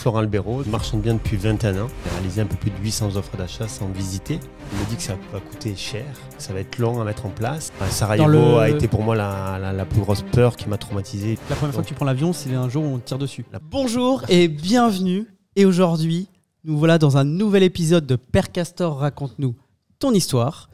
Florent Albero, marchand de biens depuis 21 ans. J'ai réalisé un peu plus de 800 offres d'achat sans visiter. Il me dit que ça va coûter cher, que ça va être long à mettre en place. Sarah euh, Sarajevo a été pour moi la, plus grosse peur qui m'a traumatisé. La première fois que tu prends l'avion, c'est un jour où on tire dessus. Bonjour et bienvenue. Et aujourd'hui, nous voilà dans un nouvel épisode de Père Castor raconte-nous ton histoire.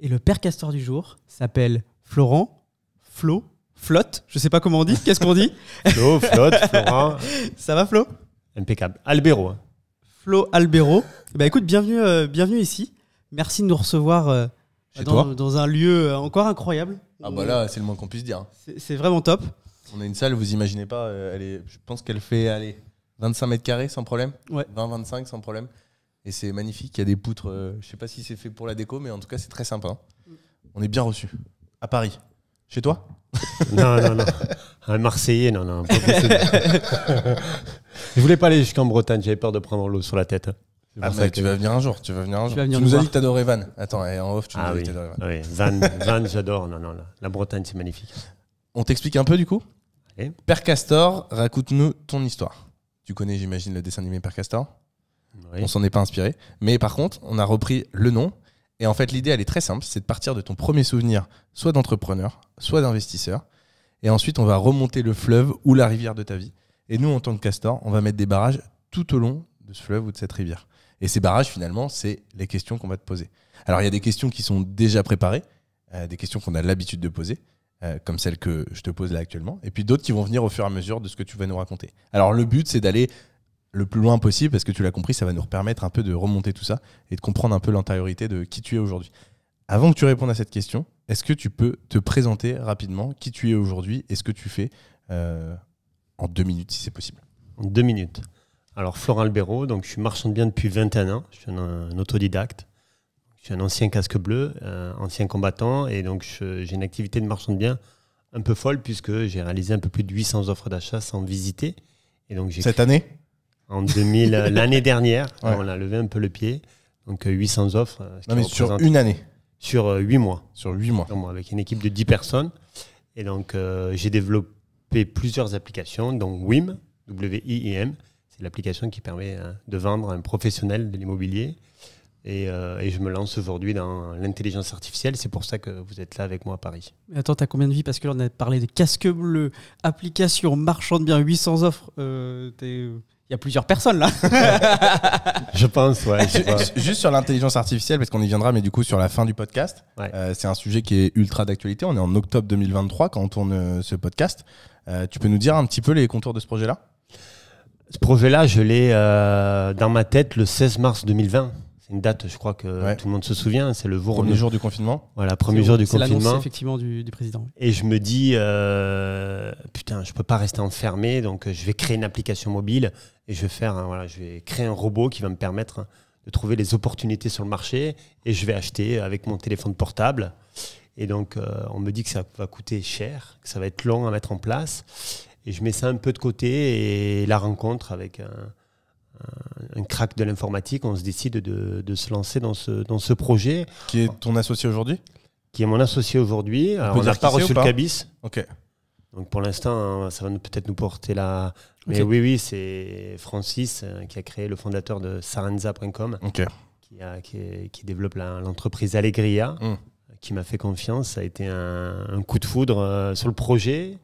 Et le Père Castor du jour s'appelle Florent, Flo, Flotte, je sais pas comment on dit, qu'est-ce qu'on dit Flo, Flotte, Florent. Ça va Flo Impeccable. Albero. Hein. Flo Albero. Eh ben, écoute, bienvenue, euh, bienvenue ici. Merci de nous recevoir euh, dans, un lieu euh, encore incroyable. Ah bah là, c'est le moins qu'on puisse dire. Hein. C'est vraiment top. On a une salle, vous imaginez pas, elle est, je pense qu'elle fait allez, 25 mètres carrés sans problème. Ouais. 20-25 sans problème. Et c'est magnifique, il y a des poutres, Je je sais pas si c'est fait pour la déco, mais en tout cas c'est très sympa. Hein. On est bien reçu à Paris. Chez toi Non, non, non. Un Marseillais, non, non. pas Je voulais pas aller jusqu'en Bretagne, j'avais peur de prendre l'eau sur la tête. Ah, tu vas venir un jour, tu vas venir un jour. Tu, ah nous, as dit que t'adorais Van. Attends, en off, tu nous dit que Van. Oui. Van, j'adore. Non, non, la, Bretagne, c'est magnifique. On t'explique un peu du coup Allez. Père Castor, raconte-nous ton histoire. Tu connais, j'imagine, le dessin animé Père Castor oui. On s'en est pas inspiré. Mais par contre, on a repris le nom. Et en fait, l'idée, elle est très simple c'est de partir de ton premier souvenir, soit d'entrepreneur, soit d'investisseur. Et ensuite, on va remonter le fleuve ou la rivière de ta vie et nous, en tant que castor, on va mettre des barrages tout au long de ce fleuve ou de cette rivière. Et ces barrages, finalement, c'est les questions qu'on va te poser. Alors, il y a des questions qui sont déjà préparées, euh, des questions qu'on a l'habitude de poser, euh, comme celles que je te pose là actuellement, et puis d'autres qui vont venir au fur et à mesure de ce que tu vas nous raconter. Alors, le but, c'est d'aller le plus loin possible, parce que tu l'as compris, ça va nous permettre un peu de remonter tout ça et de comprendre un peu l'intériorité de qui tu es aujourd'hui. Avant que tu répondes à cette question, est-ce que tu peux te présenter rapidement qui tu es aujourd'hui et ce que tu fais euh, en deux minutes si c'est possible. En deux minutes. Alors, Florent Albero, donc, je suis marchand de biens depuis 21 ans. Je suis un, autodidacte. Je suis un ancien casque bleu, euh, ancien combattant. Et donc, j'ai une activité de marchand de biens un peu folle puisque j'ai réalisé un peu plus de 800 offres d'achat sans visiter. Et donc, Cette année En 2000, euh, l'année dernière. On a levé un peu le pied. Donc, 800 euh, offres. Non, mais sur une année Sur 8 mois. Sur huit mois. Avec une équipe de 10 personnes. Et donc, j'ai développé plusieurs applications, dont WIM, w i m c'est l'application qui permet euh, de vendre un professionnel de l'immobilier. Euh, et, je me lance aujourd'hui dans l'intelligence artificielle. C'est pour ça que vous êtes là avec moi à Paris. Mais attends, t'as combien de vies Parce que là, on a parlé des casques bleus, applications, marchand de biens, 800 offres. Euh, il y a plusieurs personnes là. je pense, ouais. Juste sur l'intelligence artificielle, parce qu'on y viendra, mais du coup sur la fin du podcast, c'est un sujet qui est ultra d'actualité. On est en octobre 2023 quand on tourne ce podcast. Euh, tu peux nous dire un petit peu les contours de ce projet-là Ce projet-là, je l'ai euh, dans ma tête le 16 mars 2020. C'est une date, je crois que tout le monde se souvient. C'est le jour premier jour du confinement. Voilà, premier jour du confinement. l'annonce effectivement du, président. Et je me dis, euh, putain, je peux pas rester enfermé, donc je vais créer une application mobile et je vais faire, voilà, je vais créer un robot qui va me permettre hein, de trouver les opportunités sur le marché et je vais acheter avec mon téléphone portable et donc, euh, on me dit que ça va coûter cher, que ça va être long à mettre en place. Et je mets ça un peu de côté et la rencontre avec un, crack de l'informatique, on se décide de, se lancer dans ce, dans ce projet. Qui est ton associé aujourd'hui Qui est mon associé aujourd'hui. on n'a pas reçu le cabis. Ok. Donc pour l'instant, ça va peut-être nous porter là. Mais oui, oui, c'est Francis euh, qui a créé le fondateur de saranza.com, qui, développe l'entreprise Allegria. Hum qui m'a fait confiance. Ça a été un, coup de foudre euh, sur le projet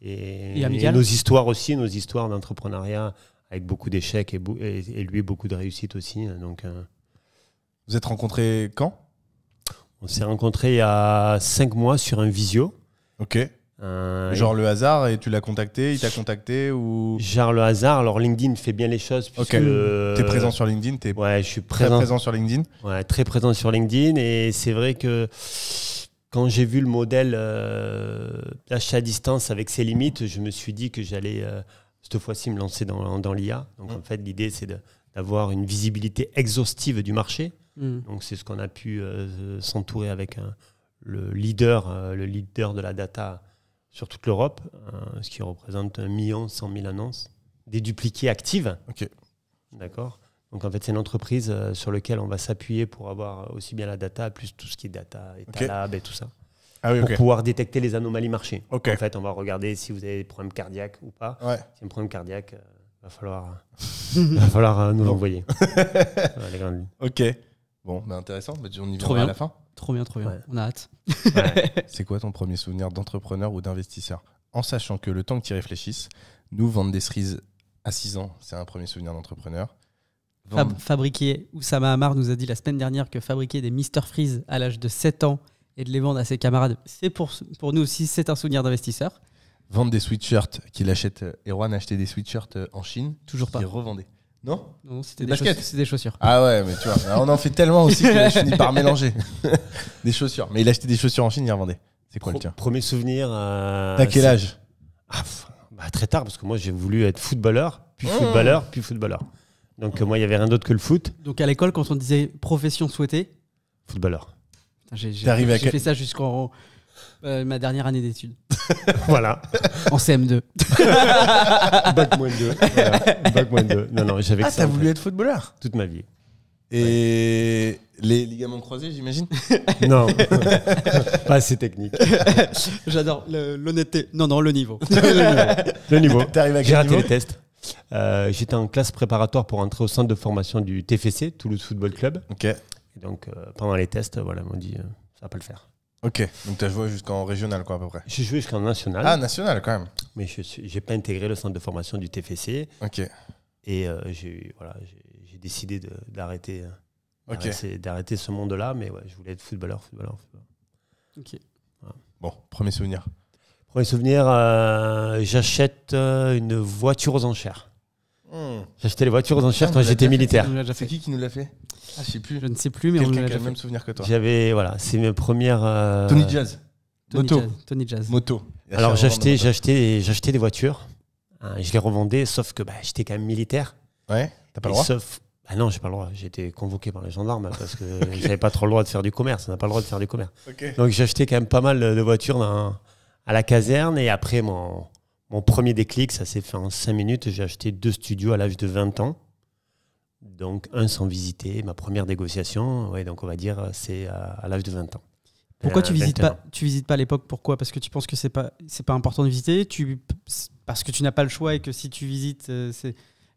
et, nos histoires aussi, nos histoires d'entrepreneuriat avec beaucoup d'échecs et, et, lui beaucoup de réussites aussi. Hein, donc, euh. Vous êtes rencontrés quand On s'est rencontré il y a cinq mois sur un visio. Ok. Euh, Genre le hasard et tu l'as contacté, il t'a contacté ou Genre le hasard, alors LinkedIn fait bien les choses. Ok. tu t'es présent sur LinkedIn, Ouais, je suis présent. Très présent sur LinkedIn. Ouais, très présent sur LinkedIn et c'est vrai que quand j'ai vu le modèle euh, d'achat à distance avec ses limites, je me suis dit que j'allais euh, cette fois-ci me lancer dans, l'IA. Donc mm. en fait, l'idée c'est d'avoir une visibilité exhaustive du marché. Mm. Donc c'est ce qu'on a pu s'entourer avec le leader, le leader de la data sur toute l'Europe, euh, ce qui représente 1 million 100 000 annonces, des dupliqués actives. Ok. D'accord donc en fait, c'est une entreprise euh, sur laquelle on va s'appuyer pour avoir aussi bien la data, plus tout ce qui est data, et et tout ça. Ah oui, pour pouvoir détecter les anomalies marché. En fait, on va regarder si vous avez des problèmes cardiaques ou pas. Ouais. Si un problème cardiaque, il euh, va falloir, va falloir nous l'envoyer. Ok. ok. Bon, bah, intéressant, bah, on y trop à la fin. Trop bien, trop bien, on a hâte. c'est quoi ton premier souvenir d'entrepreneur ou d'investisseur En sachant que le temps que tu réfléchisses, nous, vendre des cerises à 6 ans, c'est un premier souvenir d'entrepreneur. fabriquer, Oussama Amar nous a dit la semaine dernière que fabriquer des Mister Freeze à l'âge de 7 ans et de les vendre à ses camarades, c'est pour, pour nous aussi, c'est un souvenir d'investisseur. Vendre des sweatshirts qu'il achète, euh, Erwan acheté des sweatshirts euh, en Chine. Toujours pas. revendait. Non Non, c'était des, des chaussures. Ah ouais, mais tu vois, on en fait tellement aussi qu'il a fini par mélanger. des chaussures. Mais il achetait des chaussures en Chine, il revendait. C'est quoi le tien Premier souvenir. À euh, T'as quel âge ah, bah, Très tard, parce que moi j'ai voulu être footballeur, puis mmh. footballeur, puis footballeur. Donc euh, moi, il n'y avait rien d'autre que le foot. Donc à l'école, quand on disait profession souhaitée Footballeur. J'ai fait ça jusqu'en euh, ma dernière année d'études. voilà. En CM2. Bac moins 2. Bac moins 2. Non, non, j'avais Ah, t'as voulu être footballeur Toute ma vie. Et les ligaments croisés, j'imagine Non. Pas assez technique. J'adore l'honnêteté. Non, non, le niveau. le niveau. J'ai raté les tests. Euh, j'étais en classe préparatoire pour entrer au centre de formation du TFC, Toulouse Football Club. Ok. donc, euh, pendant les tests, voilà, ils m'ont dit ça va pas le faire. Ok, donc tu as joué jusqu'en régional, quoi, à peu près J'ai joué jusqu'en national. Ah, national, quand même. Mais je n'ai pas intégré le centre de formation du TFC. Ok. Et euh, j'ai voilà, décidé d'arrêter euh, d'arrêter ce monde-là, mais ouais, je voulais être footballeur, footballeur, footballeur. Ok. Bon, premier souvenir. Premier souvenir, euh, j'achète une voiture aux enchères. Hmm. J'achetais les voitures aux enchères ah, quand j'étais militaire. C'est qui qui nous l'a fait ah, Je sais plus. Je ne sais plus, mais on a le même souvenir que toi. J'avais, voilà, c'est mes premières. Euh, Tony Jazz. Moto. Tony Jazz. Moto. Alors j'achetais, des voitures. Hein, je les revendais, sauf que bah, j'étais quand même militaire. Ouais, t'as pas le droit Sauf, ah non, j'ai pas le droit. J'étais convoqué par les gendarmes parce que j'avais pas trop le droit de faire du commerce. On n'a pas le droit de faire du commerce. Donc j'achetais quand même pas mal de voitures à la caserne et après mon mon premier déclic, ça s'est fait en 5 minutes. J'ai acheté deux studios à l'âge de 20 ans. Donc, un sans visiter, ma première négociation, ouais, donc on va dire, c'est à, l'âge de 20 ans. Pourquoi tu euh, visites pas tu visites pas l'époque Pourquoi Parce que tu penses que c'est pas pas important de visiter. Tu parce que tu n'as pas le choix et que si tu visites, euh,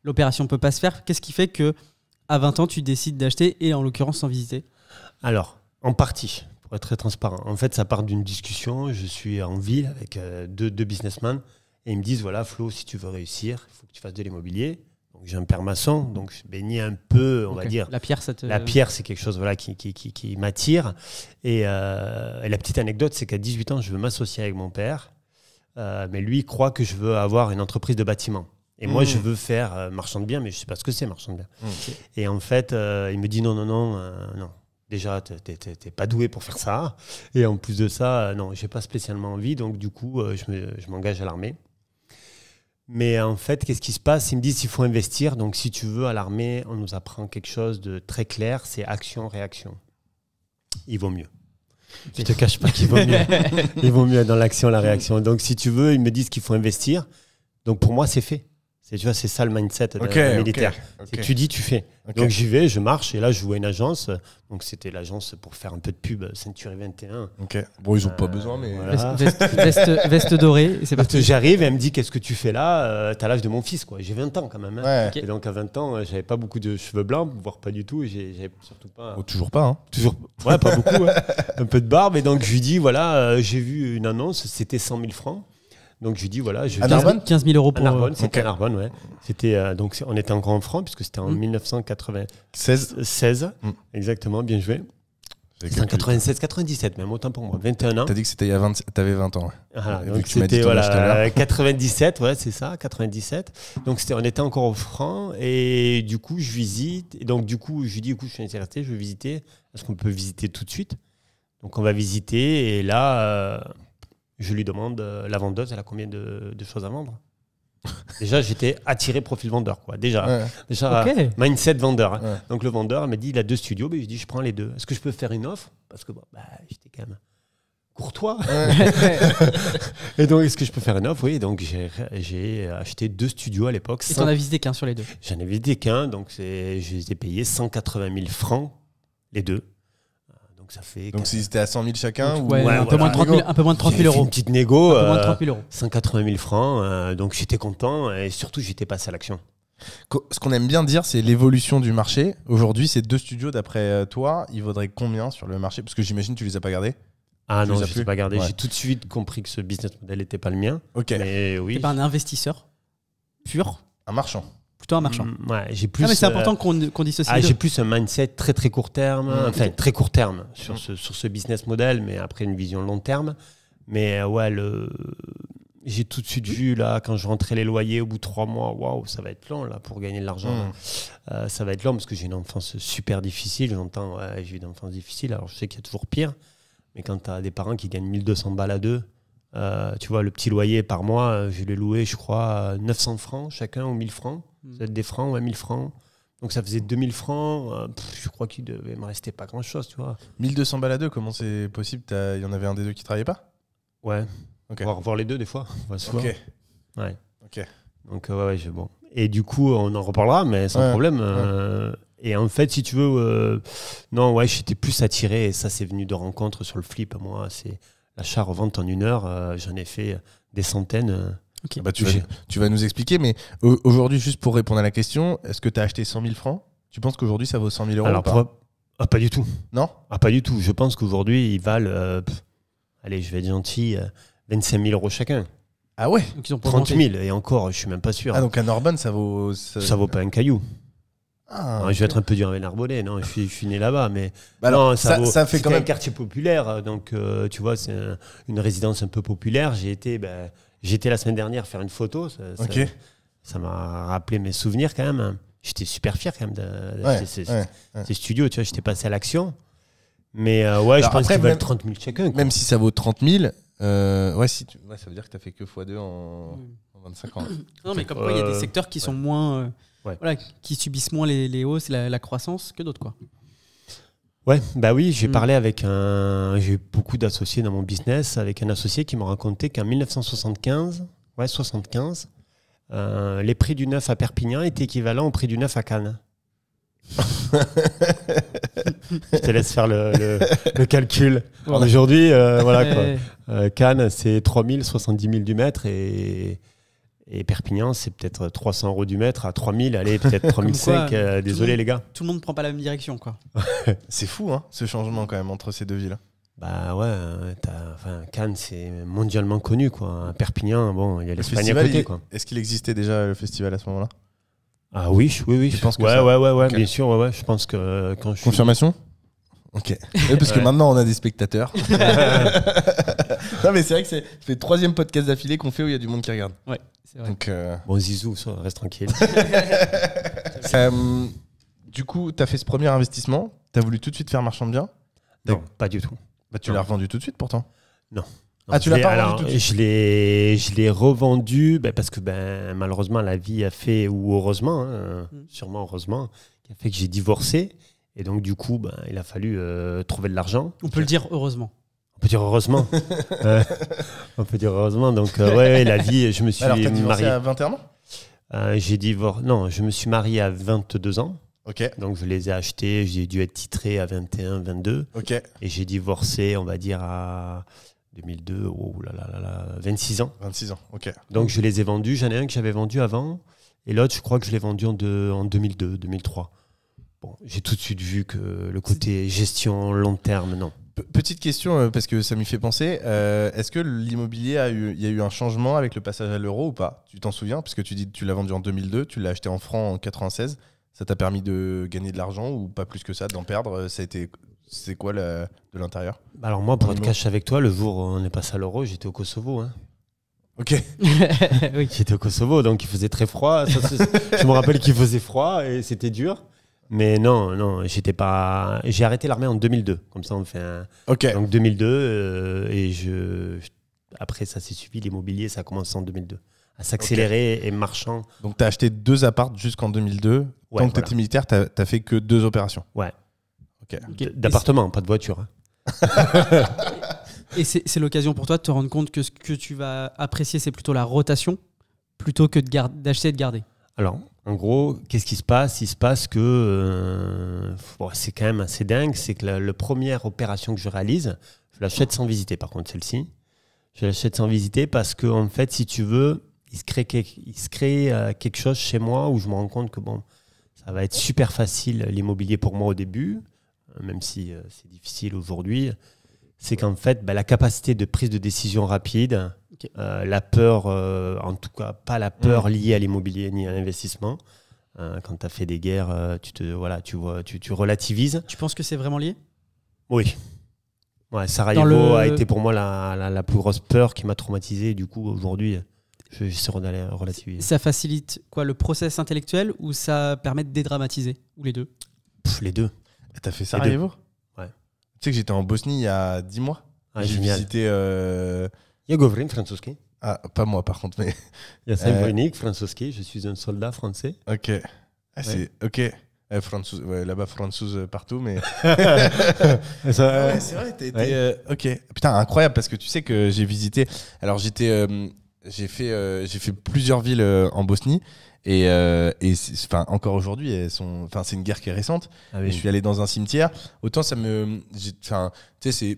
l'opération peut pas se faire. Qu'est-ce qui fait que à 20 ans tu décides d'acheter et en l'occurrence sans visiter Alors en partie, pour être très transparent. En fait, ça part d'une discussion. Je suis en ville avec euh, deux businessmen et ils me disent, voilà, Flo, si tu veux réussir, il faut que tu fasses de l'immobilier. Donc j'ai un père maçon, donc je baignais un peu, on va dire. La pierre, La pierre, c'est quelque chose voilà, qui, qui, m'attire. Euh, et, la petite anecdote, c'est qu'à 18 ans, je veux m'associer avec mon père, euh, mais lui croit que je veux avoir une entreprise de bâtiment. Et moi, hmm. je veux faire euh, marchand de biens, mais je ne sais pas ce que c'est marchand de biens. Hmm. Et en fait, il me dit non, non, non, non. Déjà, tu n'es pas doué pour faire ça. Et en plus de ça, non, je n'ai pas spécialement envie. Donc, du coup, je m'engage à l'armée. Mais en fait, qu'est-ce qui se passe Ils me disent qu'il faut investir. Donc, si tu veux, à l'armée, on nous apprend quelque chose de très clair c'est action-réaction. Il vaut mieux. Je te cache pas qu'il vaut mieux. Il vaut mieux dans l'action, la réaction. Donc, si tu veux, ils me disent qu'il faut investir. Donc, pour moi, c'est fait. C'est, tu vois, c'est ça le mindset militaire. Tu dis, tu fais. Donc j'y vais, je marche, et là je vois une agence. Donc c'était l'agence pour faire un peu de pub, Ceinture 21. Bon, ils n'ont pas euh, besoin, mais. Veste, dorée, c'est J'arrive, et elle me dit, qu'est-ce que tu fais là Tu euh, T'as l'âge de mon fils, quoi. J'ai 20 ans quand même. Hein. Et donc à 20 ans, euh, j'avais pas beaucoup de cheveux blancs, voire pas du tout. J'avais surtout pas. Oh, toujours pas, hein. Toujours. Ouais, pas beaucoup. Hein. Un peu de barbe. Et donc je lui dis, voilà, j'ai vu une annonce, c'était 100 000 francs. Donc je lui dis voilà, je à Narbonne 15 000 euros pour à euh, Narbonne, c'était Narbonne, ouais. Euh, donc on était en grand franc puisque c'était en 1996 hmm. 16 hmm. exactement, bien joué. C'était en 96, 97 même, autant pour moi, 21 ans. Tu as dit que c'était il y a 20, 20 ans. Voilà, c'était voilà, 97, euh, ouais, c'est ça, 97. Donc c'était on était encore au franc et du coup je visite, et donc du coup je lui dis coup je suis intéressé, je vais visiter, est-ce qu'on peut visiter tout de suite Donc on va visiter et là je lui demande euh, la vendeuse, elle a combien de, choses à vendre Déjà, j'étais attiré profil vendeur, quoi. Déjà, déjà mindset vendeur. Hein. Donc le vendeur m'a dit, il a deux studios, mais je dis, je prends les deux. Est-ce que je peux faire une offre Parce que bah, j'étais quand même courtois. et donc, est-ce que je peux faire une offre Oui, donc j'ai acheté deux studios à l'époque. Et t'en as visité qu'un sur les deux J'en ai visité qu'un, donc je les ai payés 180 000 francs les deux. Donc fait. si c'était à 100 000 chacun ou... ouais, un, peu moins de 30 000 euros. une petite négo. Un 000 180 000 francs. Euh, donc j'étais content et surtout j'étais passé à l'action. Ce qu'on aime bien dire, c'est l'évolution du marché. Aujourd'hui, ces deux studios, d'après euh, toi, ils vaudraient combien sur le marché Parce que j'imagine tu les as pas gardés. Ah non, je ne les ai pas gardés. J'ai tout de suite compris que ce business model n'était pas le mien. Ok. Mais oui. pas un investisseur pur. Un marchand plutôt marchand. Mm, ouais, j'ai ah, plus. mais c'est important euh, qu'on qu ceci. Ah, j'ai plus un mindset très très court terme, mm. enfin très court terme sur mm. ce sur ce business model, mais après une vision long terme. Mais euh, ouais, le j'ai tout de suite vu là quand je rentrais les loyers au bout de trois mois, waouh, ça va être long là pour gagner de l'argent. Euh, ça va être long parce que j'ai une enfance super difficile. J'entends, j'ai eu une enfance difficile. Alors je sais qu'il y a toujours pire, mais quand tu as des parents qui gagnent 1200 balles à deux, euh, tu vois, le petit loyer par mois, euh, je l'ai loué, je crois, 900 francs chacun ou 1000 francs. vous hmm. Ça des francs, ouais, 1000 francs. Donc ça faisait 2000 francs. Euh, je crois qu'il devait me rester pas grand-chose, tu vois. 1200 balles comment c'est possible Il y en avait un des deux qui travaillait pas Ouais. On Voir, voir, les deux des fois. ok. Ouais. ok. Donc ouais, ouais bon. Et du coup, on en reparlera, mais sans problème. Et en fait, si tu veux, non, ouais, j'étais plus attiré, et ça, c'est venu de rencontres sur le flip, moi. C'est l'achat-revente en une heure, euh, j'en ai fait euh, des centaines. Euh. Ah bah, tu, vas, nous expliquer, mais aujourd'hui, juste pour répondre à la question, est-ce que tu as acheté 100 000 francs Tu penses qu'aujourd'hui ça vaut 100 000 euros Alors, pas, ah, pas du tout. Non ah, Pas du tout. Je pense qu'aujourd'hui, ils valent, allez, je vais être gentil, 25 000 euros chacun. Ah ouais 30 000, et encore, je suis même pas sûr. Ah, donc un Orban, ça vaut. ça vaut pas un caillou. Ah, je vais être un peu dur avec Narbonnet, non, je suis, je suis né là-bas, mais bah non, ça, fait quand même un quartier populaire, donc euh, tu vois, c'est une résidence un peu populaire. J'ai été, bah, j'étais la semaine dernière faire une photo, ça m'a ça, m'a rappelé mes souvenirs quand même. Hein. J'étais super fier quand même de, ces, studios, tu vois, j'étais passé à l'action. Mais euh, ouais, je pense qu'ils valent 30 000 chacun. Même si ça vaut 30 000, euh, ouais, si tu, ça veut dire que tu as fait que x2 en, mm. en 25 ans. Non, mais comme quoi, il y a des secteurs qui sont moins qui subissent moins les, hausses la, croissance que d'autres. quoi. Ouais, bah oui, j'ai mm. parlé avec un. J'ai beaucoup d'associés dans mon business, avec un associé qui m'a raconté qu'en 1975, ouais, 75, euh, les prix du neuf à Perpignan étaient équivalents au prix du neuf à Cannes. je te laisse faire le, calcul. Aujourd'hui, euh, voilà euh, Cannes, c'est 3000, 70 000 du mètre et et Perpignan, c'est peut-être 300 euros du mètre à 3000, allez, peut-être 3005. Euh, désolé, les gars. Tout le monde ne prend pas la même direction, quoi. c'est fou, hein, ce changement, quand même, entre ces deux villes. Bah ouais, enfin, Cannes, c'est mondialement connu, quoi. Perpignan, bon, il y a l'Espagne à côté, quoi. Est-ce qu'il existait déjà le festival à ce moment-là Ah oui, oui, oui. Je pense que ouais, ouais, ouais, bien sûr, ouais, ouais. Je pense que euh, quand je Confirmation Ok. parce que maintenant, on a des spectateurs. non, mais c'est vrai que c'est le troisième podcast d'affilée qu'on fait où il y a du monde qui regarde. Ouais, c'est vrai. Donc, euh, Bon, Zizou, reste tranquille. Euh, du coup, tu as fait ce premier investissement. Tu as voulu tout de suite faire marchand de biens. non, pas du tout. Bah, tu l'as revendu tout de suite pourtant. Non. Ah, tu l'as pas revendu Je l'ai, revendu bah, parce que ben, malheureusement, la vie a fait, ou heureusement, hein, mm. sûrement heureusement, qui a fait que j'ai divorcé. Et donc, du coup, ben, il a fallu euh, trouver de l'argent. On peut le dire heureusement. On peut dire heureusement. Euh, on peut dire heureusement. Donc, euh, ouais, la vie, je me suis Alors, à 21 ans j'ai divorcé. Non, je me suis marié à 22 ans. Ok. Donc, je les ai achetés. J'ai dû être titré à 21, 22. Ok. Et j'ai divorcé, on va dire, à 2002, oh là là là 26 ans. 26 ans, ok. Donc, je les ai vendus. J'en ai un que j'avais vendu avant. Et l'autre, je crois que je l'ai vendu en, en 2002, 2003. Bon, j'ai tout de suite vu que le côté gestion long terme, non. petite question, euh, parce que ça m'y fait penser. Euh, est-ce que l'immobilier a il y a eu un changement avec le passage à l'euro ou pas Tu t'en souviens Parce que tu dis tu l'as vendu en 2002, tu l'as acheté en francs en 96. Ça t'a permis de gagner de l'argent ou pas plus que ça, d'en perdre Ça a été c'est quoi de l'intérieur bah Alors moi, pour être cash avec toi, le jour où on est passé à l'euro, j'étais au Kosovo. Hein. Ok. oui. J'étais au Kosovo, donc il faisait très froid. je me rappelle qu'il faisait froid et c'était dur. Mais non, non, j'étais pas. J'ai arrêté l'armée en 2002. Comme ça, on fait un. Ok. Donc 2002, euh, et je. Après, ça s'est suivi. L'immobilier, ça a commencé en 2002 à s'accélérer et marchant. Donc, tu as acheté deux appartes jusqu'en 2002. Tant que t'étais tu étais militaire, tu as, fait que deux opérations. Ouais. Ok. D'appartement, pas de voiture. Hein. et c'est l'occasion pour toi de te rendre compte que ce que tu vas apprécier, c'est plutôt la rotation plutôt que d'acheter et de garder. Alors, en gros, qu'est-ce qui se passe Il se passe que euh, c'est quand même assez dingue. C'est que la, première opération que je réalise, je l'achète sans visiter. Par contre, celle-ci, je l'achète sans visiter parce que fait, si tu veux, il se crée, euh, quelque, chose chez moi où je me rends compte que bon, ça va être super facile l'immobilier pour moi au début, euh, même si c'est difficile aujourd'hui. C'est qu'en fait, bah, la capacité de prise de décision rapide, euh, la peur, euh, en tout cas, pas la peur mm. liée à l'immobilier ni à l'investissement. Euh, quand tu as fait des guerres, tu, te, voilà, tu, vois, tu, relativises. Tu penses que c'est vraiment lié Oui. Ouais, Sarajevo a été pour moi la, plus grosse peur qui m'a traumatisé. Du coup, aujourd'hui, je d'aller relativiser. Ça facilite quoi le process intellectuel ou ça permet de dédramatiser Ou les deux Les deux. T'as fait Sarajevo Ouais. Tu sais que j'étais en Bosnie il y a 10 mois. Ah, J'ai visité il y a Ah, pas moi par contre, mais. Il y a je suis un soldat français. Ok. Ah, c'est. Ok. Eh, euh, là-bas, française partout, mais. Ah euh, c'est vrai, t'as euh, ok. Putain, incroyable, parce que tu sais que j'ai visité. Alors, j'étais. Euh, j'ai fait, j'ai fait plusieurs villes en Bosnie et, euh, et enfin, encore aujourd'hui, enfin, c'est une guerre qui est récente. Ah je suis allé dans un cimetière. Autant ça me, c'est,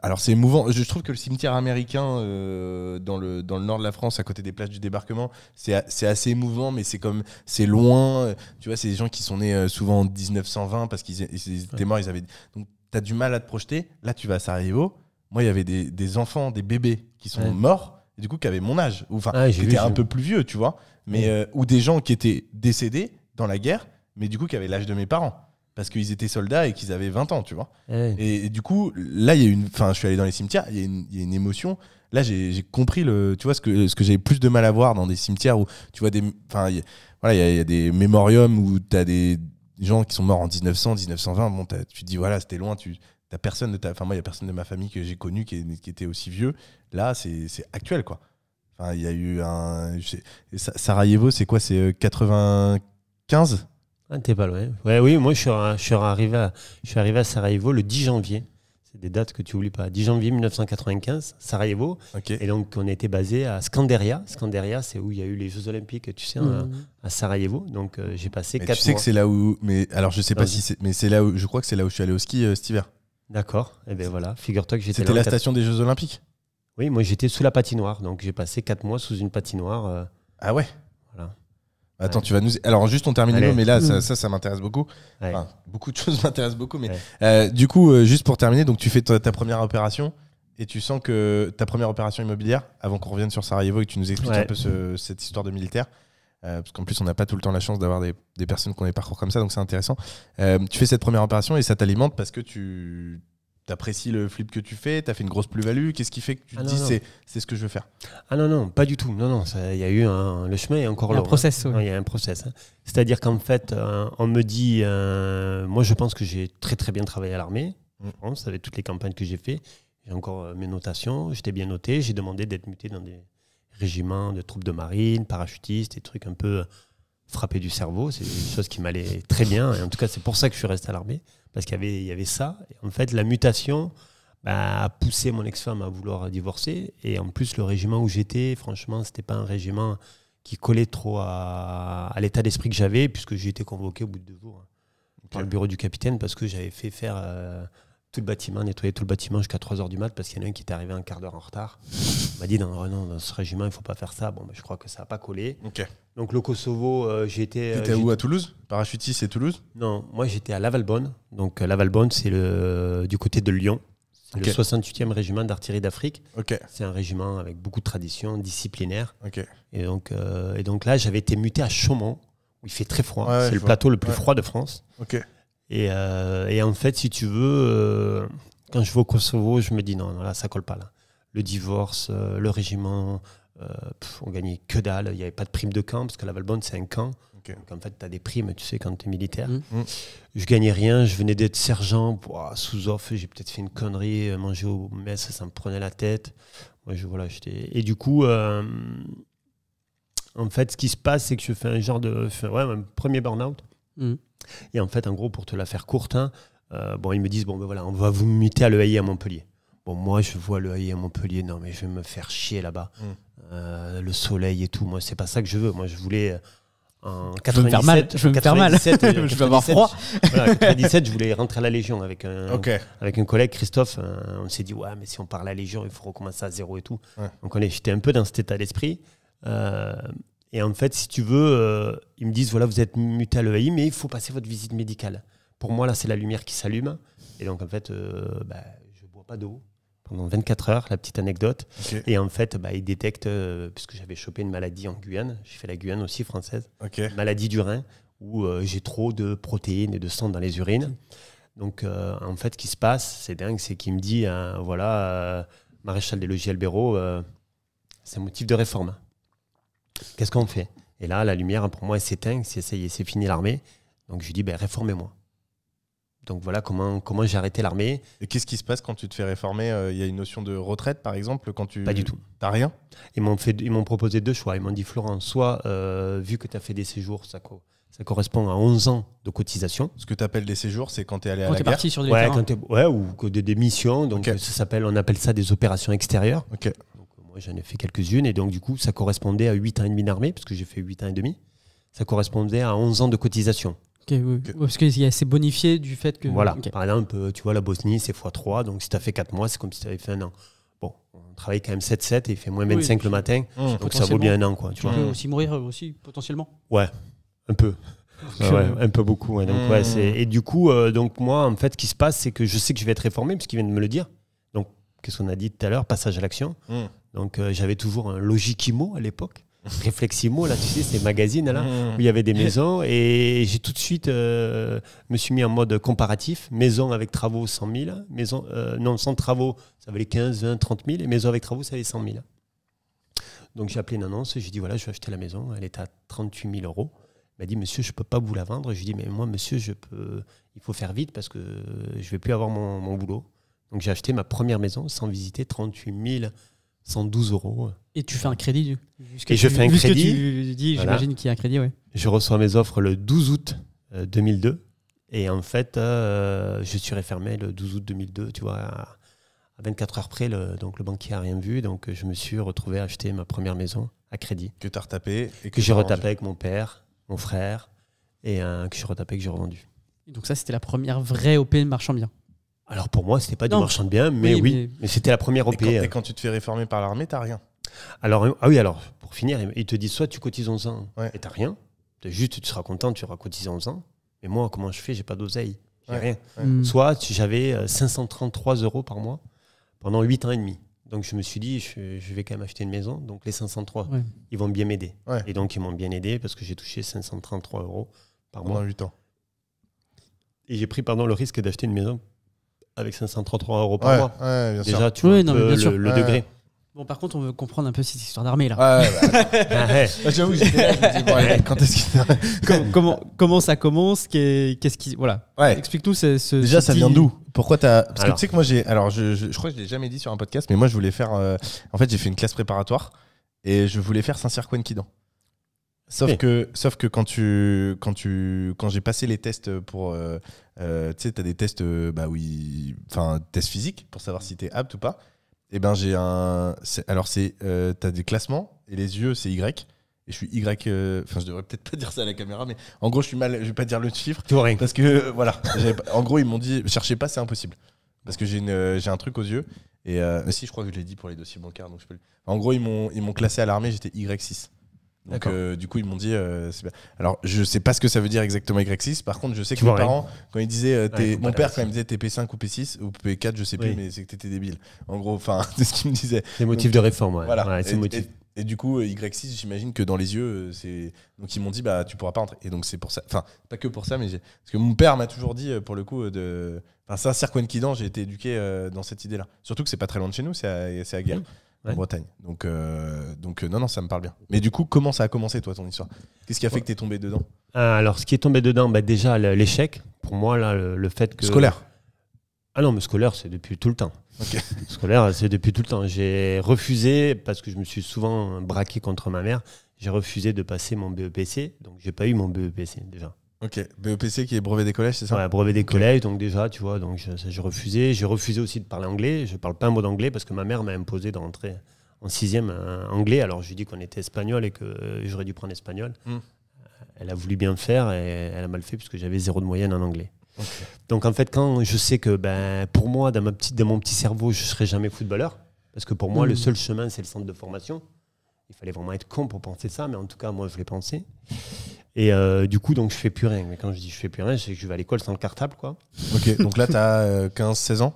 alors c'est émouvant. Je trouve que le cimetière américain euh, dans le dans le nord de la France, à côté des plages du débarquement, c'est assez émouvant, mais c'est comme, c'est loin. Tu vois, c'est des gens qui sont nés euh, souvent en 1920 parce qu'ils étaient morts, ils avaient. Donc, t'as du mal à te projeter. Là, tu vas à Sarajevo. Moi, il y avait des, des enfants, des bébés qui sont morts du coup qui avaient mon âge ou enfin ah qui un peu plus vieux tu vois mais, euh, ou des gens qui étaient décédés dans la guerre, mais du coup qui avaient l'âge de mes parents. Parce qu'ils étaient soldats et qu'ils avaient 20 ans, tu vois. Eh et, du coup, là, il y a une. Enfin, je suis allé dans les cimetières, il y, a une émotion. Là, j'ai compris le, tu vois, ce que, ce que j'avais plus de mal à voir dans des cimetières où, tu vois, des. Enfin, il y, a, des mémoriums où tu as des gens qui sont morts en 1900, 1920. Bon, tu dis, voilà, c'était loin, tu, personne de ta, enfin moi, il y a personne de ma famille que j'ai connu qui, qui, était aussi vieux. Là, c'est actuel, quoi il y a eu un. Sarajevo, c'est quoi C'est 95 euh, ah, T'es pas loin. oui, moi, je suis, arrivé à, Sarajevo le 10 janvier. C'est des dates que tu oublies pas. 10 janvier 1995, Sarajevo. Et donc, on était basé à Skanderia. Skanderia, c'est où il y a eu les Jeux Olympiques, tu sais, mhm. à, Sarajevo. Donc, euh, j'ai passé quatre tu sais que c'est là où. Mais alors, je sais pas si c'est. Mais c'est là où. Je crois que c'est là où je suis allé au ski euh, cet hiver. D'accord. Et eh ben voilà. Figure-toi que j'étais C'était la station des Jeux Olympiques oui, moi j'étais sous la patinoire, donc j'ai passé quatre mois sous une patinoire. Euh, ah ouais Attends, tu vas nous. Alors, juste on termine, mais là, mmh. ça, ça, m'intéresse beaucoup. beaucoup de choses m'intéressent beaucoup, mais euh, du coup, euh, juste pour terminer, donc tu fais ta, première opération et tu sens que ta première opération immobilière, avant qu'on revienne sur Sarajevo et que tu nous expliques un peu cette histoire de militaire, parce qu'en plus, on n'a pas tout le temps la chance d'avoir des, personnes qu'on ont des parcours comme ça, donc c'est intéressant. tu fais cette première opération et ça t'alimente parce que tu t'apprécies le flip que tu fais, t'as fait une grosse plus-value, qu'est-ce qui fait que tu ah te dis c'est, ce que je veux faire Ah non, non, pas du tout. Non, non, il y a eu un, le chemin est encore long. Hein. Process, Il y a un process. Hein. C'est-à-dire qu'en fait, euh, on me dit, euh, moi je pense que j'ai très très bien travaillé à l'armée, Vous mm. savez, toutes les campagnes que j'ai fait. J'ai encore euh, mes notations, j'étais bien noté, j'ai demandé d'être muté dans des régiments de troupes de marine, parachutistes, des trucs un peu frappés du cerveau. C'est une chose qui m'allait très bien. en tout cas, c'est pour ça que je suis resté à l'armée parce qu'il y avait, y avait ça. Et en fait, la mutation bah, a poussé mon ex-femme à vouloir divorcer. Et en plus, le régiment où j'étais, franchement, c'était pas un régiment qui collait trop à, l'état d'esprit que j'avais, puisque j'ai été convoqué au bout de deux jours hein, par le bureau du capitaine, parce que j'avais fait faire euh, tout le bâtiment, nettoyer tout le bâtiment jusqu'à 3h du mat, parce qu'il y en a un qui était arrivé un quart d'heure en retard. On m'a dit, non, non, dans ce régiment, il faut pas faire ça. Bon, bah, je crois que ça n'a pas collé. Donc le Kosovo, euh, j'étais. Euh, où à Toulouse Parachutiste, c'est Toulouse Non, moi j'étais à Lavalbonne. Donc euh, Lavalbonne, c'est le du côté de Lyon. Le 68e régiment d'artillerie d'Afrique. C'est un régiment avec beaucoup de traditions disciplinaires. Et, donc, donc là, j'avais été muté à Chaumont, où il fait très froid. c'est le plateau le plus froid de France. Et, et, en fait, si tu veux, quand je vais au Kosovo, je me dis non, non là, ça colle pas. Là. Le divorce, le régiment, euh, on gagnait que dalle. Il n'y avait pas de prime de camp, parce que la Valbonne, c'est un camp. Donc en fait, tu as des primes, tu sais, quand tu es militaire. Mm. Mm. Je gagnais rien, je venais d'être sergent, sous off, j'ai peut-être fait une connerie, euh, manger au mess, ça me prenait la tête. Moi, je, voilà, Et du coup, euh, en fait, ce qui se passe, c'est que je fais un genre de. Ouais, un premier burn-out. Mm. Et en fait, en gros, pour te la faire courte, hein, bon, ils me disent bon, ben voilà, on va vous muter à l'EAI à Montpellier. Bon, moi, je vois le à Montpellier, non, mais je vais me faire chier là-bas. Mm. Euh, le soleil et tout, moi, c'est pas ça que je veux. Moi, je voulais. Euh, en 97, je veux me faire mal. Euh, je, veux avoir froid. 97, je voulais rentrer à la Légion avec un, avec un collègue, Christophe. on s'est dit, ouais, mais si on part à la Légion, il faut recommencer à zéro et tout. Donc, j'étais un peu dans cet état d'esprit. et en fait, si tu veux, ils me disent, voilà, vous êtes muté à l'EAI, mais il faut passer votre visite médicale. Pour moi, là, c'est la lumière qui s'allume. Et donc, en fait, je bah, je bois pas d'eau pendant 24 heures, la petite anecdote. Et en fait, bah, détecte euh, puisque j'avais chopé une maladie en Guyane, j'ai fait la Guyane aussi française, maladie du rein, où euh, j'ai trop de protéines et de sang dans les urines. Donc, euh, en fait, ce qui se passe, c'est dingue, c'est qu'il me dit, voilà, maréchal des logis Albero, c'est un motif de réforme. Qu'est-ce qu'on fait Et là, la lumière, pour moi, elle s'éteint, c'est, c'est fini l'armée. Donc, je lui dis, bah réformez-moi. Donc voilà comment, j'ai arrêté l'armée. Et qu'est-ce qui se passe quand tu te fais réformer euh, Il y a une notion de retraite, par exemple quand tu... Pas du tout. T'as rien Ils m'ont, proposé deux choix. Ils m'ont dit, Florent, soit euh, vu que tu as fait des séjours, ça, correspond à 11 ans de cotisation. Ce que tu appelles des séjours, c'est quand tu es allé à la es parti sur des ou des, des missions. Donc ça s'appelle, on appelle ça des opérations extérieures. moi, j'en ai fait quelques-unes. Et donc, du coup, ça correspondait à 8 ans et demi d'armée, parce que j'ai fait 8 ans et demi. Ça correspondait à 11 ans de cotisation. Parce que... parce que c'est bonifié du fait que. Voilà, par exemple, euh, tu vois, la Bosnie, c'est x3, donc si tu as fait 4 mois, c'est comme si tu avais fait un an. Bon, on travaille quand même 7-7 et il fait moins 25 le matin, mmh, donc ça vaut bien un an. Quoi, tu, peux aussi mourir euh, aussi, potentiellement Ouais, un peu. un peu beaucoup. Mmh. et du coup, euh, donc moi, en fait, ce qui se passe, c'est que je sais que je vais être réformé, parce vient vient de me le dire. Donc, qu'est-ce qu'on a dit tout à l'heure Passage à l'action. Mmh. Donc, j'avais toujours un logiquimo à l'époque. Réfleximo, là, tu sais, ces magazines, là, mmh. où il y avait des maisons. Et j'ai tout de suite euh, me suis mis en mode comparatif. Maison avec travaux, 100 000. Maison, euh, non, sans travaux, ça valait 15, 20, 30 000. Et maison avec travaux, ça valait 100 000. Donc j'ai appelé une annonce. J'ai dit, voilà, je vais acheter la maison. Elle est à 38 000 euros. Elle m'a dit, monsieur, je ne peux pas vous la vendre. Je lui ai dit, mais moi, monsieur, je peux... il faut faire vite parce que je ne vais plus avoir mon, boulot. Donc j'ai acheté ma première maison sans visiter 38 000 112 euros. Et tu fais un crédit du Et je fais un crédit. Tu dis, j'imagine qu'il y a un crédit, Je reçois mes offres le 12 août 2002. Euh, et en fait, euh, je suis refermé le 12 août 2002, tu vois, à 24 heures près, le, donc le banquier a rien vu, donc je me suis retrouvé à acheter ma première maison à crédit. Que tu as retapé et Que, j'ai retapé avec mon père, mon frère, et un que j'ai retapé que j'ai revendu. Et donc ça, c'était la première vraie OP marchand bien. Alors pour moi, ce n'était pas du marchand de biens, mais oui, mais, c'était la première opération. Et quand, tu te fais réformer par l'armée, tu t'as rien. Alors euh, ah oui, alors pour finir, ils te disent soit tu cotises 11 ans et t'as rien, juste tu seras content, tu auras cotisé 11 ans. Mais moi, comment je fais J'ai pas d'oseille, j'ai rien. Hmm. Soit j'avais 533 euh, euros par mois pendant 8 ans et demi. Donc je me suis dit, je, vais quand même acheter une maison. Donc les 503, ils vont bien m'aider. Et donc ils m'ont bien aidé parce que j'ai touché 533 euros par mois. Pendant 8 ans. Et j'ai pris le risque d'acheter une maison avec 533 euros par mois. Déjà, tu vois oui, bien le, sûr. le, degré. Bon, par contre, on veut comprendre un peu cette histoire d'armée là. Ouais, ah, ah, je me J'avoue, quand est-ce que... comment, comment, comment, ça commence Qu'est-ce qui voilà Explique tout. Ce, ce Déjà, ça vient d'où Pourquoi t'as Parce que tu sais que moi j'ai. Alors, je, crois que je l'ai jamais dit sur un podcast, mais moi je voulais faire. Euh, en fait, j'ai fait une classe préparatoire et je voulais faire saint cyr couen Sauf, que, sauf que quand tu quand tu quand j'ai passé les tests pour euh, euh, tu sais t'as des tests euh, bah oui enfin tests physiques pour savoir si t'es apte ou pas et eh ben j'ai un alors c'est t'as des classements et les yeux c'est Y et je suis Y enfin je devrais peut-être pas dire ça à la caméra mais en gros je suis mal je vais pas dire le chiffre parce que voilà en gros ils m'ont dit cherchez pas c'est impossible parce que j'ai une j'ai un truc aux yeux et si je crois que je l'ai dit pour les dossiers bancaires donc je peux en gros ils m'ont ils m'ont classé à l'armée j'étais Y6 donc euh, du coup ils m'ont dit euh, alors je sais pas ce que ça veut dire exactement Y6 par contre je sais que mes parents quand ils disaient euh, mon père quand il me disait t'es P5 ou P6 ou P4 je sais plus mais c'est que t'étais débile en gros enfin c'est ce qu'ils me disaient les motifs de réforme voilà et, du coup Y6 j'imagine que dans les yeux c'est donc ils m'ont dit bah tu pourras pas entrer et donc c'est pour ça enfin pas que pour ça mais parce que mon père m'a toujours dit pour le coup de enfin ça qui j'ai été éduqué dans cette idée là surtout que c'est pas très loin de chez nous c'est à, Guerre. Bretagne. Donc, euh, donc euh, non, non, ça me parle bien. Mais du coup, comment ça a commencé, toi, ton histoire Qu'est-ce qui a fait que tu es tombé dedans euh, Alors, ce qui est tombé dedans, bah, déjà, l'échec. Pour moi, là, le, fait que. Scolaire ah non, mais scolaire, c'est depuis tout le temps. Scolaire, c'est depuis tout le temps. J'ai refusé, parce que je me suis souvent braqué contre ma mère, j'ai refusé de passer mon BEPC, donc j'ai pas eu mon BEPC déjà. Ok, BEPC qui est brevet des collèges, c'est ça brevet des collèges, donc déjà, tu vois, donc j'ai refusé. J'ai refusé aussi de parler anglais. Je parle pas un mot d'anglais parce que ma mère m'a imposé d'entrer en sixième euh, anglais. Alors je lui ai dit qu'on était espagnol et que euh, j'aurais dû prendre espagnol. Hmm. Elle a voulu bien le faire et elle a mal fait puisque j'avais zéro de moyenne en anglais. Donc en fait, quand je sais que ben, pour moi, dans, mon petit cerveau, je ne serai jamais footballeur, parce que pour moi, le hmm. seul chemin, c'est le centre de formation. Il fallait vraiment être con pour penser ça, mais en tout cas, moi, je l'ai pensé. Et euh, du coup, donc, je fais plus rien. Mais quand je dis je fais plus rien, c'est que je vais à l'école sans le cartable, quoi. Ok, donc là, tu as 15, 16 ans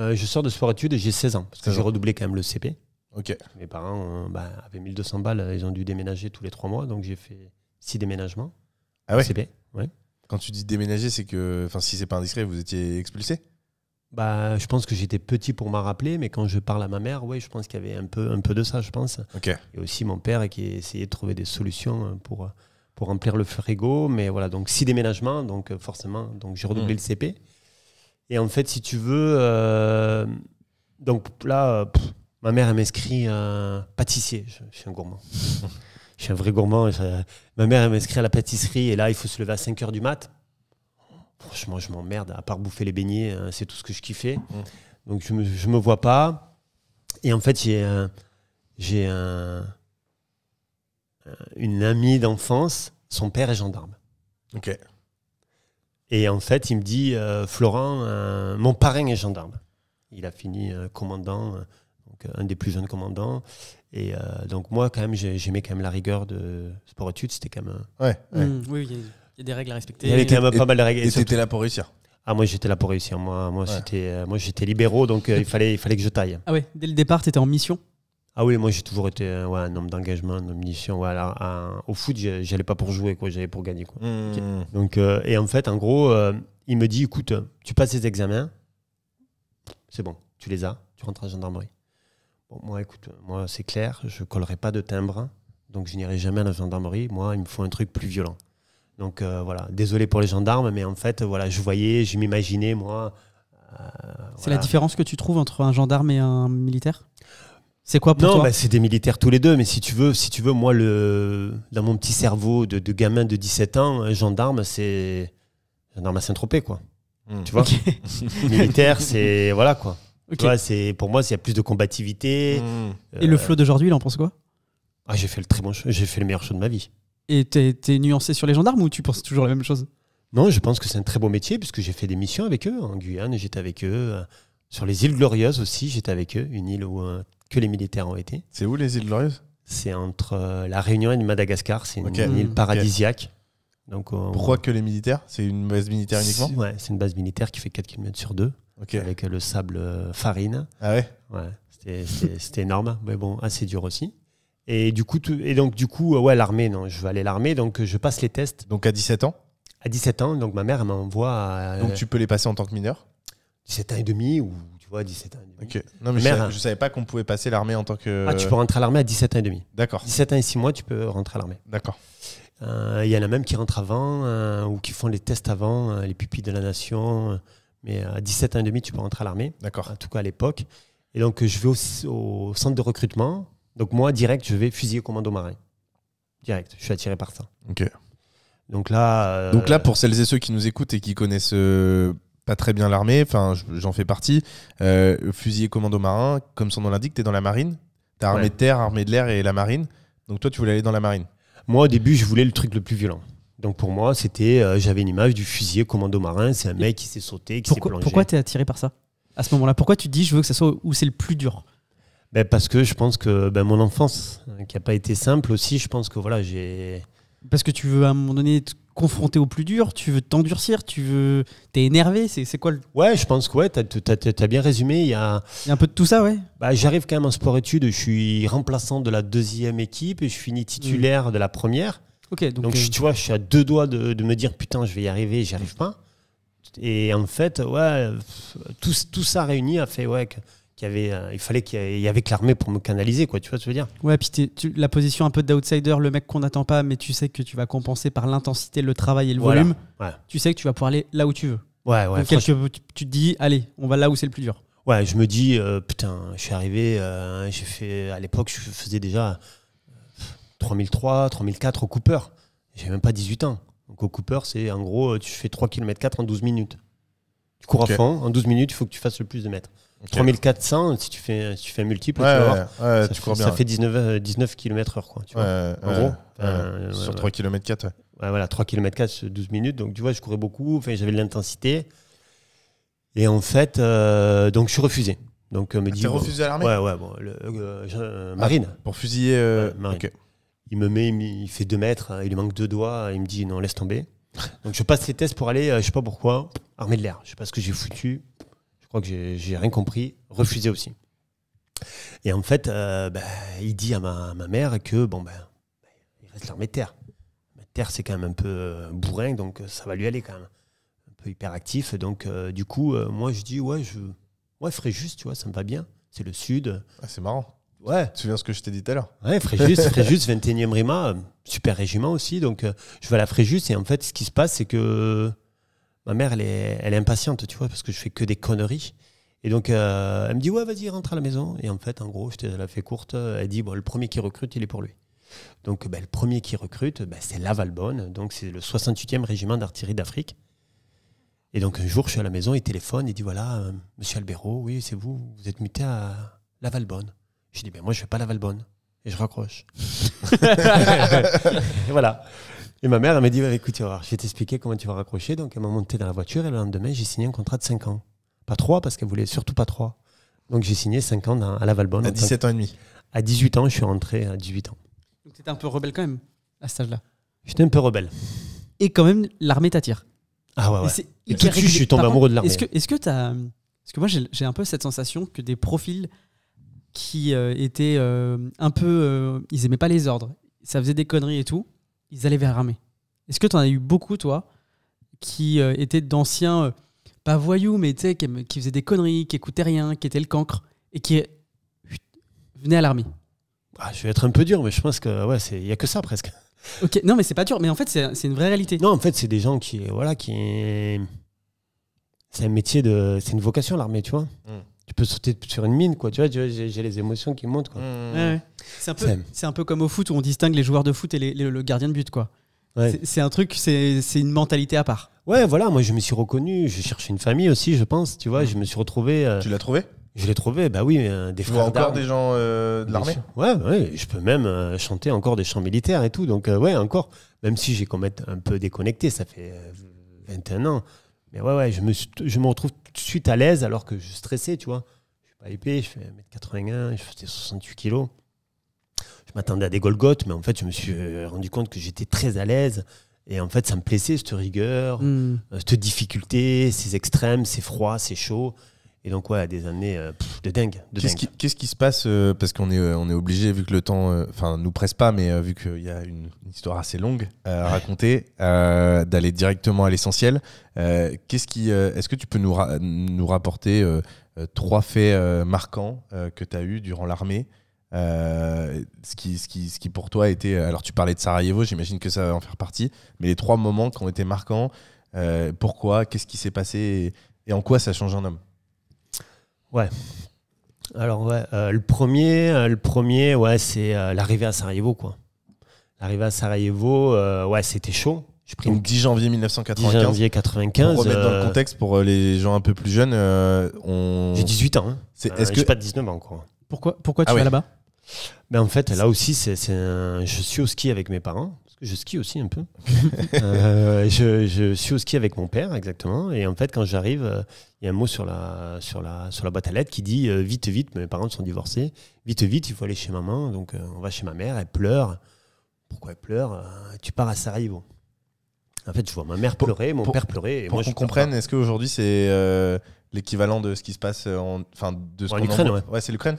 euh, Je sors de sport-études et j'ai 16 ans, parce que j'ai redoublé quand même le CP. Ok. Mes parents euh, bah, avaient 1200 balles, ils ont dû déménager tous les 3 mois, donc j'ai fait 6 déménagements. Ah ouais CP, ouais. Quand tu dis déménager, c'est que, enfin, si c'est pas indiscret, vous étiez expulsé bah, je pense que j'étais petit pour m'en rappeler, mais quand je parle à ma mère, ouais, je pense qu'il y avait un peu, un peu de ça, je pense. ok Et aussi mon père qui essayait de trouver des solutions pour, pour remplir le frigo. Mais voilà, donc six déménagements, donc euh, forcément, donc j'ai redoublé mmh. le CP. Et en fait, si tu veux, euh, donc là, euh, ma mère, elle m'inscrit un pâtissier. Je, suis un gourmand. je suis un vrai gourmand. ma mère, elle m'inscrit à la pâtisserie. Et là, il faut se lever à 5 h du mat. Franchement, je m'emmerde. À part bouffer les beignets, c'est tout ce que je kiffais. Mmh. Donc, je me, me vois pas. Et en fait, j'ai J'ai un euh, une amie d'enfance, son père est gendarme. Ok. Et en fait, il me dit euh, Florent, euh, mon parrain est gendarme. Il a fini commandant, donc, un des plus jeunes commandants. Et donc, moi, quand même, j'aimais quand même la rigueur de sport études. C'était quand même. Ouais. Hmm, oui, il y, a des règles à respecter. Il y avait quand même pas mal de règles. Et t'étais là pour réussir ah moi j'étais là pour réussir moi moi c'était j'étais moi j'étais libéraux donc il fallait il fallait que je taille. Ah ouais, dès le départ tu étais en mission ah oui, moi j'ai toujours été euh, ouais, un homme d'engagement, un homme voilà au foot, j'allais pas pour jouer, quoi, j'allais pour gagner. Quoi. Hmm. Donc, euh, et en fait, en gros, euh, il me dit écoute, tu passes tes examens, c'est bon, tu les as, tu rentres à la gendarmerie. Bon, moi, écoute, moi c'est clair, je collerai pas de timbre, donc je n'irai jamais à la gendarmerie. Moi, il me faut un truc plus violent. Donc voilà, désolé pour les gendarmes, mais en fait, voilà, je voyais, je m'imaginais, moi. c'est la différence que tu trouves entre un gendarme et un militaire c'est quoi pour non, toi bah, c'est des militaires tous les deux, mais si tu veux, si tu veux moi, le, dans mon petit cerveau de, gamin de 17 ans, un gendarme, c'est. Gendarme à Saint-Tropez, quoi. Hmm. Tu vois Militaire, c'est. Voilà, quoi. c'est, pour moi, c'est y a plus de combativité. Hmm. Et le euh, flot d'aujourd'hui, il en pense quoi ah, J'ai fait le très bon j'ai fait le meilleur choix de ma vie. Et t'es, t'es nuancé sur les gendarmes ou tu penses toujours la même chose Non, je pense que c'est un très beau métier puisque j'ai fait des missions avec eux. En Guyane, j'étais avec eux. Euh, sur les îles Glorieuses aussi, j'étais avec eux, une île où un que les militaires ont été. C'est où les îles Glorieuses C'est entre euh, la Réunion et Madagascar. C'est une île hmm, paradisiaque. Donc, euh, Pourquoi que les militaires C'est une base militaire uniquement Ouais, c'est une base militaire qui fait 4 km sur 2. Avec euh, le sable farine. Ah ouais Ouais, c'était énorme, mais bon, assez dur aussi. Et du coup, et donc du coup, ouais, l'armée, non, je vais aller l'armée, donc je passe les tests. Donc à 17 ans À 17 ans, donc ma mère m'envoie. À... Donc tu peux les passer en tant que mineur 17 ans et demi ou 17 ans et Ok. Non, mais je, savais, savais pas qu'on pouvait passer l'armée en tant que. Ah, tu peux rentrer à l'armée à 17 ans et demi. D'accord. 17 ans et 6 mois, tu peux rentrer à l'armée. D'accord. Euh, il y en a même qui rentrent avant euh, ou qui font les tests avant, euh, les pupilles de la nation. mais à 17 ans et demi, tu peux rentrer à l'armée. D'accord. En tout cas, à l'époque. Et donc, je vais au, centre de recrutement. Donc, moi, direct, je vais fusiller commando marin. Direct. Je suis attiré par ça. Ok. Donc là. Donc là, pour celles et ceux qui nous écoutent et qui connaissent pas très bien l'armée, enfin j'en fais partie, euh, fusilier commando marin, comme son nom l'indique, tu es dans la marine, tu as armée de terre, armée de l'air et la marine, donc toi tu voulais aller dans la marine. Moi au début je voulais le truc le plus violent. Donc pour moi c'était, euh, j'avais une image du fusilier commando marin, c'est un mec qui s'est sauté, qui s'est plongé. Pourquoi t'es attiré par ça à ce moment-là Pourquoi tu dis je veux que ça soit où c'est le plus dur ben parce que je pense que ben mon enfance, hein, qui n'a pas été simple aussi, je pense que voilà, j'ai... Parce que tu veux à un moment donné confronté au plus dur, tu veux t'endurcir, tu veux. T'es énervé, c'est quoi le... Ouais, je pense que ouais, t'as as, bien résumé. Il y a... y a... un peu de tout ça, ouais. Bah, j'arrive quand même en sport-études, je suis remplaçant de la deuxième équipe et je finis titulaire de la première. Ok, donc. donc euh, tu vois, je suis à deux doigts de, me dire putain, je vais y arriver, j'y arrive pas. Et en fait, ouais, tout, tout ça réuni a fait ouais, que il fallait qu'il y, avait que l'armée pour me canaliser, quoi. Tu vois ce que je veux dire Ouais, puis tu, la position un peu d'outsider, le mec qu'on n'attend pas, mais tu sais que tu vas compenser par l'intensité, le travail et le volume. Tu sais que tu vas pouvoir aller là où tu veux. Ouais, ouais. tu, te dis, allez, on va là où c'est le plus dur. Ouais, je me dis, euh, putain, je suis arrivé, euh, j'ai fait, à l'époque, je faisais déjà 3003, euh, 3004 au Cooper. J'ai même pas 18 ans. Donc au Cooper, c'est en gros, tu fais 3 km 4 en 12 minutes. Tu cours à fond, en 12 minutes, il faut que tu fasses le plus de mètres. 3400, si tu fais, tu fais un multiple, ouais, voir, ouais, ça, tu fait, ça, fait, 19, 19 km/h. en gros. Sur 3 km 4. voilà, 3 km 4, 12 minutes. Donc, tu vois, je courais beaucoup, j'avais de l'intensité. Et en fait, euh, donc je suis refusé. Donc, me ah, dit, refusé à l'armée Ouais, ouais, bon, le, euh, euh, Marine. Ah, pour fusiller. Marine. Il me met, il fait 2 mètres, hein, il lui manque deux doigts, il me dit non, laisse tomber. Donc je passe les tests pour aller, je sais pas pourquoi, armée de l'air. Je sais pas ce que j'ai foutu que j'ai rien compris, refusé aussi. Et en fait, euh, ben, il dit à ma, ma, mère que bon ben, il reste l'armée terre. La terre, c'est quand même un peu euh, bourrin, donc euh, ça va lui aller quand même. Un peu hyperactif. Donc du coup, moi je dis ouais, je ouais, Fréjus, tu vois, ça me va bien. C'est le sud. Ah, c'est marrant. Ouais. Tu te souviens ce que je t'ai dit tout à l'heure Ouais, Fréjus, Fréjus, 21e Rima, super régiment aussi. Donc je vais à la Fréjus et en fait, ce qui se passe, c'est que ma mère, elle est, impatiente, tu vois, parce que je fais que des conneries. Et donc, euh, elle me dit, ouais, vas-y, rentre à la maison. Et en fait, en gros, je te la fais courte. Elle dit, bon, le premier qui recrute, il est pour lui. Donc, ben, le premier qui recrute, ben, c'est c'est Lavalbonne. Donc, c'est le 68e régiment d'artillerie d'Afrique. Et donc, un jour, je suis à la maison, il téléphone, il dit, voilà, euh, monsieur Albero, oui, c'est vous, vous êtes muté à Lavalbonne. Je dis, ben moi, je ne fais pas Lavalbonne. Et je raccroche. Et voilà. Et ma mère, elle m'a dit bah, écoute, je vais t'expliquer comment tu vas raccrocher. Donc, elle m'a monté dans la voiture et le lendemain, j'ai signé un contrat de 5 ans. Pas 3 parce qu'elle voulait surtout pas 3. Donc, j'ai signé 5 ans à la Valbonne. À 17 ans et demi. À 18 ans, je suis rentré à 18 ans. Donc, tu un peu rebelle quand même à cet âge-là J'étais un peu rebelle. Et quand même, l'armée t'attire. Ah ouais, ouais. Et, tout de suite, je suis tombé amoureux de l'armée. Est-ce que, est-ce Parce que moi, j'ai un peu cette sensation que des profils qui euh, étaient euh, un peu. Euh, ils aimaient pas les ordres. Ça faisait des conneries et tout ils allaient vers l'armée. Est-ce que tu en as eu beaucoup, toi, qui euh, étaient d'anciens, euh, pas voyous, mais qui, qui faisaient des conneries, qui écoutaient rien, qui étaient le cancre, et qui euh, venaient à l'armée ah, Je vais être un peu dur, mais je pense que ouais, il n'y a que ça presque. Ok, non, mais c'est pas dur, mais en fait, c'est une vraie réalité. Non, en fait, c'est des gens qui. Voilà, qui. C'est un métier de. C'est une vocation, l'armée, tu vois. Hmm tu peux sauter sur une mine, quoi. Tu vois, j'ai les émotions qui montent, quoi. Mmh. Ouais, c'est un, peu comme au foot où on distingue les joueurs de foot et le gardien de but, quoi. Ouais. C'est un truc, c'est une mentalité à part. Ouais, voilà, moi je me suis reconnu, je cherché une famille aussi, je pense, tu vois, mmh. je me suis retrouvé. Euh, tu l'as trouvé Je l'ai trouvé, bah oui, euh, des frères. vois encore des gens euh, de l'armée ouais, ouais, je peux même chanter encore des chants militaires et tout, donc ouais, encore, même si j'ai quand même un peu déconnecté, ça fait 21 ans. Mais ouais, ouais, je me, retrouve tout de suite à l'aise alors que je stressais tu vois. Je suis pas épais, je fais 1m81, je faisais 68 kilos. Je m'attendais à des golgottes, mais en fait, je me suis euh, rendu compte que j'étais très à l'aise. Et en fait, ça me plaisait, cette rigueur, hmm. euh, cette difficulté, ces extrêmes, ces froids, ces chauds. Et donc, ouais, des années euh, de dingue. Qu'est-ce qui, se passe euh, Parce qu'on est, euh, on est obligé, vu que le temps, enfin, nous presse pas, mais vu qu'il y a une, histoire assez longue à raconter, d'aller directement à l'essentiel. qu'est-ce qui, est-ce que tu peux nous, nous rapporter trois faits marquants que tu as eus durant l'armée ce, qui, ce, qui, ce qui pour toi était. Alors, tu parlais de Sarajevo, j'imagine que ça va en faire partie, mais les trois moments qui ont été marquants, pourquoi, qu'est-ce qui s'est passé et, et, en quoi ça change un homme Ouais. Alors ouais, euh, le premier, euh, le premier, ouais, c'est euh, l'arrivée à Sarajevo, quoi. L'arrivée à Sarajevo, ouais, c'était chaud. J'ai Donc, 10 janvier 1995. janvier 95. Pour remettre dans le contexte pour les gens un peu plus jeunes, J'ai 18 ans. Hein. C'est, est-ce que pas 19 ans, quoi. Pourquoi, pourquoi tu ah vas là-bas mais ben, en fait, là aussi, c'est, je suis au ski avec mes parents je skie aussi un peu. Euh, je, suis au ski avec mon père, exactement. Et en fait, quand j'arrive, euh, il y a un mot sur la, sur la, sur la boîte à lettres qui dit euh, Vite, vite, mes parents sont divorcés. Vite, vite, il faut aller chez maman. Donc, on va chez ma mère, elle pleure. Pourquoi elle pleure Tu pars à Sarajevo. En fait, je vois ma mère pleurer, mon père pleurer. Et pour qu'on comprenne, est-ce qu'aujourd'hui, c'est l'équivalent de ce qui se passe en. Enfin, de ce en Ukraine, ouais c'est l'Ukraine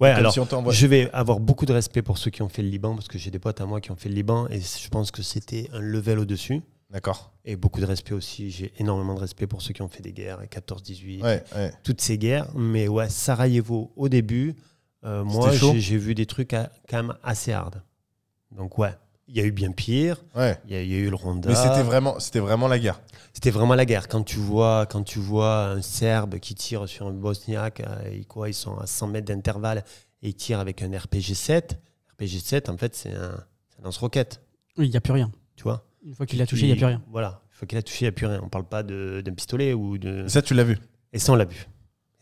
Ouais, alors je vais avoir beaucoup de respect pour ceux qui ont fait le Liban, parce que j'ai des potes à moi qui ont fait le Liban, et je pense que c'était un level au-dessus. D'accord. Et beaucoup de respect aussi, j'ai énormément de respect pour ceux qui ont fait des guerres, 14-18, toutes ces guerres. Mais ouais, Sarajevo, au début, euh, moi, j'ai vu des trucs quand même assez hard. Donc ouais, il y a eu bien pire. Ouais. Il, y a, eu le Rwanda. Mais c'était vraiment, c'était vraiment la guerre. C'était vraiment la guerre. Quand tu vois, quand tu vois un Serbe qui tire sur un Bosniaque, euh, et quoi, ils sont à 100 mètres d'intervalle et ils tirent avec un RPG-7. RPG-7, en fait, c'est un, lance-roquette. Oui, il n'y a plus rien. Tu vois Une fois qu'il a touché, il n'y a plus rien. Voilà. Une fois qu'il a touché, il n'y a plus rien. On parle pas d'un pistolet ou de. ça, tu l'as vu. Et ça, on l'a vu.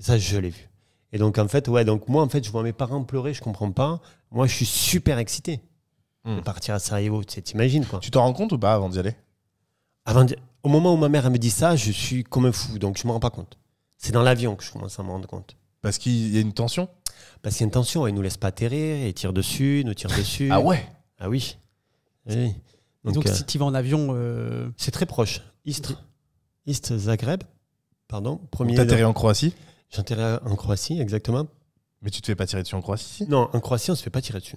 Et ça, je l'ai vu. Et donc, en fait, ouais, donc moi, en fait, je vois mes parents pleurer, je comprends pas. Moi, je suis super excité. Hmm. Partir à Sarajevo, tu t'imagines quoi. Tu t'en rends compte ou pas avant d'y aller avant Au moment où ma mère elle me dit ça, je suis comme un fou, donc je ne me rends pas compte. C'est dans l'avion que je commence à me rendre compte. Parce qu'il y a une tension Parce qu'il y a une tension, ils nous laissent pas atterrir, ils tirent dessus, nous tirent dessus. ah ouais Ah oui. Donc, euh, si tu vas en avion. Euh, c'est très proche. Istres. istres Zagreb, pardon. Premier. intérêt en Croatie J'atterris en Croatie, exactement. Mais tu te fais pas tirer dessus en Croatie Non, en Croatie, on se fait pas tirer dessus.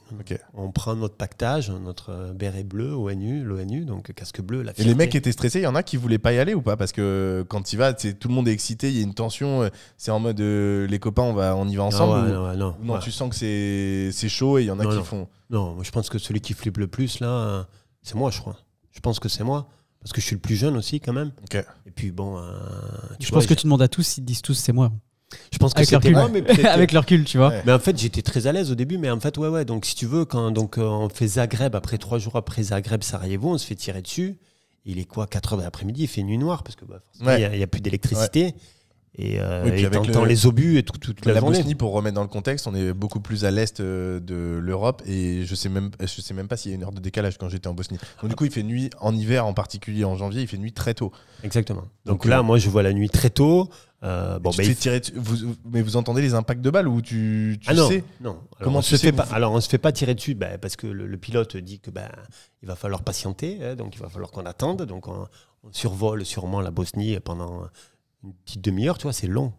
On prend notre pactage, notre euh, béret bleu, ONU, l'ONU, donc casque bleu, la Et les mecs étaient stressés, il y en a qui voulaient pas y aller ou pas Parce que quand tu vas, tout le monde est excité, il y a une tension, euh, c'est en mode euh, les copains, on, va, on y va ah ensemble Non, tu sens que c'est chaud et il y en a qui font. Non, je pense que celui qui flippe le plus, là, c'est moi, je crois. Je pense que c'est moi parce que je suis le plus jeune aussi quand même. Ok. Et puis bon, tu je pense que tu demandes à tous, ils disent tous c'est moi. Je pense que avec leur, recul, avec leur tu vois. Mais en fait, j'étais très à l'aise au début, mais en fait, ouais, ouais. Donc, si tu veux, quand donc, euh, on fait Zagreb, après trois jours après Zagreb, Sarajevo, on se fait tirer dessus. Il est quoi, 4 heures de l'après-midi, il fait nuit noire, parce que bah, il n'y a, plus d'électricité. Et, euh, oui, les obus et tout, toute la, Bosnie, pour remettre dans le contexte, on est beaucoup plus à l'est euh, de l'Europe et je sais même, je sais même pas s'il y a une heure de décalage quand j'étais en Bosnie. Donc du coup, il fait nuit en hiver, en particulier en janvier, il fait nuit très tôt. Exactement. Donc, là, moi, je vois la nuit très tôt. Euh, mais vous entendez les impacts de balles ou tu, tu ah non, sais Alors comment on se fait pas Alors on se fait pas tirer dessus bah, parce que le, pilote dit que bah, il va falloir patienter, hein, donc il va falloir qu'on attende, donc on, on, survole sûrement la Bosnie pendant une petite demi-heure, tu vois, c'est long.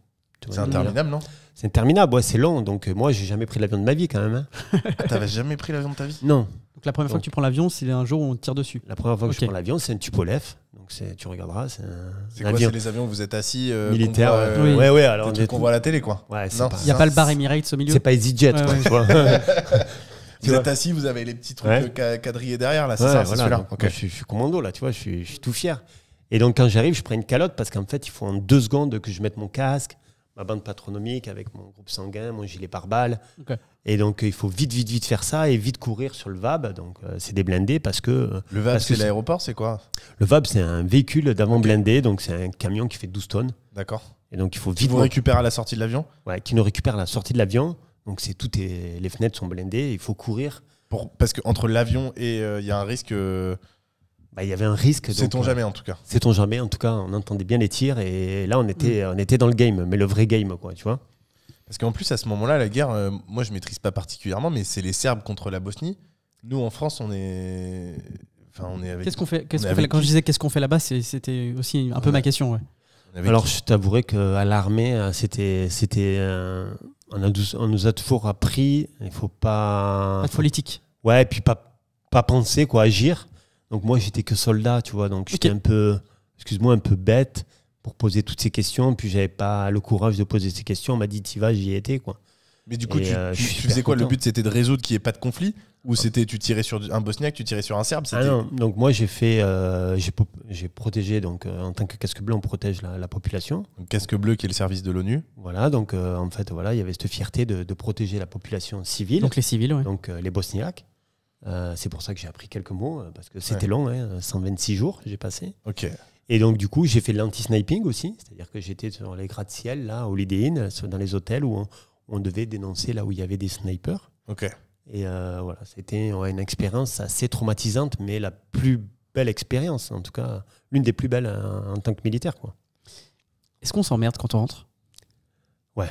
C'est interminable, non C'est interminable, ouais, c'est long. Donc euh, moi, j'ai jamais pris l'avion de ma vie quand même. hein. Ah, T'avais jamais pris l'avion de ta vie Non. Donc la première fois que tu prends l'avion, c'est un jour où on te tire dessus. La première fois que je prends l'avion, c'est un Tupolev. Donc c'est- tu regarderas, c'est un, C'est quoi C'est les avions où vous êtes assis euh, militaire. Oui. Euh, ouais, ouais, alors tu qu'on voit à la télé, quoi. Ouais, Non, Il n'y a pas le bar Emirates au milieu. c'est pas EasyJet, quoi, tu vois. Vous êtes assis, vous avez les petits trucs Ouais. Euh, quadrillés derrière, là, c'est ça, c'est celui-là. je, suis- commando là, tu vois, je suis, je suis tout fier. Et donc quand j'arrive, je prends une calotte parce qu'en fait, il faut en deux secondes que je mette mon casque, ma bande patronomique avec mon groupe sanguin, mon gilet pare-balles. Et donc, euh, il faut vite, vite, vite faire ça et vite courir sur le VAB. Donc, euh, c'est des blindés parce que. Euh, le VAB, c'est l'aéroport, c'est quoi Le VAB, c'est un véhicule d'avant blindé. Donc, c'est un camion qui fait 12 tonnes. D'accord. Et donc, il faut vite. Qui vous récupère à la sortie de l'avion Ouais, qui nous récupère à la sortie de l'avion. Donc, c'est toutes les fenêtres sont blindées. Il faut courir. Pour, parce qu'entre l'avion et il y a un risque bah, il y avait un risque. Sait-on euh, jamais en tout cas. c'est on jamais en tout cas. On entendait bien les tirs et là on était, mm. on était dans le game, mais le vrai game quoi, tu vois. Parce qu'en plus à ce moment-là, la guerre, euh, moi je maîtrise pas particulièrement, mais c'est les Serbes contre la Bosnie. Nous en France, on est, enfin on est avec. Qu'est-ce qu'on fait, qu'est-ce fait, Quand je disais qu'est-ce qu'on fait là-bas, c'était aussi un peu ma question. Ouais. Alors je je t'avouerais qu'à l'armée, euh, c'était, c'était, on, nous a toujours appris, il faut pas. Pas politique. Ouais, et puis pas pas penser quoi, agir donc moi, j'étais que soldat, tu vois. Donc j'étais un peu, excuse-moi, un peu bête pour poser toutes ces questions. Puis j'avais pas le courage de poser ces questions. On m'a dit, t'y vas, j'y étais, quoi. Mais du coup, euh, tu, faisais quoi Le but, c'était de résoudre qu'il n'y ait pas de conflit Ou c'était tu tirais sur un Bosniaque, tu tirais sur un Serbe ah non, donc moi j'ai fait, euh, j'ai protégé, donc euh, en tant que casque bleu, on protège la, population. Donc, casque bleu qui est le service de l'ONU. Voilà, donc en fait, voilà, il y avait cette fierté de, protéger la population civile. Donc les civils, Donc les Bosniaques. Euh, c'est pour ça que j'ai appris quelques mots, euh, parce que c'était long, 126 hein, jours j'ai passé. Ok. Et donc, du coup, j'ai fait de l'anti-sniping aussi, c'est-à-dire que j'étais sur les gratte-ciel, là, au Inn dans les hôtels où on, devait dénoncer là où il y avait des snipers. Et euh, voilà, c'était une expérience assez traumatisante, mais la plus belle expérience, en tout cas, l'une des plus belles en, tant que militaire. quoi. Est-ce qu'on s'emmerde quand on rentre Ouais.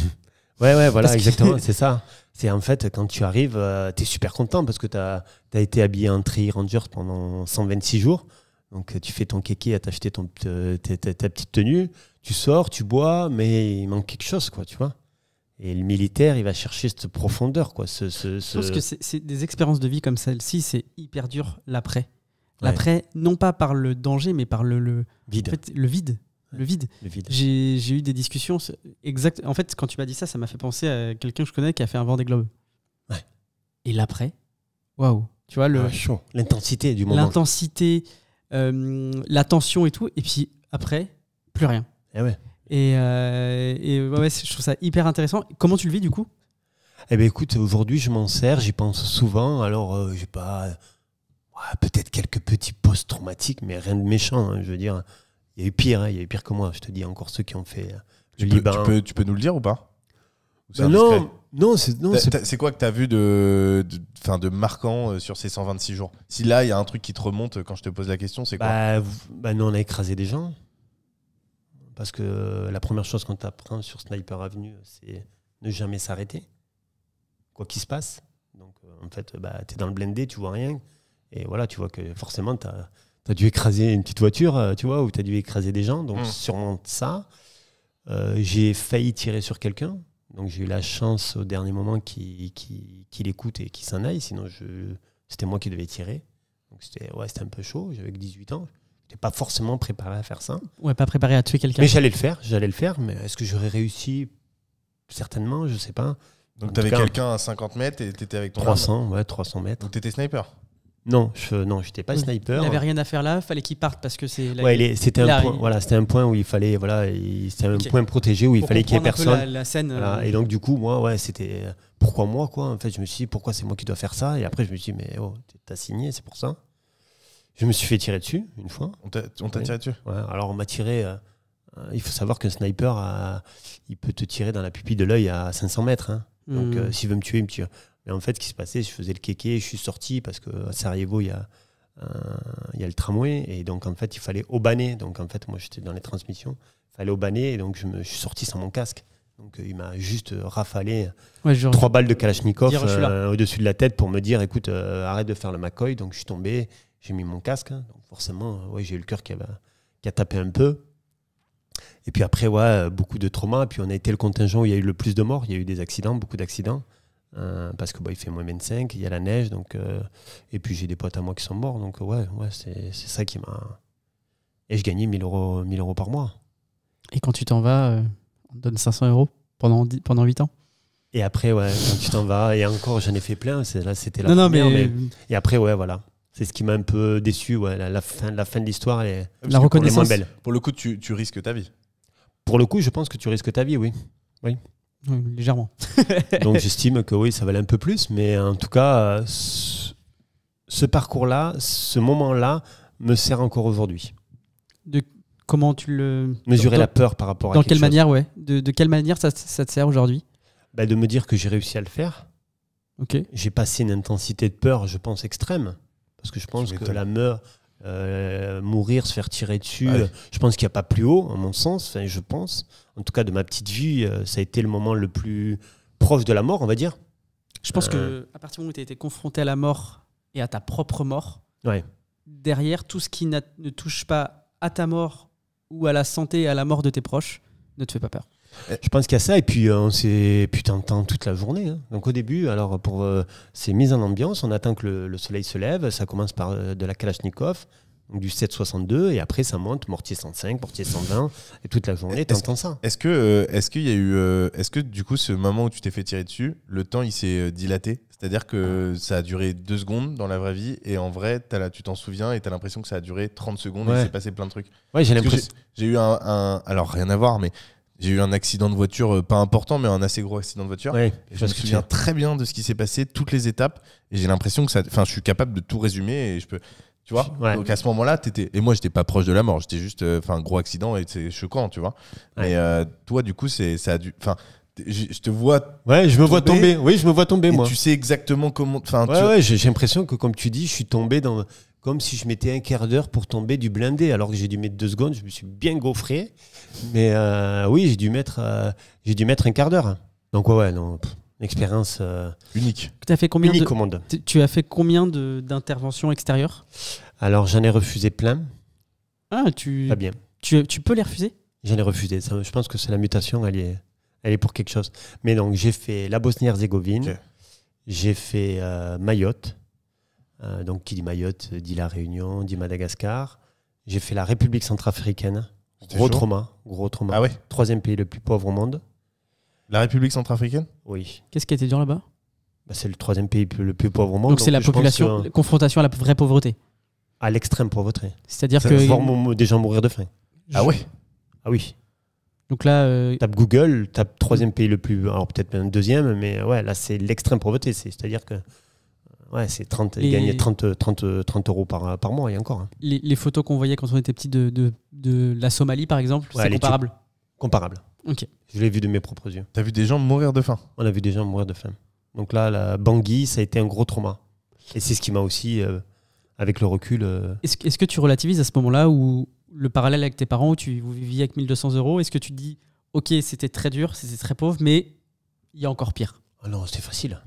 ouais, ouais, voilà, exactement, c'est ça c'est en fait quand tu arrives, euh, tu es super content parce que tu as, été habillé en tri ranger pendant 126 jours. Donc tu fais ton kéké, t'as acheté ton, ta, petite tenue, tu sors, tu bois, mais il manque quelque chose, quoi, tu vois. Et le militaire, il va chercher cette profondeur, quoi. Ce, Je pense que c'est des expériences de vie comme celle-ci, c'est hyper dur l'après. L'après, non pas par le danger, mais par le, le vide. le vide le vide. vide. J'ai eu des discussions. Exact, en fait, quand tu m'as dit ça, ça m'a fait penser à quelqu'un que je connais qui a fait un Vendée Globe. Ouais. Et l'après, waouh. Tu vois, le. Ah, L'intensité du moment. L'intensité, euh, la tension et tout. Et puis après, plus rien. Eh euh, et ouais. Et, et ouais, je trouve ça hyper intéressant. Comment tu le vis du coup Eh bien, écoute, aujourd'hui, je m'en sers, j'y pense souvent. Alors, euh, j'ai pas. Peut-être quelques petits post-traumatiques, mais rien de méchant, hein, je veux dire. Il y a eu pire, hein, il y a eu pire que moi, je te dis, encore ceux qui ont fait euh, le tu Liban. Peux, tu, peux, nous le dire ou pas bah Non, non c'est quoi que tu as vu de, de marquant euh, sur ces 126 jours Si là, il y a un truc qui te remonte euh, quand je te pose la question, c'est quoi bah, bah, nous, on a écrasé des gens. Parce que la première chose qu'on t'apprend sur Sniper Avenue, c'est ne jamais s'arrêter, quoi qu'il se passe. Donc, en fait, bah, tu es dans le blindé, tu vois rien. Et voilà, tu vois que forcément, tu as tu dû écraser une petite voiture, euh, tu vois, ou tu as dû écraser des gens, donc hmm. sûrement ça. Euh, j'ai failli tirer sur quelqu'un, donc j'ai eu la chance au dernier moment qu'il écoute et qu'il s'en aille, sinon c'était moi qui devais tirer. Donc c'était ouais, un peu chaud, j'avais que 18 ans. J'étais pas forcément préparé à faire ça. Ouais, pas préparé à tuer quelqu'un. Mais j'allais le faire, j'allais le faire, mais est-ce que j'aurais réussi Certainement, je sais pas. Donc tu avais quelqu'un à 50 mètres et tu étais avec toi 300, ouais, 300 mètres. Donc tu sniper non, je n'étais pas sniper. Il n'avait rien à faire là, il fallait qu'il parte parce que c'est. Ouais, c'était un point. Voilà, c'était un point où il fallait, voilà, c'était un point protégé où il fallait qu'il y ait personne. La, scène. Euh, et donc du coup, moi, ouais, c'était euh, pourquoi moi quoi. En fait, je me suis dit pourquoi c'est moi qui dois faire ça. Et après, je me suis dit mais oh, t'as signé, c'est pour ça. Je me suis fait tirer dessus une fois. On t'a tiré dessus. Ouais. Alors on m'a tiré. Euh, il faut savoir qu'un sniper, il peut te tirer dans la pupille de l'œil à 500 mètres. Hein. Donc hmm. s'il veut me tuer, il me tue. Mais en fait, ce qui se passait, je faisais le kéké, je suis sorti parce qu'à Sarajevo, il y a, il y le tramway. Et donc, en fait, il fallait obaner. Donc, en fait, moi, j'étais dans les transmissions. Il fallait obaner. Et donc, je, me, suis sorti sans mon casque. Donc, euh, il m'a juste rafalé trois balles de Kalachnikov euh, au-dessus de la tête pour me dire écoute, euh, arrête de faire le McCoy. Donc, je suis tombé, j'ai mis mon casque. Hein. donc, forcément, ouais, j'ai eu le cœur qui a, qui tapé un peu. Et puis après, ouais, beaucoup de traumas. Puis on a été le contingent où il y a eu le plus de morts. Il y a eu des accidents, beaucoup d'accidents. Euh, parce que bah, il fait moins 25, il y a la neige, donc euh, et puis j'ai des potes à moi qui sont morts, donc euh, ouais, ouais c'est ça qui m'a. Et je gagnais 1000 euros, 1000 euros par mois. Et quand tu t'en vas, on te donne 500 euros pendant, pendant 8 ans Et après, ouais, quand tu t'en vas, et encore, j'en ai fait plein, là c'était la Et après, ouais, voilà. C'est ce qui m'a un peu déçu, ouais, la, fin, la fin de l'histoire, est, la ah, reconnaissance. moins belle. Pour le coup, tu, tu risques ta vie Pour le coup, je pense que tu risques ta vie, oui. Oui légèrement. Donc j'estime que oui, ça valait un peu plus, mais en tout cas, euh, ce parcours-là, ce moment-là, me sert encore aujourd'hui. De comment tu le mesurer la peur par rapport à dans quelle manière, ouais. De, quelle manière ça, te sert aujourd'hui bah, de me dire que j'ai réussi à le faire. Ok. J'ai passé une intensité de peur, je pense extrême, parce que je pense que la meurtre euh, mourir, se faire tirer dessus, euh, je pense qu'il n'y a pas plus haut, à mon sens. Enfin, je pense en tout cas de ma petite vie, euh, ça a été le moment le plus proche de la mort, on va dire. Je pense qu'à que euh. à partir du moment où tu as été confronté à la mort et à ta propre mort, derrière, tout ce qui ne touche pas à ta mort ou à la santé et à la mort de tes proches ne te fait pas peur. Euh, je pense qu'il y a ça, et puis tu on s'est putain de toute la journée. Hein. Donc au début, alors pour ces mises en ambiance, on attend que le, soleil se lève, ça commence par de la Kalachnikov, du 7,62 et après ça monte mortier 105, mortier 120 et toute la journée t'entends ça. Est-ce que euh, est-ce qu'il y a eu euh, est-ce que du coup ce moment où tu t'es fait tirer dessus, le temps il s'est euh, dilaté, c'est-à-dire que ça a duré deux secondes dans la vraie vie et en vrai tu t'en souviens et t'as l'impression que ça a duré 30 secondes et et s'est passé plein de trucs. Ouais j'ai l'impression. J'ai eu un, alors rien à voir mais j'ai eu un accident de voiture, pas important, mais un assez gros accident de voiture. je me souviens très bien de ce qui s'est passé, toutes les étapes. Et j'ai l'impression que ça. Enfin, je suis capable de tout résumer. Et je peux. Tu vois Donc à ce moment-là, t'étais. Et moi, j'étais pas proche de la mort. J'étais juste. Euh, enfin, un gros accident et c'est choquant, tu vois. Mais euh, toi, du coup, c'est ça a dû. Enfin, je te vois. Ouais, je me vois tomber. Oui, je me vois tomber, moi. Tu sais exactement comment. Enfin, ouais, ouais j'ai l'impression que, comme tu dis, je suis tombé dans. Comme si je mettais un quart d'heure pour tomber du blindé, alors que j'ai dû mettre deux secondes. Je me suis bien gaufré. Mais euh, oui, j'ai dû, mettre, j'ai dû mettre un quart d'heure. Donc, ouais, non une expérience euh, unique. As fait combien au Tu as fait combien d'interventions extérieures Alors, j'en ai refusé plein. Ah, tu. bien. Tu, peux les refuser J'en ai refusé. je pense que c'est la mutation, elle est, elle est pour quelque chose. Mais donc, j'ai fait la Bosnie-Herzégovine, j'ai fait euh, Mayotte. Euh, donc, qui dit Mayotte dit La Réunion, dit Madagascar. J'ai fait la République centrafricaine. Gros trauma, gros trauma. Ah Troisième pays le plus pauvre au monde. La République centrafricaine Oui. Qu'est-ce qui a été dur là-bas bah, C'est le troisième pays le plus pauvre au monde. Donc c'est la population, euh, confrontation à la vraie pauvreté. À l'extrême pauvreté. C'est-à-dire que. Voir des gens mourir de faim. Ah oui Ah oui. Donc là. Euh, tape Google, tape troisième pays le plus. Alors peut-être même deuxième, mais ouais, là c'est l'extrême pauvreté. C'est-à-dire que. Ouais, c'est 30, gagner 30, 30, 30 euros par, par mois et encore. Hein. Les, photos qu'on voyait quand on était petit de, de, la Somalie, par exemple, c'est comparable. Comparable. Je l'ai vu de mes propres yeux. T'as vu des gens mourir de faim On a vu des gens mourir de faim. Donc là, la Bangui, ça a été un gros trauma. Et c'est ce qui m'a aussi, euh, avec le recul. Euh, est-ce que, tu relativises à ce moment-là où le parallèle avec tes parents, où tu vivais avec 1200 euros, est-ce que tu te dis, ok, c'était très dur, c'était très pauvre, mais il y a encore pire ah non, c'était facile.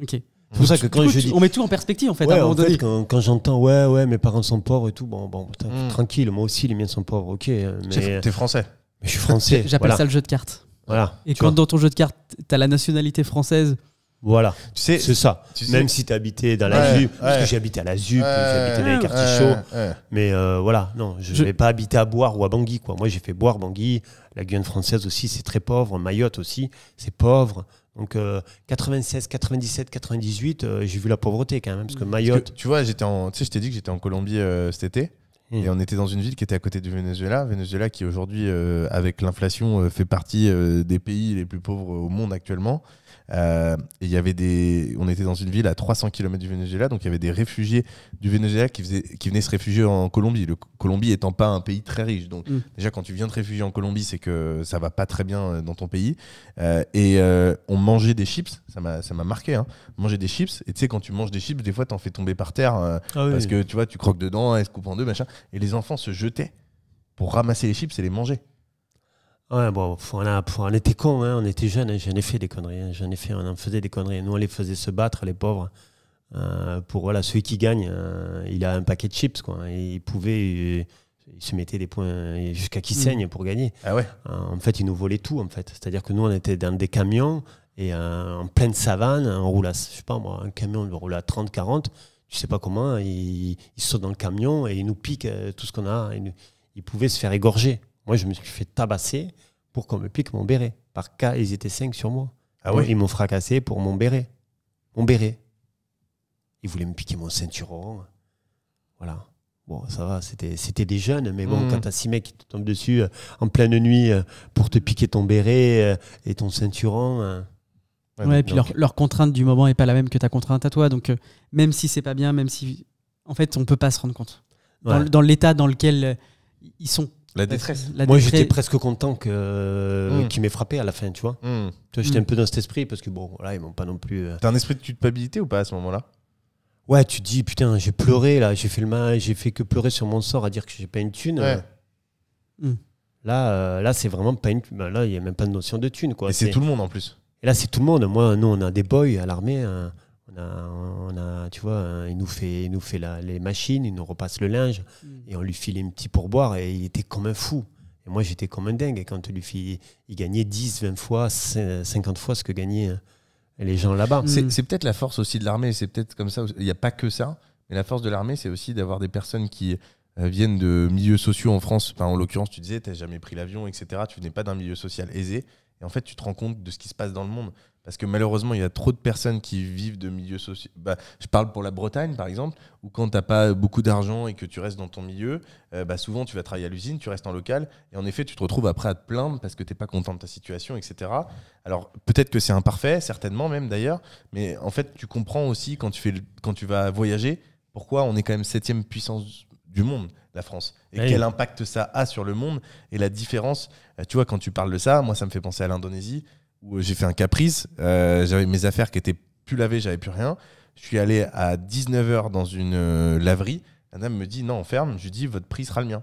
Ok. C'est pour ça que quand je dis... On met tout en perspective en fait. quand, j'entends ouais, ouais, mes parents sont pauvres et tout, bon, bon mm. tranquille, moi aussi les miens sont pauvres, ok. Mais... T'es français mais je suis français. J'appelle ça le jeu de cartes. Voilà. Et quand dans ton jeu de cartes, tu as la nationalité française. Voilà, tu sais, c'est ça. Même si tu habitais dans la ZUP, parce que j'habitais à la ZUP, j'habitais dans les quartiers chauds. Mais euh, voilà, non, je n'ai pas habité à Boire ou à Bangui. Quoi. Moi, j'ai fait Boire, Bangui. La Guyane française aussi, c'est très pauvre. Mayotte aussi, c'est pauvre. Donc 96, 97, 98, j'ai vu la pauvreté quand même, parce que Mayotte. tu vois, j'étais en, tu sais, je t'ai dit que j'étais en Colombie euh, cet été. Et on était dans une ville qui était à côté du Venezuela. Venezuela qui aujourd'hui, euh, avec l'inflation, euh, fait partie euh, des pays les plus pauvres au monde actuellement. Euh, il y avait des, on était dans une ville à 300 km du Venezuela, donc il y avait des réfugiés du Venezuela qui, qui venaient se réfugier en Colombie. Le Colombie étant pas un pays très riche, donc mm. déjà quand tu viens de réfugier en Colombie, c'est que ça va pas très bien euh, dans ton pays. Euh, et on mangeait des chips, ça m'a, marqué. Hein. Manger des chips, et tu sais quand tu manges des chips, des fois t'en fais tomber par terre ah parce que tu vois, tu croques dedans, elles se coupent en deux, machin. Et les enfants se jetaient pour ramasser les chips et les manger. Ouais, bon, on, était cons, hein, on était jeunes, hein, j'en ai fait des conneries, hein, j'en ai fait, on en faisait des conneries. Nous, on les faisait se battre, les pauvres. Euh, pour voilà, celui qui gagne, euh, il a un paquet de chips, quoi. Hein, il pouvait, euh, il se mettait des points jusqu'à qui mm. saigne pour gagner. Ah ouais. en fait, ils nous volaient tout, en fait. C'est-à-dire que nous, on était dans des camions et en pleine savane, on roule à, je sais pas moi, un camion on roule à 30, 40, tu sais pas comment, ils il sautent dans le camion et ils nous piquent tout ce qu'on a. Ils, il pouvaient se faire égorger. Moi, je me suis fait tabasser pour qu'on me pique mon béret. Par cas, ils étaient cinq sur moi. Ah ouais. Ils m'ont fracassé pour mon béret. Mon béret. Ils voulaient me piquer mon ceinturon. Voilà. Bon, ça va, c'était des jeunes, mais bon, mmh. quand quand as six mecs qui te tombent dessus euh, en pleine nuit euh, pour te piquer ton béret euh, et ton ceinturon. Ouais, et puis leur, contrainte du moment n'est pas la même que ta contrainte à toi. Donc, même si c'est pas bien, même si. En fait, on peut pas se rendre compte. Dans, dans l'état dans lequel ils sont détresse. Moi, j'étais presque content que euh, mm. qui frappé à la fin, tu vois. Mm. vois j'étais mm. un peu dans cet esprit parce que bon, là, ils m'ont pas non plus. Euh, T'as un esprit de culpabilité ou pas à ce moment-là Ouais, tu te dis putain, j'ai pleuré là, j'ai fait le mal, j'ai fait que pleurer sur mon sort à dire que j'ai pas une thune. Là, euh, là, c'est vraiment pas une. Bah, là, il y a même pas de notion de thune, quoi. Et c'est tout le monde en plus. Et là, c'est tout le monde. Moi, nous, on a des boys à l'armée. Hein on a, tu vois, il nous fait, il nous fait la, les machines, il nous repasse le linge, mm. et on lui file un petit pourboire, et il était comme un fou. Et moi, j'étais comme un dingue. Et quand lui fit, il gagnait 10, 20 fois, 50 fois ce que gagnaient euh, les gens là-bas. Mm. C'est peut-être la force aussi de l'armée, c'est peut-être comme ça, il n'y a pas que ça, mais la force de l'armée, c'est aussi d'avoir des personnes qui euh, viennent de milieux sociaux en France. en l'occurrence, tu disais, tu n'as jamais pris l'avion, etc. Tu n'es pas d'un milieu social aisé. Et en fait, tu te rends compte de ce qui se passe dans le monde. Parce que malheureusement, il y a trop de personnes qui vivent de milieux sociaux. Bah, je parle pour la Bretagne, par exemple, où quand tu n'as pas beaucoup d'argent et que tu restes dans ton milieu, euh, bah souvent tu vas travailler à l'usine, tu restes en local, et en effet, tu te retrouves après à te plaindre parce que tu n'es pas content de ta situation, etc. Alors peut-être que c'est imparfait, certainement même d'ailleurs, mais en fait, tu comprends aussi quand tu, fais quand tu vas voyager pourquoi on est quand même septième puissance du monde, la France. Et eh quel impact ça a sur le monde et la différence. Euh, tu vois, quand tu parles de ça, moi, ça me fait penser à l'Indonésie où euh, j'ai fait un caprice. Euh, j'avais mes affaires qui étaient plus lavées, j'avais plus rien. Je suis allé à 19h dans une euh, laverie. La dame me dit non, on ferme. Je lui dis votre prix sera le mien.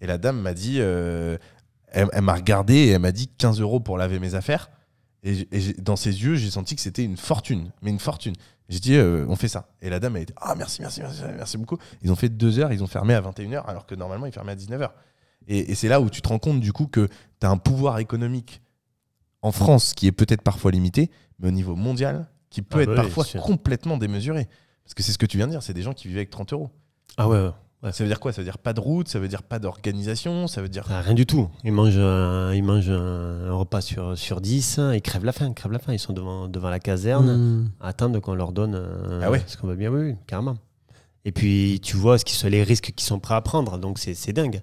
Et la dame m'a dit, elle, m'a regardé et elle m'a dit 15 euros pour laver mes affaires. Et, dans ses yeux, j'ai senti que c'était une fortune, mais une fortune. J'ai dit, on fait ça. Et la dame a dit ah merci, merci, merci, merci beaucoup. Ils ont fait deux heures, ils ont fermé à 21h, alors que normalement, ils fermaient à 19h. Et, et c'est là où tu te rends compte, du coup, que tu as un pouvoir économique en France, qui est peut-être parfois limité, mais au niveau mondial, qui peut ah être bah parfois complètement démesuré. Parce que c'est ce que tu viens de dire, c'est des gens qui vivent avec 30 euros. Ah ouais, Ça veut dire quoi Ça veut dire pas de route, ça veut dire pas d'organisation, ça veut dire. Ah, rien du tout. Ils mangent, un, ils mangent un repas sur, sur 10, ils crèvent la faim, ils crèvent la faim. Ils sont devant, devant la caserne, mmh. à qu'on leur donne ah ce qu'on veut bien. Oui, carrément. Et puis tu vois ce qui sont les risques qu'ils sont prêts à prendre, donc c'est dingue.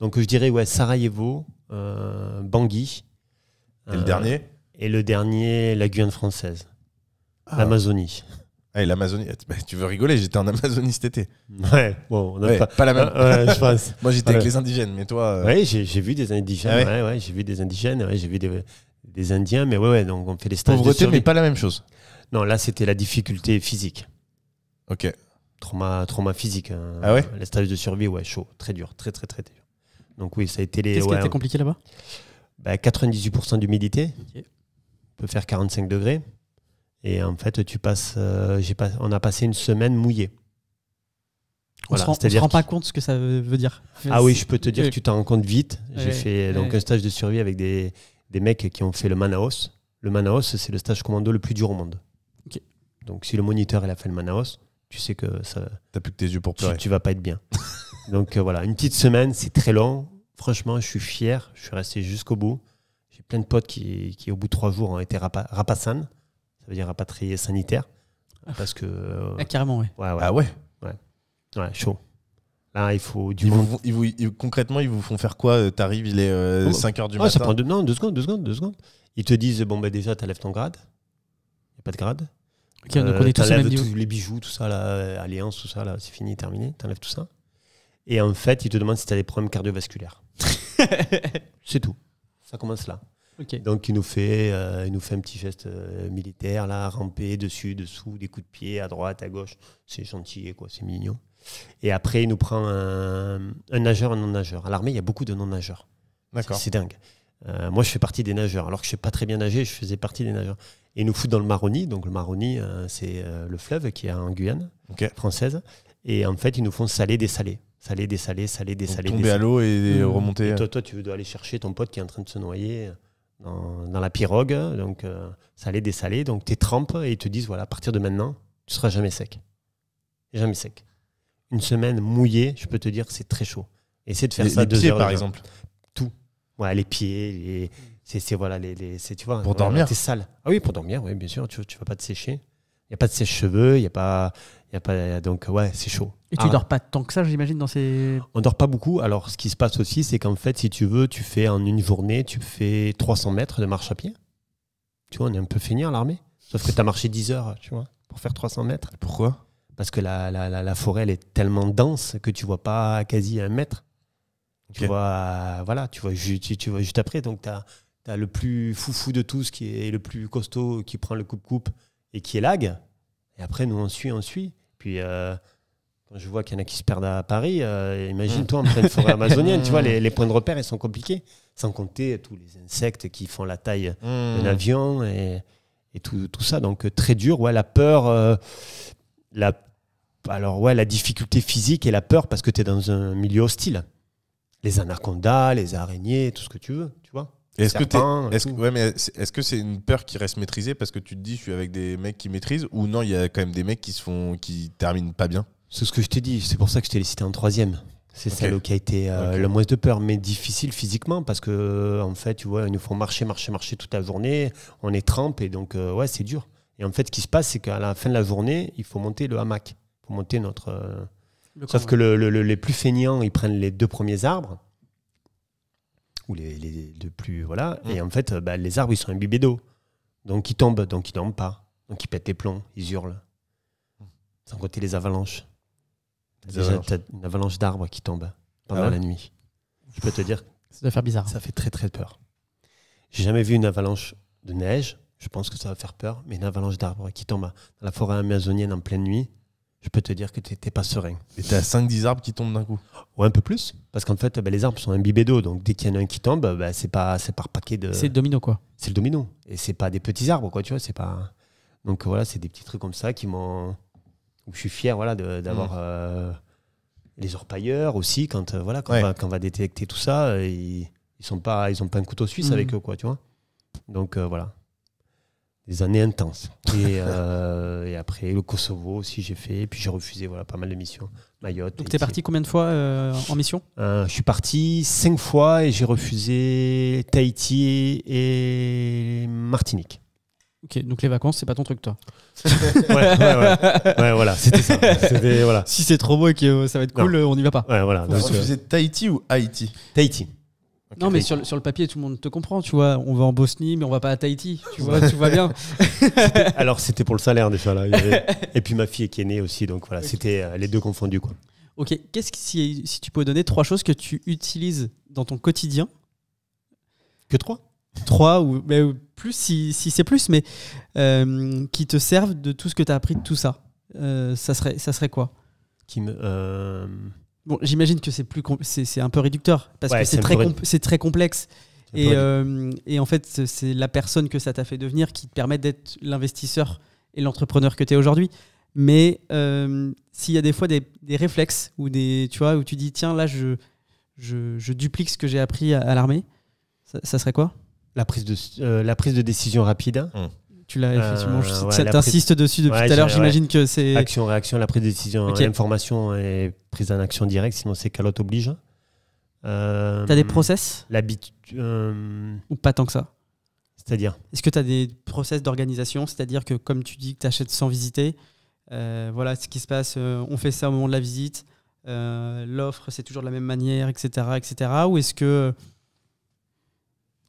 Donc je dirais ouais, Sarajevo, euh, Bangui, et le euh, dernier Et le dernier, la Guyane française. Ah. L'Amazonie. Ah, et l'Amazonie. Eh, bah, tu veux rigoler, j'étais en Amazonie cet été. Ouais, bon, on a pas... la même. je Moi, j'étais avec les indigènes, mais toi. Euh, oui, ah j'ai vu des indigènes. ouais, j'ai vu des indigènes, j'ai vu des, des, Indiens, mais ouais, ouais, donc on fait les stages. Pauvreté, mais pas la même chose. Non, là, c'était la difficulté physique. Ok. Trauma, trauma physique. Hein. Ah ouais Les stages de survie, ouais, chaud, très dur, très, très, très, dur. Donc oui, ça a été les. Qu'est-ce qui a été compliqué là-bas 98% bah, d'humidité. On peut faire 45 degrés. Et en fait, tu passes, euh, j'ai pas, on a passé une semaine mouillée. On ne se, rend, pas compte ce que ça veut dire. Ah oui, je peux te dire que tu t'en rends compte vite. J'ai fait euh, donc un stage de survie avec des, mecs qui ont fait le Manaos. Le Manaos, c'est le stage commando le plus dur au monde. Donc si le moniteur a fait le Manaos, tu sais que ça. T'as plus que tes yeux pour toi. Tu, tu vas pas être bien. donc euh, voilà, une petite semaine, c'est très long franchement, je suis fier. Je suis resté jusqu'au bout. J'ai plein de potes qui, au bout de trois jours, ont été rapa Ça veut dire rapatriés sanitaires. Ah. parce que. Euh, ah, carrément, ouais. Ouais, ah ouais. ouais Ouais. chaud. Là, il faut du concrètement, ils vous font faire quoi euh, T'arrives, il est 5 euh, bah, h du oh, matin. non, deux secondes, deux secondes, deux secondes. Ils te disent bon, bah, déjà, t'enlèves ton grade. Il n'y a pas de grade. Ok, tous, les bijoux, tout ça, là, alliance, tout ça, là, c'est fini, terminé. T'enlèves tout ça. Et en fait, il te demande si tu as des problèmes cardiovasculaires. c'est tout. Ça commence là. Donc il nous fait, euh, il nous fait un petit geste euh, militaire là, ramper dessus, dessous, des coups de pied à droite, à gauche. C'est gentil quoi, c'est mignon. Et après il nous prend un, nageur, un non nageur. À l'armée il y a beaucoup de non nageurs. D'accord. C'est dingue. Euh, moi je fais partie des nageurs, alors que je sais pas très bien nager, je faisais partie des nageurs. Et nous foutent dans le Maroni, donc le Maroni c'est le fleuve qui est en Guyane française. Et en fait ils nous font saler des salés. Salé, dessalé, salé, dessalé. Donc, tomber à l'eau et, mmh. remonter. Euh. toi, toi, tu dois aller chercher ton pote qui est en train de se noyer dans, la pirogue. Hein, donc, euh, salé, dessalé. Donc, tu trempé et ils te disent voilà, à partir de maintenant, tu seras jamais sec. Jamais sec. Une semaine mouillée, je peux te dire c'est très chaud. Essaye de faire ça les deux pieds, heures par exemple. Tout. Ouais, les pieds, les. C'est voilà, les, les tu vois. Pour dormir. T'es sale. Ah oui, pour dormir, oui, bien sûr. Tu, tu vas pas te sécher. Il n'y a pas de sèche-cheveux, il n'y a pas donc, ouais, c'est chaud. Et tu ah. dors pas tant que ça, j'imagine, dans ces. On dort pas beaucoup. Alors, ce qui se passe aussi, c'est qu'en fait, si tu veux, tu fais en une journée, tu fais 300 mètres de marche à pied. Tu vois, on est un peu fini l'armée. Sauf que tu as marché 10 heures, tu vois, pour faire 300 mètres. Pourquoi Parce que la, forêt, elle est tellement dense que tu vois pas quasi un mètre. Tu vois, voilà, tu vois, tu, tu vois juste après. Donc, tu as, as, le plus foufou de tous qui est le plus costaud, qui prend le coupe-coupe et qui est lag. Et après, nous, on suit, on suit. Puis euh, quand je vois qu'il y en a qui se perdent à Paris, euh, imagine-toi en mmh. pleine forêt amazonienne, tu vois, les, points de repère, ils sont compliqués. Sans compter tous les insectes qui font la taille d'un mmh. avion et, tout, ça. Donc euh, très dur. Ouais, la peur, la, alors ouais, la difficulté physique et la peur parce que tu es dans un milieu hostile. Les anacondas, les araignées, tout ce que tu veux. Est-ce que que c'est une peur qui reste maîtrisée parce que tu te dis je suis avec des mecs qui maîtrisent ou non il y a quand même des mecs qui se font qui terminent pas bien C'est ce que je t'ai dit, c'est pour ça que je t'ai cité en troisième. C'est celle qui a été euh, le moins de peur, mais difficile physiquement parce que en fait tu vois ils nous font marcher, marcher, marcher toute la journée, on est trempe et donc euh, ouais c'est dur. Et en fait ce qui se passe c'est qu'à la fin de la journée il faut monter le hamac, faut monter notre. Euh, sauf que le, les plus feignants ils prennent les deux premiers arbres les, les, plus. Voilà. Mm. Et en fait, euh, bah, les arbres, ils sont imbibés d'eau. Donc ils tombent, donc ils tombent pas. Donc ils pètent les plombs, ils hurlent. Mm. Sans côté les avalanches. déjà, une avalanche d'arbres qui tombe pendant ah la nuit. Je peux te dire. Ça doit faire bizarre. Ça fait très très peur. J'ai jamais vu une avalanche de neige. Je pense que ça va faire peur. Mais une avalanche d'arbres qui tombe dans la forêt amazonienne en pleine nuit, je peux te dire que tu n'étais pas serein. Et tu as 5-10 arbres qui tombent d'un coup Ou un peu plus. Parce qu'en fait, bah, les arbres sont imbibés d'eau. Donc dès qu'il y en a un qui tombe, bah, c'est pas c'est par paquet de. C'est le domino, quoi. C'est le domino. Et c'est pas des petits arbres, quoi, tu vois. C'est pas. Donc euh, voilà, c'est des petits trucs comme ça qui m'ont. je suis fier voilà, d'avoir mmh. euh, les orpailleurs aussi. Quand, euh, voilà, quand, on va, détecter tout ça, ils n'ont sont pas, ils ont pas un couteau suisse mmh. avec eux, quoi, tu vois. Donc voilà des années intenses. Euh, et, après, le Kosovo aussi, j'ai fait. Et puis j'ai refusé voilà, pas mal de missions. Mayotte. Donc tu es parti combien de fois euh, en mission euh, Je suis parti cinq fois et j'ai refusé Tahiti et Martinique. Ok, donc les vacances, c'est pas ton truc, toi. ouais, ouais, ouais. ouais voilà, c'était ça. Si c'est trop beau et que ça va être cool, on n'y va pas. Ouais, voilà. Tu Tahiti ou Haïti Tahiti. Non, mais sur le, sur, le papier, tout le monde te comprend, tu vois. On va en Bosnie, mais on va pas à Tahiti, tu vois, tout va bien. Alors, c'était pour le salaire, déjà, là. Et puis, ma fille qui est née aussi, donc voilà, c'était euh, les deux confondus, quoi. Ok, qu'est-ce que si, si, tu peux donner trois choses que tu utilises dans ton quotidien Que trois Trois ou mais plus, si, si c'est plus, mais euh, qui te servent de tout ce que tu as appris de tout ça. Euh, ça, serait, ça serait quoi qui me, Bon, j'imagine que c'est plus c'est un peu réducteur parce que c'est très c'est très complexe et, euh, et, en fait c'est la personne que ça t'a fait devenir qui te permet d'être l'investisseur et l'entrepreneur que tu es aujourd'hui. Mais euh, s'il y a des fois des, des, réflexes ou des tu vois où tu dis tiens là je je, je duplique ce que j'ai appris à, l'armée, ça, serait quoi la prise de euh, la prise de décision rapide. Hein mmh tu l'as effectivement. Euh, t'insiste dessus depuis tout à l'heure, j'imagine que c'est. Action, réaction, la prise de décision, okay. l'information est prise en action directe, sinon c'est l'autre oblige. Euh, T'as des process L'habitude. Euh, ou pas tant que ça C'est-à-dire Est-ce que tu as des process d'organisation C'est-à-dire que, comme tu dis, que tu achètes sans visiter, euh, voilà ce qui se passe, euh, on fait ça au moment de la visite, l'offre c'est toujours de la même manière, etc. etc. ou est-ce que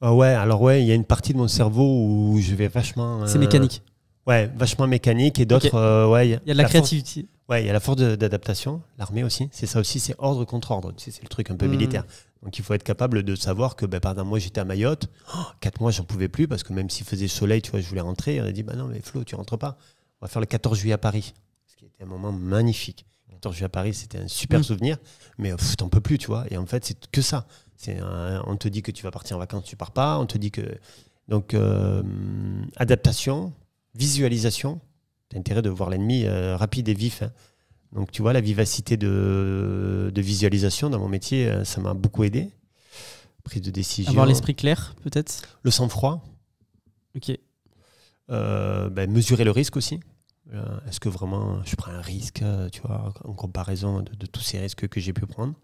ah ouais, alors ouais, il y a une partie de mon cerveau où je vais vachement. Euh, c'est mécanique. Ouais, vachement mécanique et d'autres. Euh, ouais, il y, a de la, créativité. ouais, il y a la force d'adaptation, l'armée aussi. C'est ça aussi, c'est ordre contre ordre. c'est le truc un peu hmm. militaire. Donc il faut être capable de savoir que, ben, pardon, moi j'étais à Mayotte, oh, quatre mois j'en pouvais plus parce que même s'il faisait soleil, tu vois, je voulais rentrer. on a dit, bah non, mais Flo, tu rentres pas. On va faire le 14 juillet à Paris. Ce qui était un moment magnifique. Le 14 juillet à Paris, c'était un super hmm. souvenir, mais t'en peux plus, tu vois. Et en fait, c'est que ça on te dit que tu vas partir en vacances, tu pars pas. On te dit que. Donc, euh, adaptation, visualisation. Tu intérêt de voir l'ennemi euh, rapide et vif. Hein. Donc, tu vois, la vivacité de, visualisation dans mon métier, euh, ça m'a beaucoup aidé. Prise de décision. Avoir l'esprit clair, peut-être Le sang-froid. Ok. Ben, mesurer le risque aussi. Est-ce que vraiment je prends un risque, tu vois, en comparaison de tous ces risques que j'ai pu prendre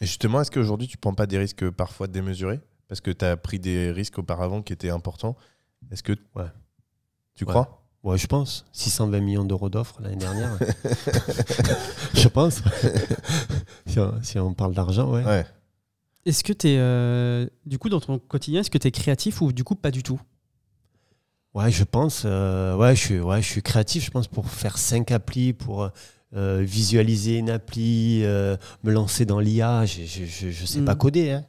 justement, est-ce qu'aujourd'hui, tu prends pas des risques euh, parfois démesurés Parce que tu as pris des risques auparavant qui étaient importants. Est-ce que. Ouais. Tu crois Ouais, je pense. 620 millions d'euros d'offres l'année dernière. je pense. si, on, parle d'argent, ouais. ouais. Est-ce que tu es. Euh, du coup, dans ton quotidien, est-ce que tu es créatif ou du coup, pas du tout Ouais, je pense. Euh, ouais, je suis, ouais, je suis créatif, je pense, pour faire cinq applis, pour euh, visualiser une appli, euh, me lancer dans l'IA. Je ne sais pas mm. coder. Hein.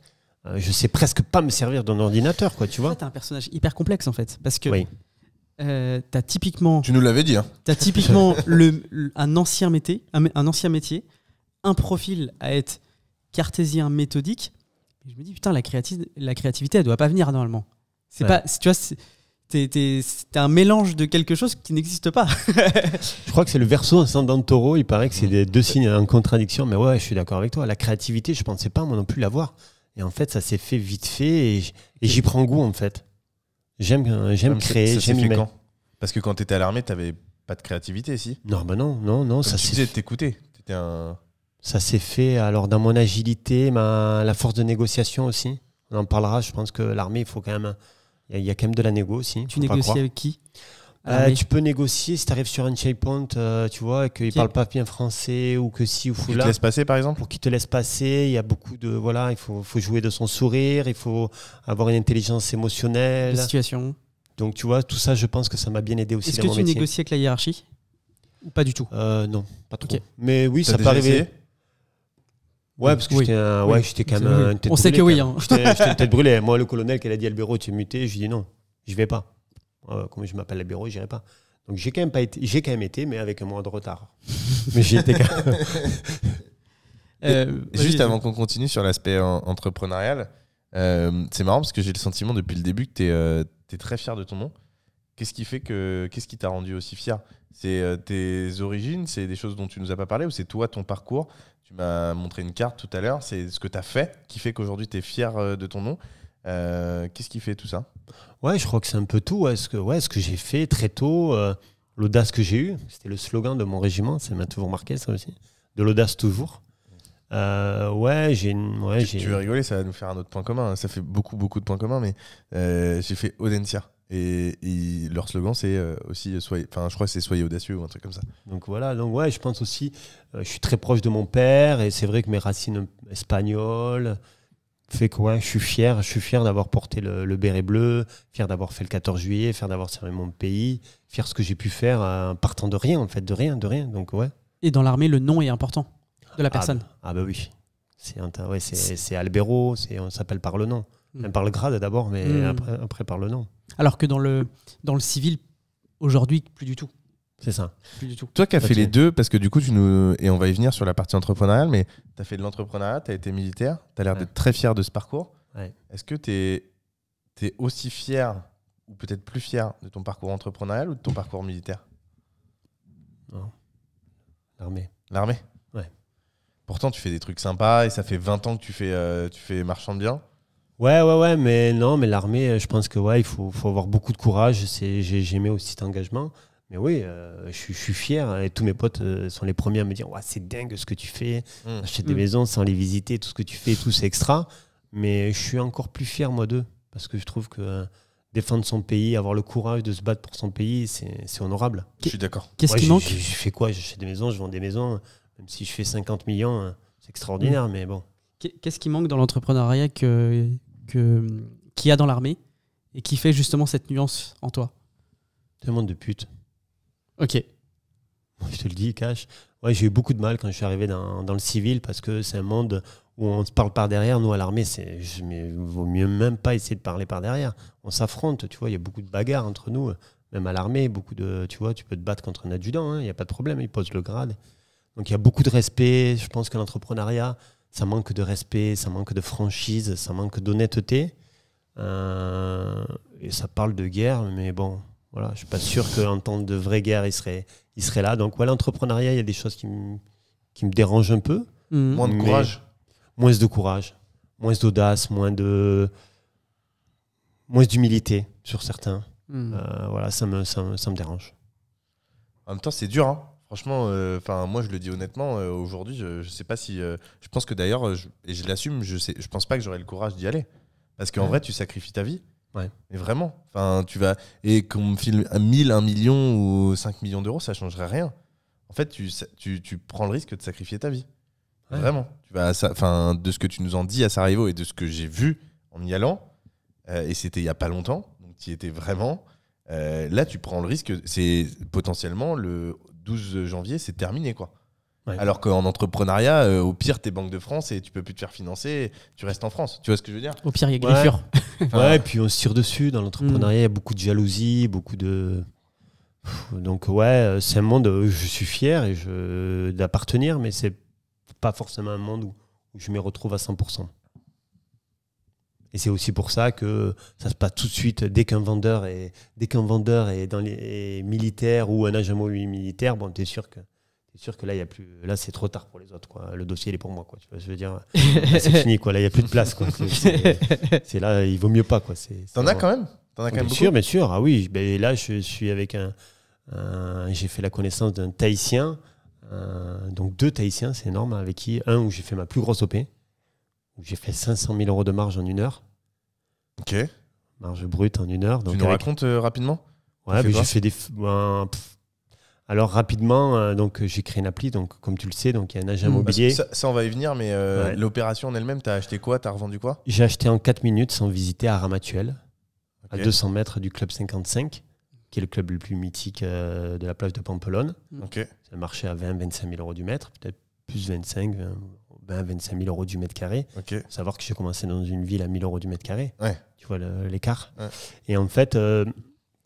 Euh, je sais presque pas me servir d'un ordinateur, quoi, tu vois. as un personnage hyper complexe, en fait. Parce que oui. as typiquement. Tu nous l'avais dit, hein. Tu as typiquement le, un, ancien métier, un, ancien métier, un profil à être cartésien méthodique. je me dis, putain, la, la créativité, elle doit pas venir normalement. C'est pas. Tu vois, c'était un mélange de quelque chose qui n'existe pas. je crois que c'est le verso ascendant taureau. Il paraît que c'est des deux signes en contradiction. Mais ouais, je suis d'accord avec toi. La créativité, je ne pensais pas moi non plus l'avoir. Et en fait, ça s'est fait vite fait et, j'y prends goût en fait. J'aime euh, j'aime créer, j'aime quand Parce que quand tu étais à l'armée, tu n'avais pas de créativité, si Non, mais bah non, non, non. ça tu étais Ça s'est fait alors dans mon agilité, ma... la force de négociation aussi. On en parlera. Je pense que l'armée, il faut quand même il y, a quand même de la négociation. Tu négocies avec qui euh, tu peux négocier si tu arrives sur un checkpoint, euh, tu vois, et qu'il ne parle pas bien français ou que si ou Pour qu'il te laisse passer, par exemple Pour qu'il te laisse passer, il y a beaucoup de. Voilà, il faut, faut, jouer de son sourire, il faut avoir une intelligence émotionnelle. La situation. Donc, tu vois, tout ça, je pense que ça m'a bien aidé aussi. Est-ce que tu négocies avec la hiérarchie Pas du tout. Euh, non, pas trop. Mais oui, ça peut arriver. Ouais, parce que j'étais ouais, quand même On sait que oui. Hein. J'étais peut-être brûlé. Moi, le colonel, qu'elle a dit à tu es muté, je dis non, je vais pas. Euh, comme je m'appelle je n'irai pas. Donc j'ai quand même pas été, j'ai quand même été, mais avec un mois de retard. mais j'y étais quand même. Euh, juste avant qu'on continue sur l'aspect euh, entrepreneurial, euh, c'est marrant parce que j'ai le sentiment depuis le début que tu es, très fier de ton nom. Qu'est-ce qui fait que qu'est-ce qui t'a rendu aussi fier C'est tes origines, c'est des choses dont tu nous as pas parlé ou c'est toi ton parcours tu m'as montré une carte tout à l'heure. C'est ce que tu as fait qui fait qu'aujourd'hui, tu es fier euh, de ton nom. Euh, qu'est-ce qui fait tout ça Ouais, je crois que c'est un peu tout. ce que, ouais, que j'ai fait très tôt, euh, l'audace que j'ai eue, c'était le slogan de mon régiment, ça m'a toujours marqué, ça aussi. De l'audace toujours. ouais, j'ai une. Ouais, tu, veux rigoler, ça va nous faire un autre point commun. Hein. Ça fait beaucoup, beaucoup de points communs, mais j'ai fait Audencia. Et, leur slogan, c'est euh, aussi euh, soyez, enfin, je crois que c'est soyez audacieux ou un truc comme ça. Donc voilà, donc ouais, je pense aussi, euh, je suis très proche de mon père et c'est vrai que mes racines espagnoles fait quoi je suis fier, je suis fier d'avoir porté le, béret bleu, fier d'avoir fait le 14 juillet, fier d'avoir servi mon pays, fier de ce que j'ai pu faire en partant de rien en fait, de rien, de rien. Donc ouais. Et dans l'armée, le nom est important de la ah, personne. Ah, bah oui, c'est ouais, c'est Albero, on s'appelle par le nom. Mm. par le grade d'abord, mais mm. après, par le nom. Alors que dans le, dans le civil, aujourd'hui, plus du tout. C'est ça. Plus du tout. Toi qui as fait les deux, parce que du coup, tu nous. Et on va y venir sur la partie entrepreneuriale, mais tu as fait de l'entrepreneuriat, tu as été militaire, tu as l'air d'être très fier de ce parcours. Est-ce que tu es, aussi fier, ou peut-être plus fier, de ton parcours entrepreneurial ou de ton parcours militaire Non. L'armée. L'armée Ouais. Pourtant, tu fais des trucs sympas et ça fait 20 ans que tu fais, euh, tu fais marchand de biens. Ouais, ouais, ouais, mais non, mais l'armée, euh, je pense que ouais, il faut, faut avoir beaucoup de courage. J'ai aussi cet engagement. Mais oui, euh, je, je, suis fier. Et tous mes potes euh, sont les premiers à me dire ouais, c'est dingue ce que tu fais. Mmh. Acheter mmh. des maisons sans les visiter, tout ce que tu fais, tout, c'est extra. Mais je suis encore plus fier, moi, d'eux. Parce que je trouve que défendre son pays, avoir le courage de se battre pour son pays, c'est honorable. Je suis d'accord. Qu'est-ce qui manque je, fais quoi J'achète des maisons, je vends des maisons. Même si je fais 50 millions, c'est extraordinaire, mmh. mais bon. Qu'est-ce qui manque dans l'entrepreneuriat que qui qu'il y a dans l'armée et qui fait justement cette nuance en toi un monde de pute. Ok. Je te le dis, Cash. Ouais, j'ai eu beaucoup de mal quand je suis arrivé dans, le civil parce que c'est un monde où on se parle par derrière. Nous, à l'armée, c'est, mais, vaut mieux même pas essayer de parler par derrière. On s'affronte, tu vois. Il y a beaucoup de bagarres entre nous, même à l'armée. Beaucoup de, tu vois, tu peux te battre contre un adjudant, hein, il n'y a pas de problème, il pose le grade. Donc il y a beaucoup de respect. Je pense que l'entrepreneuriat, ça manque de respect, ça manque de franchise, ça manque d'honnêteté. Euh, et ça parle de guerre, mais bon, voilà, je suis pas sûr qu'en temps de vraie guerre, il serait, il serait là. Donc l'entrepreneuriat, il y a des choses qui, qui me dérangent un peu. Mm. Moins de courage. Moins de courage, moins d'audace, moins de moins d'humilité sur certains. Mm. Euh, voilà, ça me, ça me, ça me dérange. En même temps, c'est dur, hein Franchement, euh, enfin moi je le dis honnêtement, euh, aujourd'hui je, ne sais pas si, euh, je pense que d'ailleurs et je l'assume, je sais, je pense pas que j'aurais le courage d'y aller, parce qu'en vrai tu sacrifies ta vie. Et vraiment, enfin tu vas et qu'on me file un 1000, 1 million ou 5 millions d'euros, ça changerait rien. En fait, tu, tu, tu prends le risque de sacrifier ta vie. Vraiment. Tu vas, enfin de ce que tu nous en dis à Sarajevo et de ce que j'ai vu en y allant, et c'était il y a pas longtemps, donc tu étais vraiment. là, tu prends le risque, c'est potentiellement le 12 janvier, c'est terminé, quoi. Alors qu'en entrepreneuriat, euh, au pire, t'es Banque de France et tu peux plus te faire financer, tu restes en France. Tu vois ce que je veux dire Au pire, il y a Ouais. ouais, et puis on se tire dessus. Dans l'entrepreneuriat, il y a beaucoup de jalousie, beaucoup de. Donc, ouais, euh, c'est un monde où euh, je suis fier et je... d'appartenir, mais c'est pas forcément un monde où, je me retrouve à 100%. Et c'est aussi pour ça que ça se passe tout de suite dès qu'un vendeur est, dès qu'un vendeur est dans les militaire ou un agent militaire, bon, sûr que es sûr que là il y plus, là c'est trop tard pour les autres quoi. Le dossier il est pour moi quoi. je veux dire, c'est fini quoi. Là il n'y a plus de place quoi. C'est là, il vaut mieux pas quoi. T'en as quand même. quand même bien sûr, bien sûr. Ah oui, ben là je suis avec un, j'ai fait la connaissance d'un Tahitien. donc deux Tahitiens, c'est énorme, avec qui, un où j'ai fait ma plus grosse OP, j'ai fait 500 000 euros de marge en une heure. Ok. Marge brute en une heure. tu nous racontes euh, rapidement Ouais, j'ai fait des. Ben, alors rapidement, euh, donc euh, j'ai créé une appli, donc comme tu le sais, donc il y a un agent hmm. immobilier. Ça, on va y venir, mais l'opération en elle-même, t'as acheté quoi, tu as revendu quoi J'ai acheté en 4 minutes sans visiter à Ramatuel, à 200 mètres du club 55, qui est le club le plus mythique de la plage de Pampelonne. Hmm. Ça marchait à 20-25 000 euros du mètre, peut-être plus 25, 20, 25 ben, 000 euros du mètre carré. Savoir que j'ai commencé dans une ville à 1000 euros du mètre carré. Tu vois l'écart. Et en fait, euh,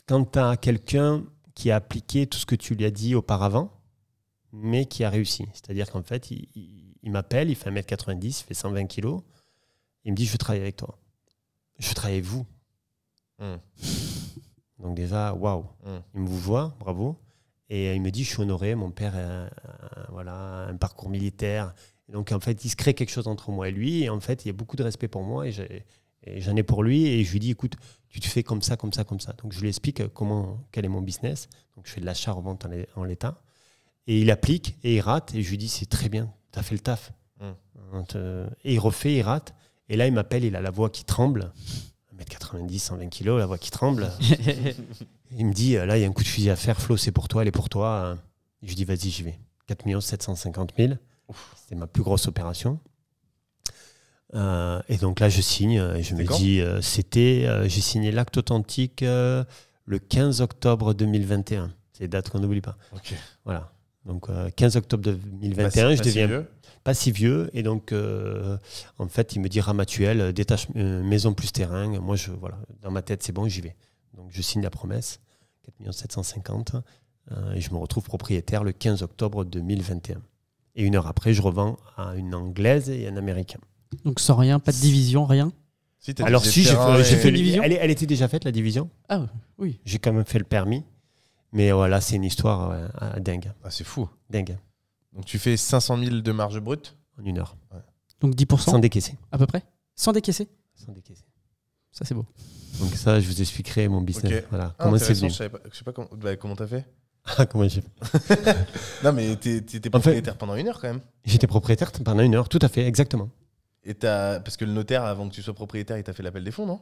quand tu as quelqu'un qui a appliqué tout ce que tu lui as dit auparavant, mais qui a réussi, c'est-à-dire qu'en fait, il, m'appelle, il fait 1m90, il fait 120 kg, il me dit Je veux travailler avec toi. Je veux travailler avec vous. Hmm. Donc, déjà, waouh. Hmm. Il me vous voit, bravo. Et il me dit Je suis honoré, mon père a, voilà, un parcours militaire donc, en fait, il se crée quelque chose entre moi et lui. Et en fait, il y a beaucoup de respect pour moi et j'en ai, pour lui. Et je lui dis, écoute, tu te fais comme ça, comme ça, comme ça. Donc, je lui explique comment, quel est mon business. Donc, je fais de l'achat-revente en l'état. Et il applique et il rate. Et je lui dis, c'est très bien, tu as fait le taf. Hum. Hein, et il refait, il rate. Et là, il m'appelle, il a la voix qui tremble. 1m90, 120 kg, la voix qui tremble. il me dit, là, il y a un coup de fusil à faire, Flo, c'est pour toi, elle est pour toi. Je je dis, vas-y, j'y vais. 4 750 000. C'était ma plus grosse opération. Euh, et donc là, je signe euh, et je me dis, euh, c'était, j'ai signé l'acte authentique le 15 octobre 2021. C'est une date qu'on n'oublie pas. Voilà. Donc 15 octobre 2021, je deviens pas si, vieux. Et donc, en fait, il me dit Ramatuel, détache maison plus terrain. Moi, je voilà, dans ma tête, c'est bon, j'y vais. Donc je signe la promesse, 4 750 000. et je me retrouve propriétaire le 15 octobre 2021. Et une heure après, je revends à une Anglaise et un Américain. Donc sans rien, pas de division, rien si, Alors si, j'ai fait, la division. Elle, était déjà faite, la division Ah oui. J'ai quand même fait le permis. Mais voilà, c'est une histoire euh, dingue. Ah, c'est fou. Dingue. Donc tu fais 500 000 de marge brute En une heure. Donc 10% Sans décaisser. À peu près Sans décaisser Sans décaisser. Ça, c'est beau. Donc ça, je vous expliquerai mon business. Voilà. Ah, comment c'est venu Je sais pas bah, comment t'as fait ah, comment j'ai Non, mais t'étais propriétaire pendant une heure quand même. J'étais propriétaire pendant une heure, tout à fait, exactement. Et as... Parce que le notaire, avant que tu sois propriétaire, il t'a fait l'appel des fonds, non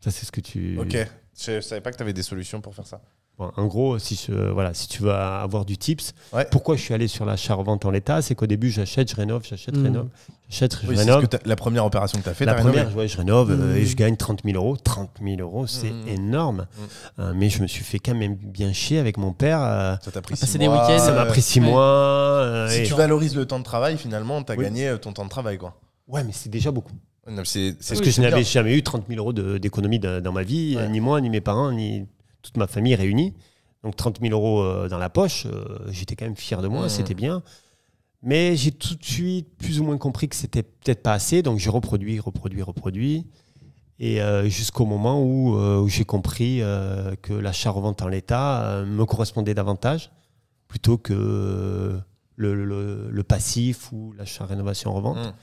Ça, c'est ce que tu. Ok, je savais pas que t'avais des solutions pour faire ça en gros, si, voilà, si tu veux avoir du tips, pourquoi je suis allé sur l'achat-revente en l'état C'est qu'au début, j'achète, je rénove, j'achète, je mm. rénove. J'achète, je rénove. la première opération que tu as faite, La première, je rénove euh, et je mm. gagne 30 000 euros. 30 000 euros, c'est mm. énorme. Euh, mais je me suis fait quand même bien chier avec mon père. Euh, ça t'a pris six mois. ça m'a pris six mois. si tu valorises le temps de travail, finalement, tu as gagné ton temps de travail. Quoi. Ouais, mais c'est déjà beaucoup. C'est ce que je n'avais jamais eu 30 000 euros d'économie dans ma vie, ni moi, ni mes parents, ni toute ma famille réunie. Donc 30 000 euros euh, dans la poche, euh, j'étais quand même fier de moi, c'était bien. Mais j'ai tout de suite plus ou moins compris que c'était peut-être pas assez, donc j'ai reproduit, reproduit, reproduit. Et euh, jusqu'au moment où, j'ai compris que l'achat-revente en l'état me correspondait davantage plutôt que le, passif ou l'achat-rénovation-revente. Mmh.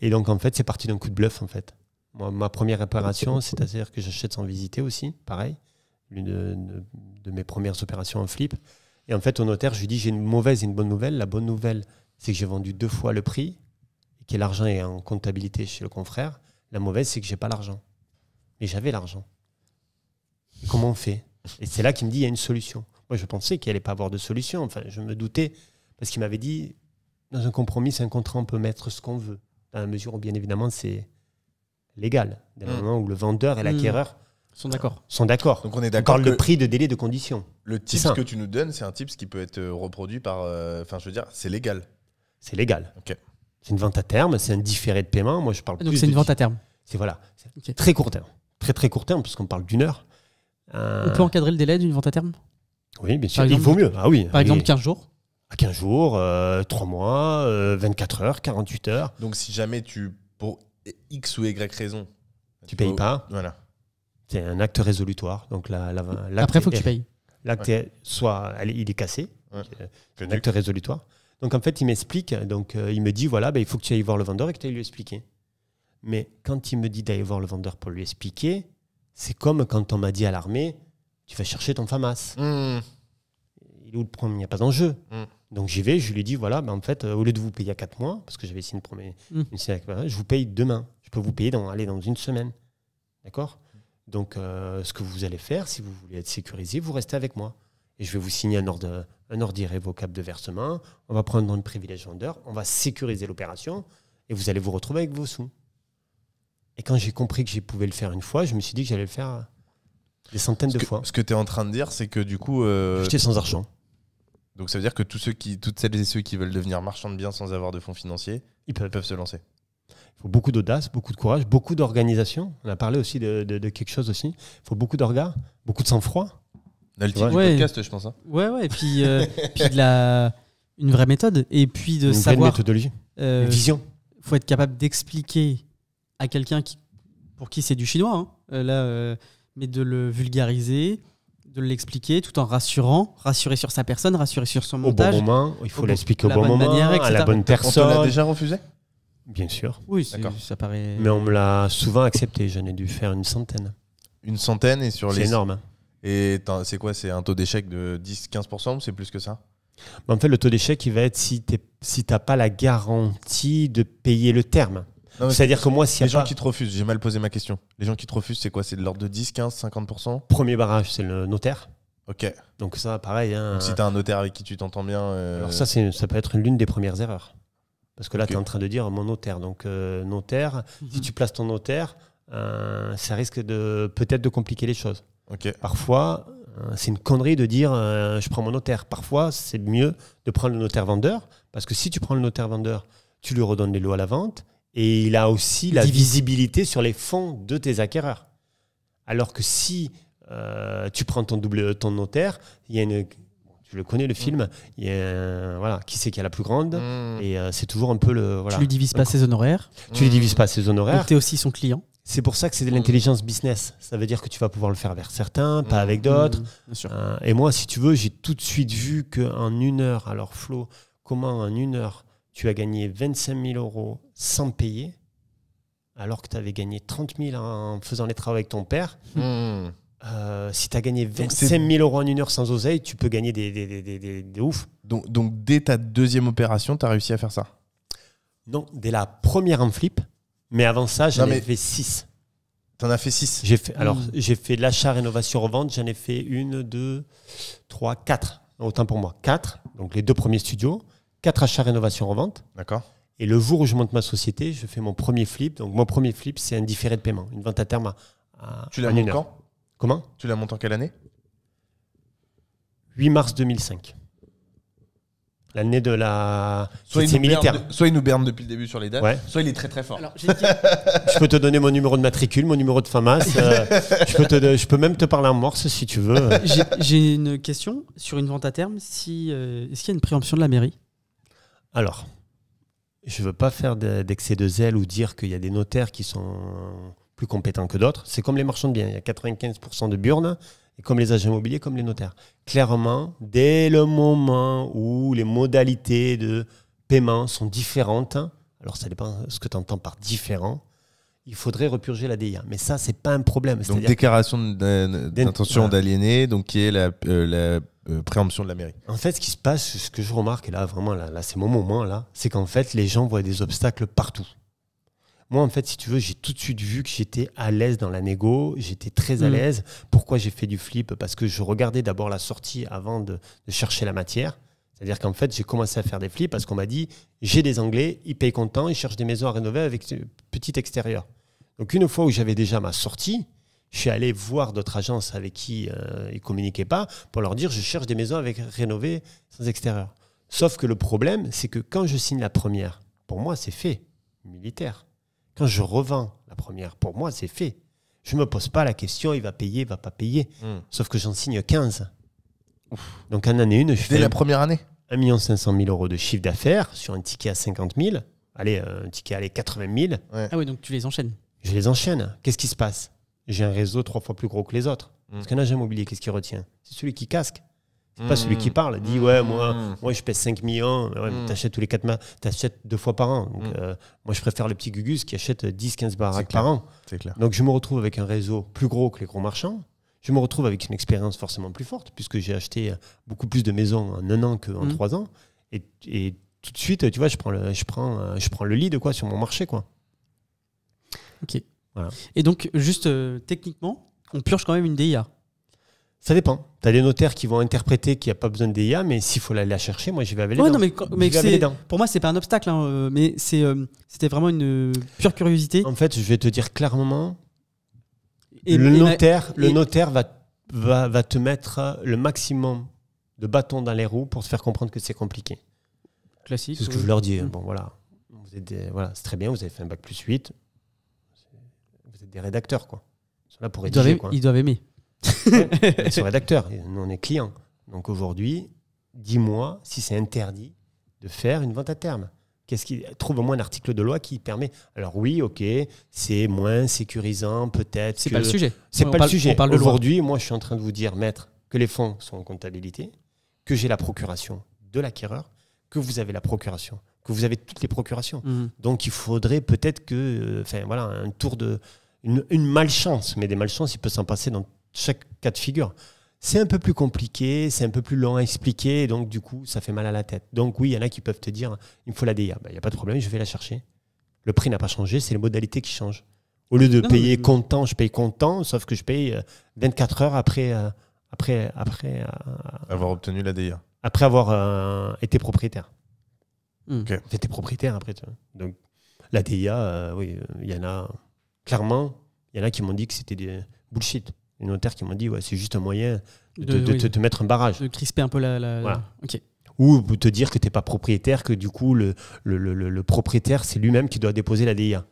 Et donc en fait, c'est parti d'un coup de bluff en fait. ma première réparation, c'est-à-dire que j'achète sans visiter aussi, pareil l'une de, mes premières opérations en flip. Et en fait, au notaire, je lui dis j'ai une mauvaise et une bonne nouvelle. La bonne nouvelle, c'est que j'ai vendu deux fois le prix et que l'argent est en comptabilité chez le confrère. La mauvaise, c'est que j'ai pas l'argent. Mais j'avais l'argent. comment on fait Et c'est là qu'il me dit il y a une solution. Moi, je pensais qu'il allait pas avoir de solution. Enfin, je me doutais parce qu'il m'avait dit dans un compromis, c'est un contrat, on peut mettre ce qu'on veut. Dans la mesure où, bien évidemment, c'est légal. Dès le mmh. moment où le vendeur et mmh. l'acquéreur sont d'accord. Sont d'accord. Donc on est d'accord. On parle prix, de délai, de condition. Le tips que tu nous donnes, c'est un tips qui peut être euh, reproduit par. Euh, enfin, je veux dire, c'est légal. C'est légal. Ok. C'est une vente à terme, c'est un différé de paiement. Moi, je parle. Ah, donc c'est une vente à terme. C'est voilà, très court terme, très très court terme, puisqu'on parle d'une heure. Euh, on peut encadrer le délai d'une vente à terme. Oui, bien sûr. Il vaut mieux. Ah oui. Par exemple, 15 jours. À ah, 15 jours, 3 mois, 24 heures, 48 heures. Donc si jamais tu, pour X ou Y raison, tu, tu payes pas. Voilà c'est un acte résolutoire. Donc la, Après, il faut que tu payes. L'acte, soit il est cassé, c'est un acte résolutoire. Donc en fait, il m'explique, donc euh, il me dit voilà, ben, il faut que tu ailles voir le vendeur et que tu ailles lui expliquer. Mais quand il me dit d'aller voir le vendeur pour lui expliquer, c'est comme quand on m'a dit à l'armée tu vas chercher ton FAMAS. Mmh. Il n'y a pas d'enjeu. Mmh. Donc j'y vais, je lui dis voilà, ben, en fait, euh, au lieu de vous payer à 4 mois, parce que j'avais signé mmh. une promesse, je vous paye demain. Je peux vous payer dans, dans une semaine. D'accord donc, euh, ce que vous allez faire, si vous voulez être sécurisé, vous restez avec moi. Et je vais vous signer un ordre, un ordre irrévocable de versement. On va prendre le privilège vendeur. On va sécuriser l'opération. Et vous allez vous retrouver avec vos sous. Et quand j'ai compris que j'y pouvais le faire une fois, je me suis dit que j'allais le faire des centaines de fois. Ce que tu es en train de dire, c'est que du coup. Euh, J'étais sans argent. Donc ça veut dire que tous ceux qui, toutes celles et ceux qui veulent devenir marchands de biens sans avoir de fonds financiers, ils peuvent se lancer. Il faut beaucoup d'audace, beaucoup de courage, beaucoup d'organisation. On a parlé aussi de, quelque chose aussi. Il faut beaucoup d'orgas, beaucoup de sang-froid. L'altitude du podcast, je pense. Hein. Ouais, ouais, et puis, euh, puis de la... une vraie méthode. Et puis de savoir. Euh, une méthodologie. vision. Il faut être capable d'expliquer à quelqu'un qui... pour qui c'est du chinois, hein. euh, là, mais de le vulgariser, de l'expliquer tout en rassurant, rassurer sur sa personne, rassurer sur son montage. Au bon moment, il faut l'expliquer au bon moment, à la bonne personne. On l'a déjà refusé Bien sûr. Oui, ça paraît. Mais on me l'a souvent accepté. J'en ai dû faire une centaine. Une centaine et sur les. C'est énorme. Hein. Et c'est quoi C'est un taux d'échec de 10-15% ou c'est plus que ça en fait, le taux d'échec, il va être si tu n'as pas la garantie de payer le terme. C'est-à-dire que moi, si. Les gens qui te refusent, j'ai mal posé ma question. Les gens qui te refusent, c'est quoi C'est de l'ordre de 10, 15, 50% Premier barrage, c'est le notaire. Ok. Donc ça, pareil. Hein. si tu as un notaire avec qui tu t'entends bien. Euh, Alors ça, ça peut être l'une des premières erreurs. Parce que là, tu es en train de dire mon notaire. Donc, euh, notaire, si mhm. tu places ton notaire, euh, ça risque de peut-être de compliquer les choses. Parfois, euh, c'est une connerie de dire je prends mon notaire. Parfois, c'est mieux de prendre le notaire vendeur. Parce que si tu prends le notaire vendeur, tu lui redonnes les lots à la vente. Et il a aussi la visibilité sur les fonds de tes acquéreurs. Alors que si tu prends ton, double, ton notaire, il y a une je le connais le mm. film. Il voilà, qui c'est qui a la plus grande mm. Et euh, c'est toujours un peu le. Voilà, tu lui divises pas ses honoraires. Tu lui divises mm. pas ses honoraires. Tu es aussi son client. C'est pour ça que c'est de l'intelligence business. Ça veut dire que tu vas pouvoir le faire vers certains, pas avec d'autres. Euh, et moi, si tu veux, j'ai tout de suite vu qu'en une heure, alors Flo, comment en une heure tu as gagné 25 000 euros sans payer, alors que tu avais gagné 30 000 en faisant les travaux avec ton père euh, si tu as gagné 25 000 euros en une heure sans oseille, tu peux gagner des, des, des, ouf. Donc, dès ta deuxième opération, tu as réussi à faire ça Non, dès la première en flip. Mais avant ça, j'en ai fait 6. T'en as fait 6 J'ai fait, alors, hmm. j'ai fait l'achat, rénovation, revente. J'en ai fait une, deux, trois, quatre. Autant pour moi, quatre. Donc les deux premiers studios, quatre achats, rénovation, revente. D'accord. Et le jour où je monte ma société, je fais mon premier flip. Donc mon premier flip, c'est un différé de paiement, une vente à terme à, tu l'as mis quand Comment Tu la montes en quelle année 8 mars 2005. L'année de la. Soit il, nous militaire. soit depuis le début sur les dates, soit il est très très fort. Je peux te donner mon numéro de matricule, mon numéro de FAMAS. Euh, je, peux je peux même te parler en morse si tu veux. j'ai- une question sur une vente à terme. Si, euh, Est-ce qu'il y a une préemption de la mairie Alors, je ne veux pas faire d'excès de zèle ou dire qu'il y a des notaires qui sont plus compétents que d'autres. C'est comme les marchands de biens. Il y a 95% de burnes, et comme les agents immobiliers, comme les notaires. Clairement, dès le moment où les modalités de paiement sont différentes, alors ça dépend de ce que tu entends par différent, il faudrait repurger la DIA. Mais ça, c'est pas un problème. Donc déclaration d'intention d'aliéner, donc qui est la, euh, euh, préemption de la mairie. En fait, ce qui se passe, ce que je remarque, et là vraiment, là, là c'est mon moment, là, c'est qu'en fait, les gens voient des obstacles partout. Moi, en fait, si tu veux, j'ai tout de suite vu que j'étais à l'aise dans la négo, j'étais très à mm. l'aise. Pourquoi j'ai fait du flip Parce que je regardais d'abord la sortie avant de, chercher la matière. C'est-à-dire qu'en fait, j'ai commencé à faire des flips parce qu'on m'a dit j'ai des Anglais, ils payent content, ils cherchent des maisons à rénover avec petit extérieur. Donc, une fois où j'avais déjà ma sortie, je suis allé voir d'autres agences avec qui euh, ils ne communiquaient pas pour leur dire je cherche des maisons avec rénover sans extérieur. Sauf que le problème, c'est que quand je signe la première, pour moi, c'est fait, militaire. Quand je revends la première, pour moi, c'est fait. Je ne me pose pas la question, il va payer, il va pas payer. Hmm. Sauf que j'en signe 15. Donc en année une, je fais... la première année 1 500 000 euros de chiffre d'affaires sur un ticket à 50 000. Allez, euh, un ticket, à 80 000. Ah oui, donc tu les enchaînes. Je les enchaîne. Qu'est-ce qui se passe J'ai un réseau trois fois plus gros que les autres. Hmm. Parce qu'un agent immobilier, qu'est-ce qu'il retient C'est celui qui casque. C'est pas celui qui mm. parle. Dit, ouais, moi, mm. moi je pèse 5 millions. Ouais, mm. T'achètes tous les 4 mois. T'achètes deux fois par an. Euh, moi, je préfère le petit Gugus qui achète 10-15 baraques par an. Donc, je me retrouve avec un réseau plus gros que les gros marchands. Je me retrouve avec une expérience forcément plus forte puisque j'ai acheté euh, beaucoup plus de maisons en un an qu'en trois ans. Et, tout de suite, tu vois, je prends le, je prends, euh, je prends le lead quoi, sur mon marché. Quoi. Ok. Voilà. Et donc, juste techniquement, on purge quand même une DIA. Ça dépend. Tu as des notaires qui vont interpréter qu'il n'y a pas besoin de d'IA, mais s'il faut aller la chercher, moi j'y vais avec les, ouais, Non, mais, Pour moi, c'est pas un obstacle, hein, euh, mais euh, c'était vraiment une euh, pure curiosité. En fait, je vais te dire clairement, et, le, notaire, le notaire va, va, te mettre le maximum de bâtons dans les roues pour te faire comprendre que c'est compliqué. Classique. C'est ce que je leur dis. Hein. Mm. Bon, voilà. voilà, c'est très bien, vous avez fait un bac plus 8. Vous êtes des rédacteurs, quoi. Ils là pour Ils doivent aimer sont rédacteur, nous on est client. Donc aujourd'hui, dis-moi si c'est interdit de faire une vente à terme. Qu'est-ce qui trouve au moins un article de loi qui permet Alors oui, ok, c'est moins sécurisant peut-être. C'est pas le sujet. C'est pas le sujet. Aujourd'hui, moi, je suis en train de vous dire, maître, que les fonds sont en comptabilité, que j'ai la procuration de l'acquéreur, que vous avez la procuration, que vous avez toutes les procurations. Mhm. Donc il faudrait peut-être que, euh, enfin voilà, un tour de une, une, malchance, mais des malchances, il peut s'en passer dans chaque cas de figure. C'est un peu plus compliqué, c'est un peu plus long à expliquer, donc du coup, ça fait mal à la tête. Donc oui, il y en a qui peuvent te dire, il me faut la DIA. Ben, il n'y a pas de problème, je vais la chercher. Le prix n'a pas changé, c'est les modalités qui changent. Au lieu de payer content, je paye content, sauf que je paye 24 euh, heures après, euh, après, euh, avoir obtenu la DIA. Après avoir été propriétaire. Hmm. Okay. J'étais propriétaire après. Donc la DIA, oui, il y en a. Clairement, il y en a qui m'ont dit que c'était des bullshit. Une notaire qui m'a dit ouais, c'est juste un moyen de, te, mettre un barrage. De crisper un peu la. Ou de Ou te dire que tu n'es pas propriétaire, que du coup, le, le, propriétaire, c'est lui-même qui doit déposer la DIA.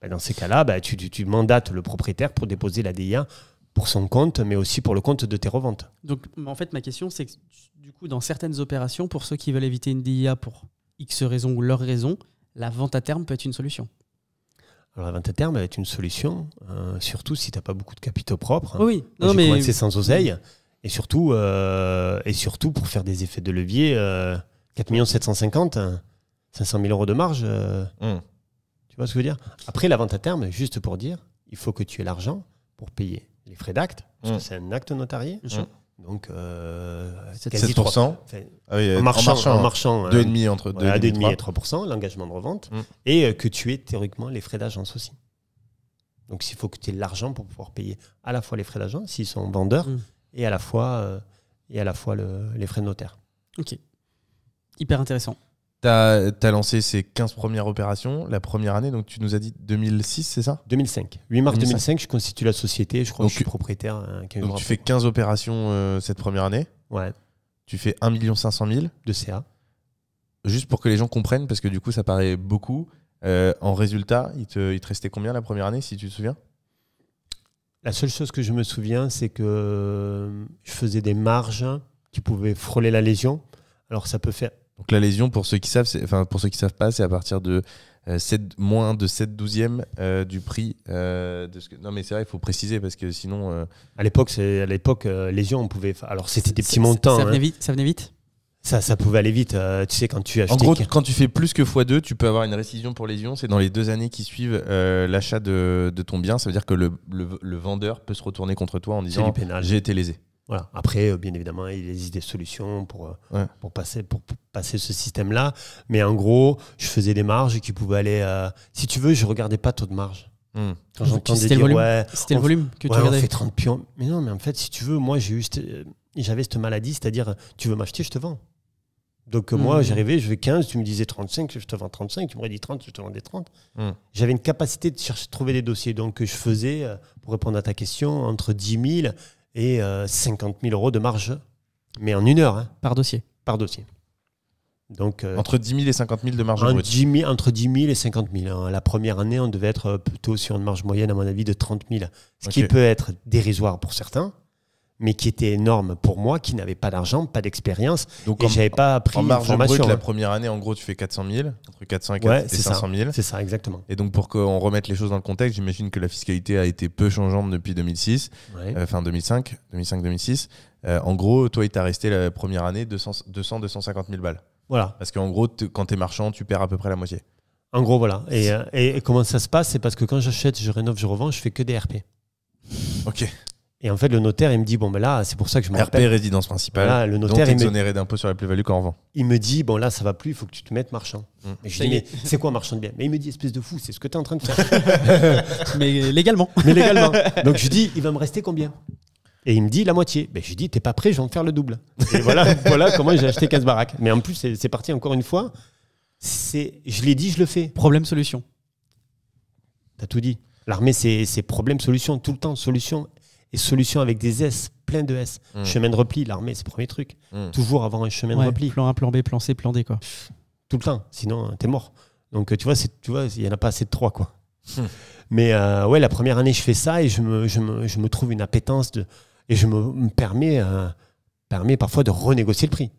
Ben, dans ces cas-là, bah, tu, mandates le propriétaire pour déposer la DIA pour son compte, mais aussi pour le compte de tes reventes. Donc, en fait, ma question, c'est que, du coup, dans certaines opérations, pour ceux qui veulent éviter une DIA pour X raison ou leur raison, la vente à terme peut être une solution. Alors la vente à terme est une solution, euh, surtout si tu n'as pas beaucoup de capitaux propres. Hein. Oui, non, mais... c'est sans oseille. Et surtout, euh, et surtout, pour faire des effets de levier, 4 750 500 000 euros de marge. Euh, hum. Tu vois ce que je veux dire Après, la vente à terme, juste pour dire, il faut que tu aies l'argent pour payer les frais d'acte, parce hum. que c'est un acte notarié. Hum. Donc, 7%, euh, ah en marchant, 2,5 hein. hein. entre 2,5 et 3%, l'engagement de revente, mm. et euh, que tu aies théoriquement les frais d'agence aussi. Donc il faut que tu aies l'argent pour pouvoir payer à la fois les frais d'agence, s'ils sont vendeurs, mm. et à la fois, euh, et à la fois les frais de notaire. Ok. Hyper intéressant. Tu as, lancé ces 15 premières opérations la première année, donc tu nous as dit 2006, c'est ça 2005. 8 mars 2005. je constitue la société, je crois que je suis propriétaire. Hein, donc tu fais 15 opérations euh, cette première année Ouais. Tu fais 1 500 000 de CA. Juste pour que les gens comprennent, parce que du coup ça paraît beaucoup. Euh, en résultat, il te, restait combien la première année, si tu te souviens la seule chose que je me souviens, c'est que euh, je faisais des marges qui pouvaient frôler la lésion. Alors ça peut faire donc la lésion, pour ceux qui savent, enfin pour ceux qui savent pas, c'est à partir de euh, moins de 7 douzièmes euh, du prix. Euh, de ce que... Non mais c'est vrai, il faut préciser parce que sinon... À l'époque, à l'époque lésion, on pouvait... Alors c'était des petits montants. Ça venait hein. vite. Ça pouvait aller vite. tu sais, quand tu achètes. En gros, quand tu fais plus que x2, tu peux avoir une récision pour lésion. C'est dans les deux années qui suivent l'achat de, ton bien. Ça veut dire que le, vendeur peut se retourner contre toi en disant J'ai été lésé. Voilà. Après, euh, bien évidemment, il existe des solutions pour, euh, pour, passer, pour, passer ce système-là. Mais en gros, je faisais des marges qui pouvaient aller. Euh, si tu veux, je regardais pas taux de marge. Hmm. Quand j'entendais dire, ouais, c'était le volume que tu regardais. On fait 30 pions. Mais non, mais en fait, si tu veux, moi, j'ai eu j'avais cette maladie, c'est-à-dire, tu veux m'acheter, je te vends. Donc moi, hmm. j'arrivais, je vais 15, tu me disais 35, je te vends 35, tu m'aurais dit 30, je te vendais 30. Hmm. J'avais une capacité de chercher, de trouver des dossiers. Donc je faisais, pour répondre à ta question, entre 10 000 et 50 euh, 000 euros de marge, mais en une heure. Hein. par dossier. Par dossier. Donc, euh, entre 10 000 et 50 000 de marge en 10 entre 10 000 et 50 000. Hein. La première année, on devait être plutôt sur une marge moyenne, à mon avis, de 30 000. Ce qui peut être dérisoire pour certains, mais qui était énorme pour moi, qui n'avait pas d'argent, pas d'expérience, donc et j'avais pas appris en marge la hein. première année, en gros, tu fais 400 000, entre 400 et 500 000. C'est ça, exactement. Et donc pour qu'on remette les choses dans le contexte, j'imagine que la fiscalité a été peu changeante depuis 2006, fin 2005, 2005-2006. en gros, toi, il t'a resté la première année 200-250 000 balles. Voilà. Parce qu'en gros, quand tu es marchand, tu perds à peu près la moitié. En gros, voilà. Et, euh, et comment ça se passe C'est parce que quand j'achète, je rénove, je revends, je fais que des RP. Ok. Et en fait, le notaire, il me dit bon, ben là, c'est pour ça que je me RP résidence principale. Voilà, le notaire, exonéré me... d'impôt sur la plus-value quand on vend. Il me dit bon, là, ça va plus, il faut que tu te mettes marchand. Mm. je lui dis mais c'est quoi marchand de biens Mais il me dit espèce de fou, c'est ce que tu es en train de faire. mais légalement. Mais légalement. Donc je dis il va me rester combien et il me dit la moitié. Ben, je lui dis, t'es pas prêt, je vais en faire le double. Et voilà, voilà comment j'ai acheté 15 baraques. Mais en plus, c'est parti encore une fois. C'est, je l'ai dit, je le fais. Problème-solution. T'as tout dit. L'armée, c'est problème-solution, tout le temps, solution, et solution avec des S, plein de S. Hmm. Chemin de repli, l'armée, c'est le premier truc. Hmm. Toujours avoir un chemin de repli. Plan A, plan B, plan C, plan D, quoi. Tout le temps, sinon euh, t'es mort. Donc euh, tu vois, tu vois, il n'y en a pas assez de trois, quoi. Hmm. Mais euh, ouais, la première année, je fais ça et je me, trouve une appétence de, et je me, permets, parfois de renégocier le prix.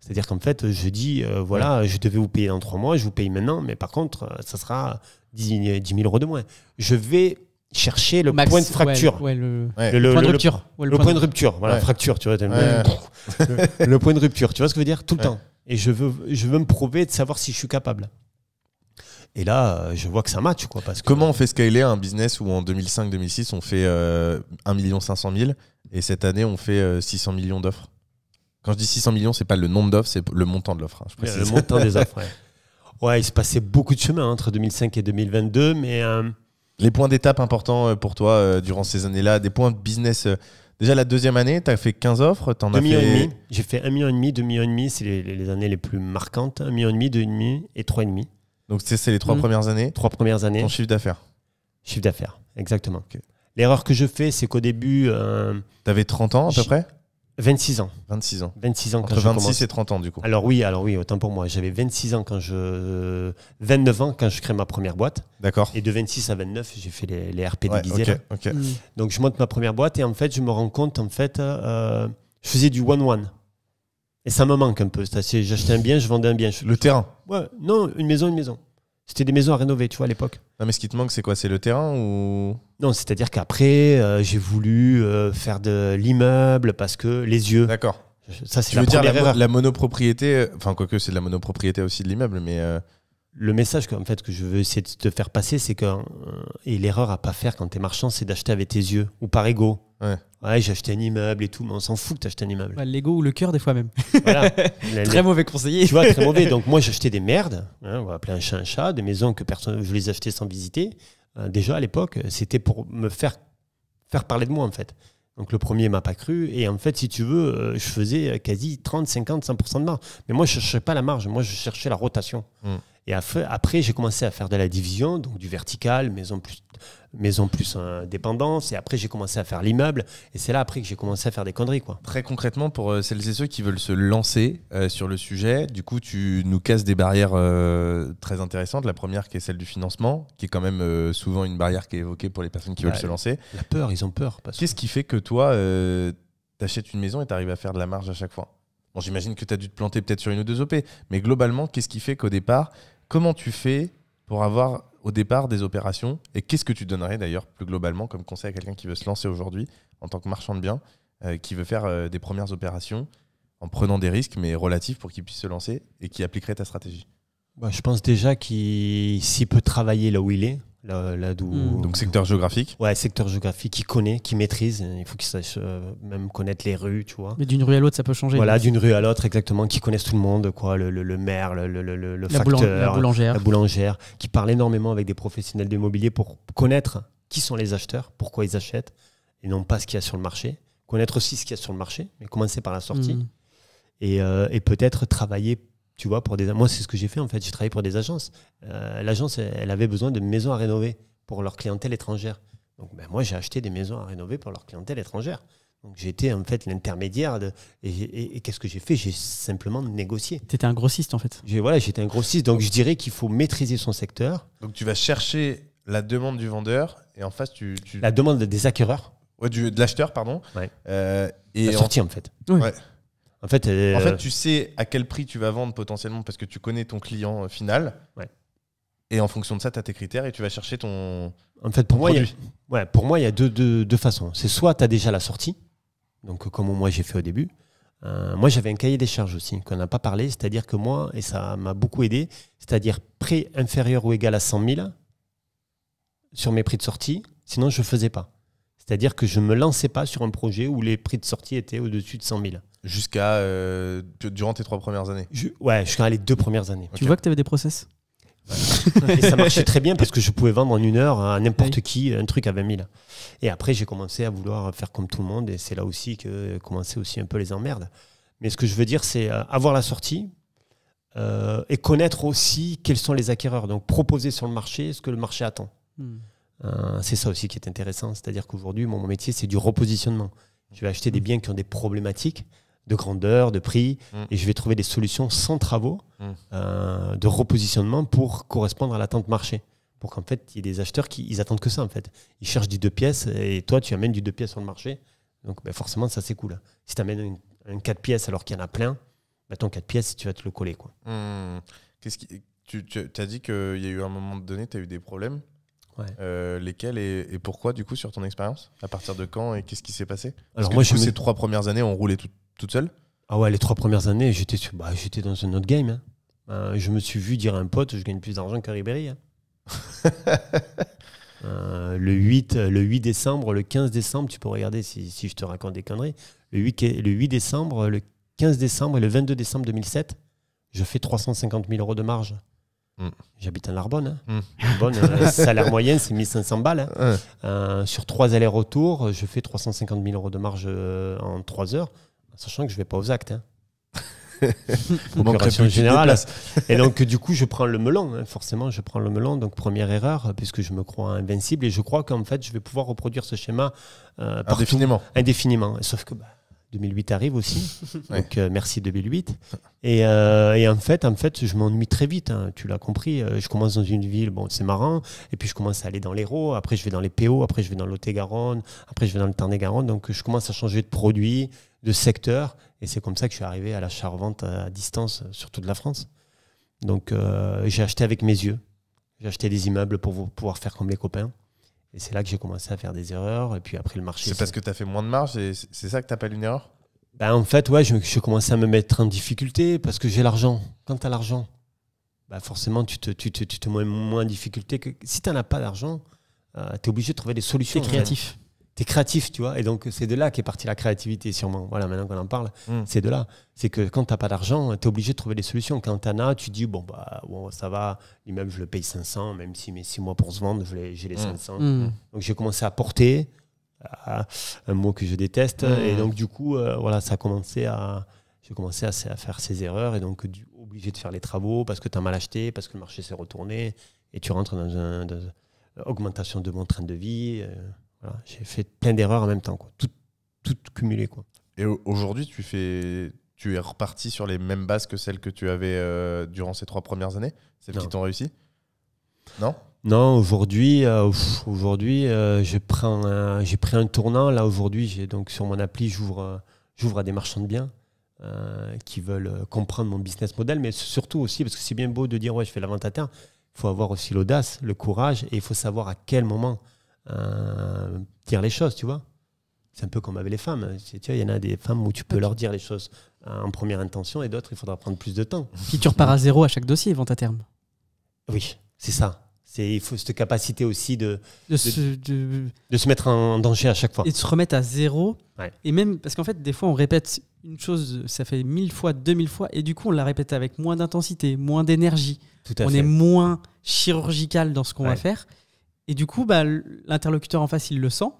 C'est-à-dire qu'en fait, je dis, voilà, je devais vous payer dans trois mois, je vous paye maintenant, mais par contre, ça sera 10, 10 000 euros de moins. Je vais chercher le point de fracture. le, point de rupture. Le, point, de rupture, voilà, fracture, tu vois. le, point de rupture, tu vois ce que je veux dire Tout le temps. Et je veux, je veux me prouver de savoir si je suis capable. Et là, je vois que ça match. Quoi, parce Comment on fait scaler un business où en 2005-2006, on fait 1 500 000 et cette année, on fait 600 euh, millions d'offres Quand je dis 600 millions, c'est pas le nombre d'offres, c'est le montant de l'offre. Hein, le montant des offres, ouais. il se passait beaucoup de chemin entre 2005 et 2022, mais. Euh, les points d'étape importants euh, pour toi euh, durant ces années-là, des points de business. Euh, déjà, la deuxième année, tu as fait 15 offres. En as fait... J'ai fait 1,5 million, 2,5 millions, c'est les, années les plus marquantes. 1,5 million, 2,5 et 3,5. Donc, c'est les trois mmh. premières années Trois premières années. Ton chiffre d'affaires Chiffre d'affaires, exactement. L'erreur que je fais, c'est qu'au début. Euh, tu avais 30 ans à peu près 26 ans. 26 ans. 26 ans quand 26 je et 30 ans, du coup. Alors oui, alors oui, autant pour moi. J'avais 26 ans quand je. 29 ans quand je crée ma première boîte. D'accord. Et de 26 à 29, j'ai fait les, les RP déguisés. Mm. Donc je monte ma première boîte et en fait, je me rends compte, en fait, euh, je faisais du one-one. Et ça me manque un peu. J'achetais un bien, je vendais un bien. Le terrain Ouais, non, une maison, une maison. C'était des maisons à rénover, tu vois, à l'époque. Non, mais ce qui te manque, c'est quoi C'est le terrain ou Non, c'est-à-dire qu'après, euh, j'ai voulu euh, faire de l'immeuble parce que les yeux. D'accord. Ça, c'est la veux dire la, monopropriété, enfin, quoique c'est de la monopropriété aussi de l'immeuble, mais. Euh, le message que, en fait, que je veux essayer de te faire passer, c'est que. et l'erreur à pas faire quand tu es marchand, c'est d'acheter avec tes yeux ou par ego. Ouais. Ouais, j'ai acheté un immeuble et tout, mais on s'en fout que t'achètes un immeuble. Ouais, L'ego ou le cœur, des fois même. très mauvais conseiller. Tu vois, très mauvais. Donc, moi, j'achetais des merdes. Hein, on va appeler un chat un chat, des maisons que personne. Je les achetais sans visiter. Euh, déjà, à l'époque, c'était pour me faire, faire parler de moi, en fait. Donc, le premier m'a pas cru. Et en fait, si tu veux, euh, je faisais euh, quasi 30, 50, 100% de marge. Mais moi, je cherchais pas la marge. Moi, je cherchais la rotation. Hmm. Et après, j'ai commencé à faire de la division, donc du vertical, maison plus, maison plus indépendance. Et après, j'ai commencé à faire l'immeuble. Et c'est là, après, que j'ai commencé à faire des conneries. Quoi. Très concrètement, pour euh, celles et ceux qui veulent se lancer euh, sur le sujet, du coup, tu nous casses des barrières euh, très intéressantes. La première, qui est celle du financement, qui est quand même souvent une barrière qui est évoquée pour les personnes qui veulent se lancer. La peur, ils ont peur. Qu'est-ce qui fait que toi, t'achètes une maison et t'arrives à faire de la marge à chaque fois Bon, j'imagine que tu as dû te planter peut-être sur une ou deux OP, mais globalement, qu'est-ce qui fait qu'au départ, Comment tu fais pour avoir au départ des opérations Et qu'est-ce que tu donnerais d'ailleurs plus globalement comme conseil à quelqu'un qui veut se lancer aujourd'hui en tant que marchand de biens, euh, qui veut faire euh, des premières opérations en prenant des risques mais relatifs pour qu'il puisse se lancer et qui appliquerait ta stratégie bah, Je pense déjà qu'il s'y peut travailler là où il est. Hmm. Donc secteur géographique Ouais, secteur géographique, qui connaît, qui maîtrise. Il faut qu'il sache euh, même connaître les rues, tu vois. Mais d'une rue à l'autre, ça peut changer. Voilà, d'une rue à l'autre, exactement, qui connaissent tout le monde, quoi. Le, le, maire, le, le, le facteur, la boulangère. La boulangère, qui parle énormément avec des professionnels de pour connaître qui sont les acheteurs, pourquoi ils achètent, et non pas ce qu'il y a sur le marché. Connaître aussi ce qu'il y a sur le marché, mais commencer par la sortie. Hmm. Et, euh, et peut-être travailler tu vois, pour des. Moi, c'est ce que j'ai fait en fait. J'ai travaillé pour des agences. Euh, l'agence, elle avait besoin de maisons à rénover pour leur clientèle étrangère. Donc, ben, moi, j'ai acheté des maisons à rénover pour leur clientèle étrangère. Donc, j'étais en fait l'intermédiaire. Et, qu'est-ce que j'ai fait J'ai simplement négocié. Tu étais un grossiste en fait. Voilà, j'étais un grossiste. Donc, je dirais qu'il faut maîtriser son secteur. Donc, tu vas chercher la demande du vendeur et en face, tu. La demande des acquéreurs. Ouais, du, de l'acheteur, pardon. Euh, et la sortie en, fait. ouais. Euh, en fait, tu sais à quel prix tu vas vendre potentiellement parce que tu connais ton client euh, final. Et en fonction de ça, tu as tes critères et tu vas chercher ton. En fait, pour moi, il y a, pour moi, il y deux, deux, façons. C'est soit tu as déjà la sortie, donc euh, comme moi j'ai fait au début. moi, j'avais un cahier des charges aussi, qu'on n'a pas parlé, c'est-à-dire que moi, et ça m'a beaucoup aidé, c'est-à-dire prêt inférieur ou égal à 100 000 sur mes prix de sortie, sinon je faisais pas. C'est-à-dire que je ne me lançais pas sur un projet où les prix de sortie étaient au-dessus de 100 000. Jusqu'à euh, durant tes trois premières années. Je- ouais, jusqu'à les deux premières années. Tu vois que tu avais des process Et ça marchait très bien parce que je pouvais vendre en une heure à n'importe qui un truc à 20 000. Et après, j'ai commencé à vouloir faire comme tout le monde. Et c'est là aussi que commençaient aussi un peu les emmerdes. Mais ce que je veux dire, c'est euh, avoir la sortie euh, et connaître aussi quels sont les acquéreurs. Donc proposer sur le marché ce que le marché attend. Hmm. c'est ça aussi qui est intéressant. C'est-à-dire qu'aujourd'hui, mon métier, c'est du repositionnement. Je vais acheter des hmm. biens qui ont des problématiques de grandeur, de prix, mm. et je vais trouver des solutions sans travaux mm. euh, de repositionnement pour correspondre à l'attente marché. Pour qu'en fait, il y ait des acheteurs qui ils attendent que ça, en fait. Ils cherchent du deux pièces, et toi, tu amènes du deux pièces sur le marché. Donc ben, forcément, ça, c'est cool. Si tu amènes un, quatre pièces alors qu'il y en a plein, ben, ton quatre pièces, tu vas te le coller. Quoi. Mm. Qu'est-ce qui... Tu, as dit qu'il y a eu un moment donné, tu as eu des problèmes. Euh, lesquels et, pourquoi, du coup, sur ton expérience À partir de quand et qu'est-ce qui s'est passé Alors, moi, je ces trois premières années, on roulait tout, tout seul Ah ouais, les trois premières années, j'étais bah, dans un autre game. Hein. Ben, je me suis vu dire à un pote, je gagne plus d'argent qu'à Ribéry. Hein. Euh, le, 8, le 8 décembre, le 15 décembre, tu peux regarder si, je te raconte des conneries. Le 8, le 8 décembre, le 15 décembre et le 22 décembre 2007, je fais 350 000 euros de marge. Hmm. J'habite à Larbonne. Hein. Hmm. Euh, salaire moyen, c'est 1500 balles. Hein. Euh, sur trois allers-retours, je fais 350 000 euros de marge en trois heures sachant que je vais pas aux actes. Hein. Procuration générale. et donc, du coup, je prends le melon. Hein. Forcément, je prends le melon. Donc, première erreur, puisque je me crois invincible et je crois qu'en fait, je vais pouvoir reproduire ce schéma euh, indéfiniment. Indéfiniment. Sauf que 2008 bah, arrive aussi. Donc, euh, merci 2008. Euh, et, en fait, en fait, je m'ennuie très vite. Hein. tu l'as compris. Je commence dans une ville, bon, c'est marrant. Et puis, je commence à aller dans l'Hérault. Après, je vais dans les PO. Après, je vais dans l'Ot-et-Garonne. Après, je vais dans le Tarn-et-Garonne. Donc, je commence à changer de produit de secteur Et c'est comme ça que je suis arrivé à l'achat-revente à distance sur toute la France. Donc euh, j'ai acheté avec mes yeux. J'ai acheté des immeubles pour pouvoir faire comme les copains. Et c'est là que j'ai commencé à faire des erreurs. Et puis après, le marché. C'est parce que tu as fait moins de marge et c'est ça que tu une erreur ben, En fait, ouais, je, je commençais à me mettre en difficulté parce que j'ai l'argent. Quand tu as l'argent, bah forcément, tu te, tu, te, tu te mets moins en difficulté que si tu n'en as pas d'argent. Euh, tu es obligé de trouver des solutions. créatives tu créatif, tu vois. Et donc, c'est de là qu'est partie la créativité, sûrement. Voilà, maintenant qu'on en parle, mm. c'est de là. C'est que quand tu n'as pas d'argent, tu es obligé de trouver des solutions. Quand tu en as, tu dis, bon, bah, ça va, l'immeuble, je le paye 500, même si mes six mois pour se vendre, j'ai les 500. Mm. Mm. Donc, j'ai commencé à porter, un mot que je déteste. Et donc, du coup, euh, voilà, ça a commencé à. J'ai commencé à, faire ses erreurs et donc obligé de faire les travaux parce que tu as mal acheté, parce que le marché s'est retourné et tu rentres dans une augmentation de mon train de vie. Euh, j'ai fait plein d'erreurs en même temps, quoi. Tout, cumulé. Quoi. Et aujourd'hui, tu, fais... tu es reparti sur les mêmes bases que celles que tu avais euh, durant ces trois premières années Celles qui t'ont réussi Non Non, aujourd'hui, euh, euh, j'ai pris un tournant. Là, aujourd'hui, donc sur mon appli, j'ouvre j'ouvre à des marchands de biens. qui veulent comprendre mon business model, mais surtout aussi parce que c'est bien beau de dire ouais je fais la vente à terre, il faut avoir aussi l'audace, le courage et il faut savoir à quel moment euh, dire les choses, tu vois. C'est un peu comme avec les femmes. Tu vois, il y en a des femmes où tu peux leur dire les choses euh, en première intention et d'autres, il faudra prendre plus de temps. Si tu repars à zéro à chaque dossier, vont à terme. Oui, c'est ça. C'est il faut cette capacité aussi de de, se, mettre en danger à chaque fois et de se remettre à zéro. Et même parce qu'en fait, des fois, on répète une chose, ça fait mille fois, deux mille fois, et du coup, on la répète avec moins d'intensité, moins d'énergie. On est moins chirurgical dans ce qu'on va faire. Et du coup, bah, l'interlocuteur en face, il le sent.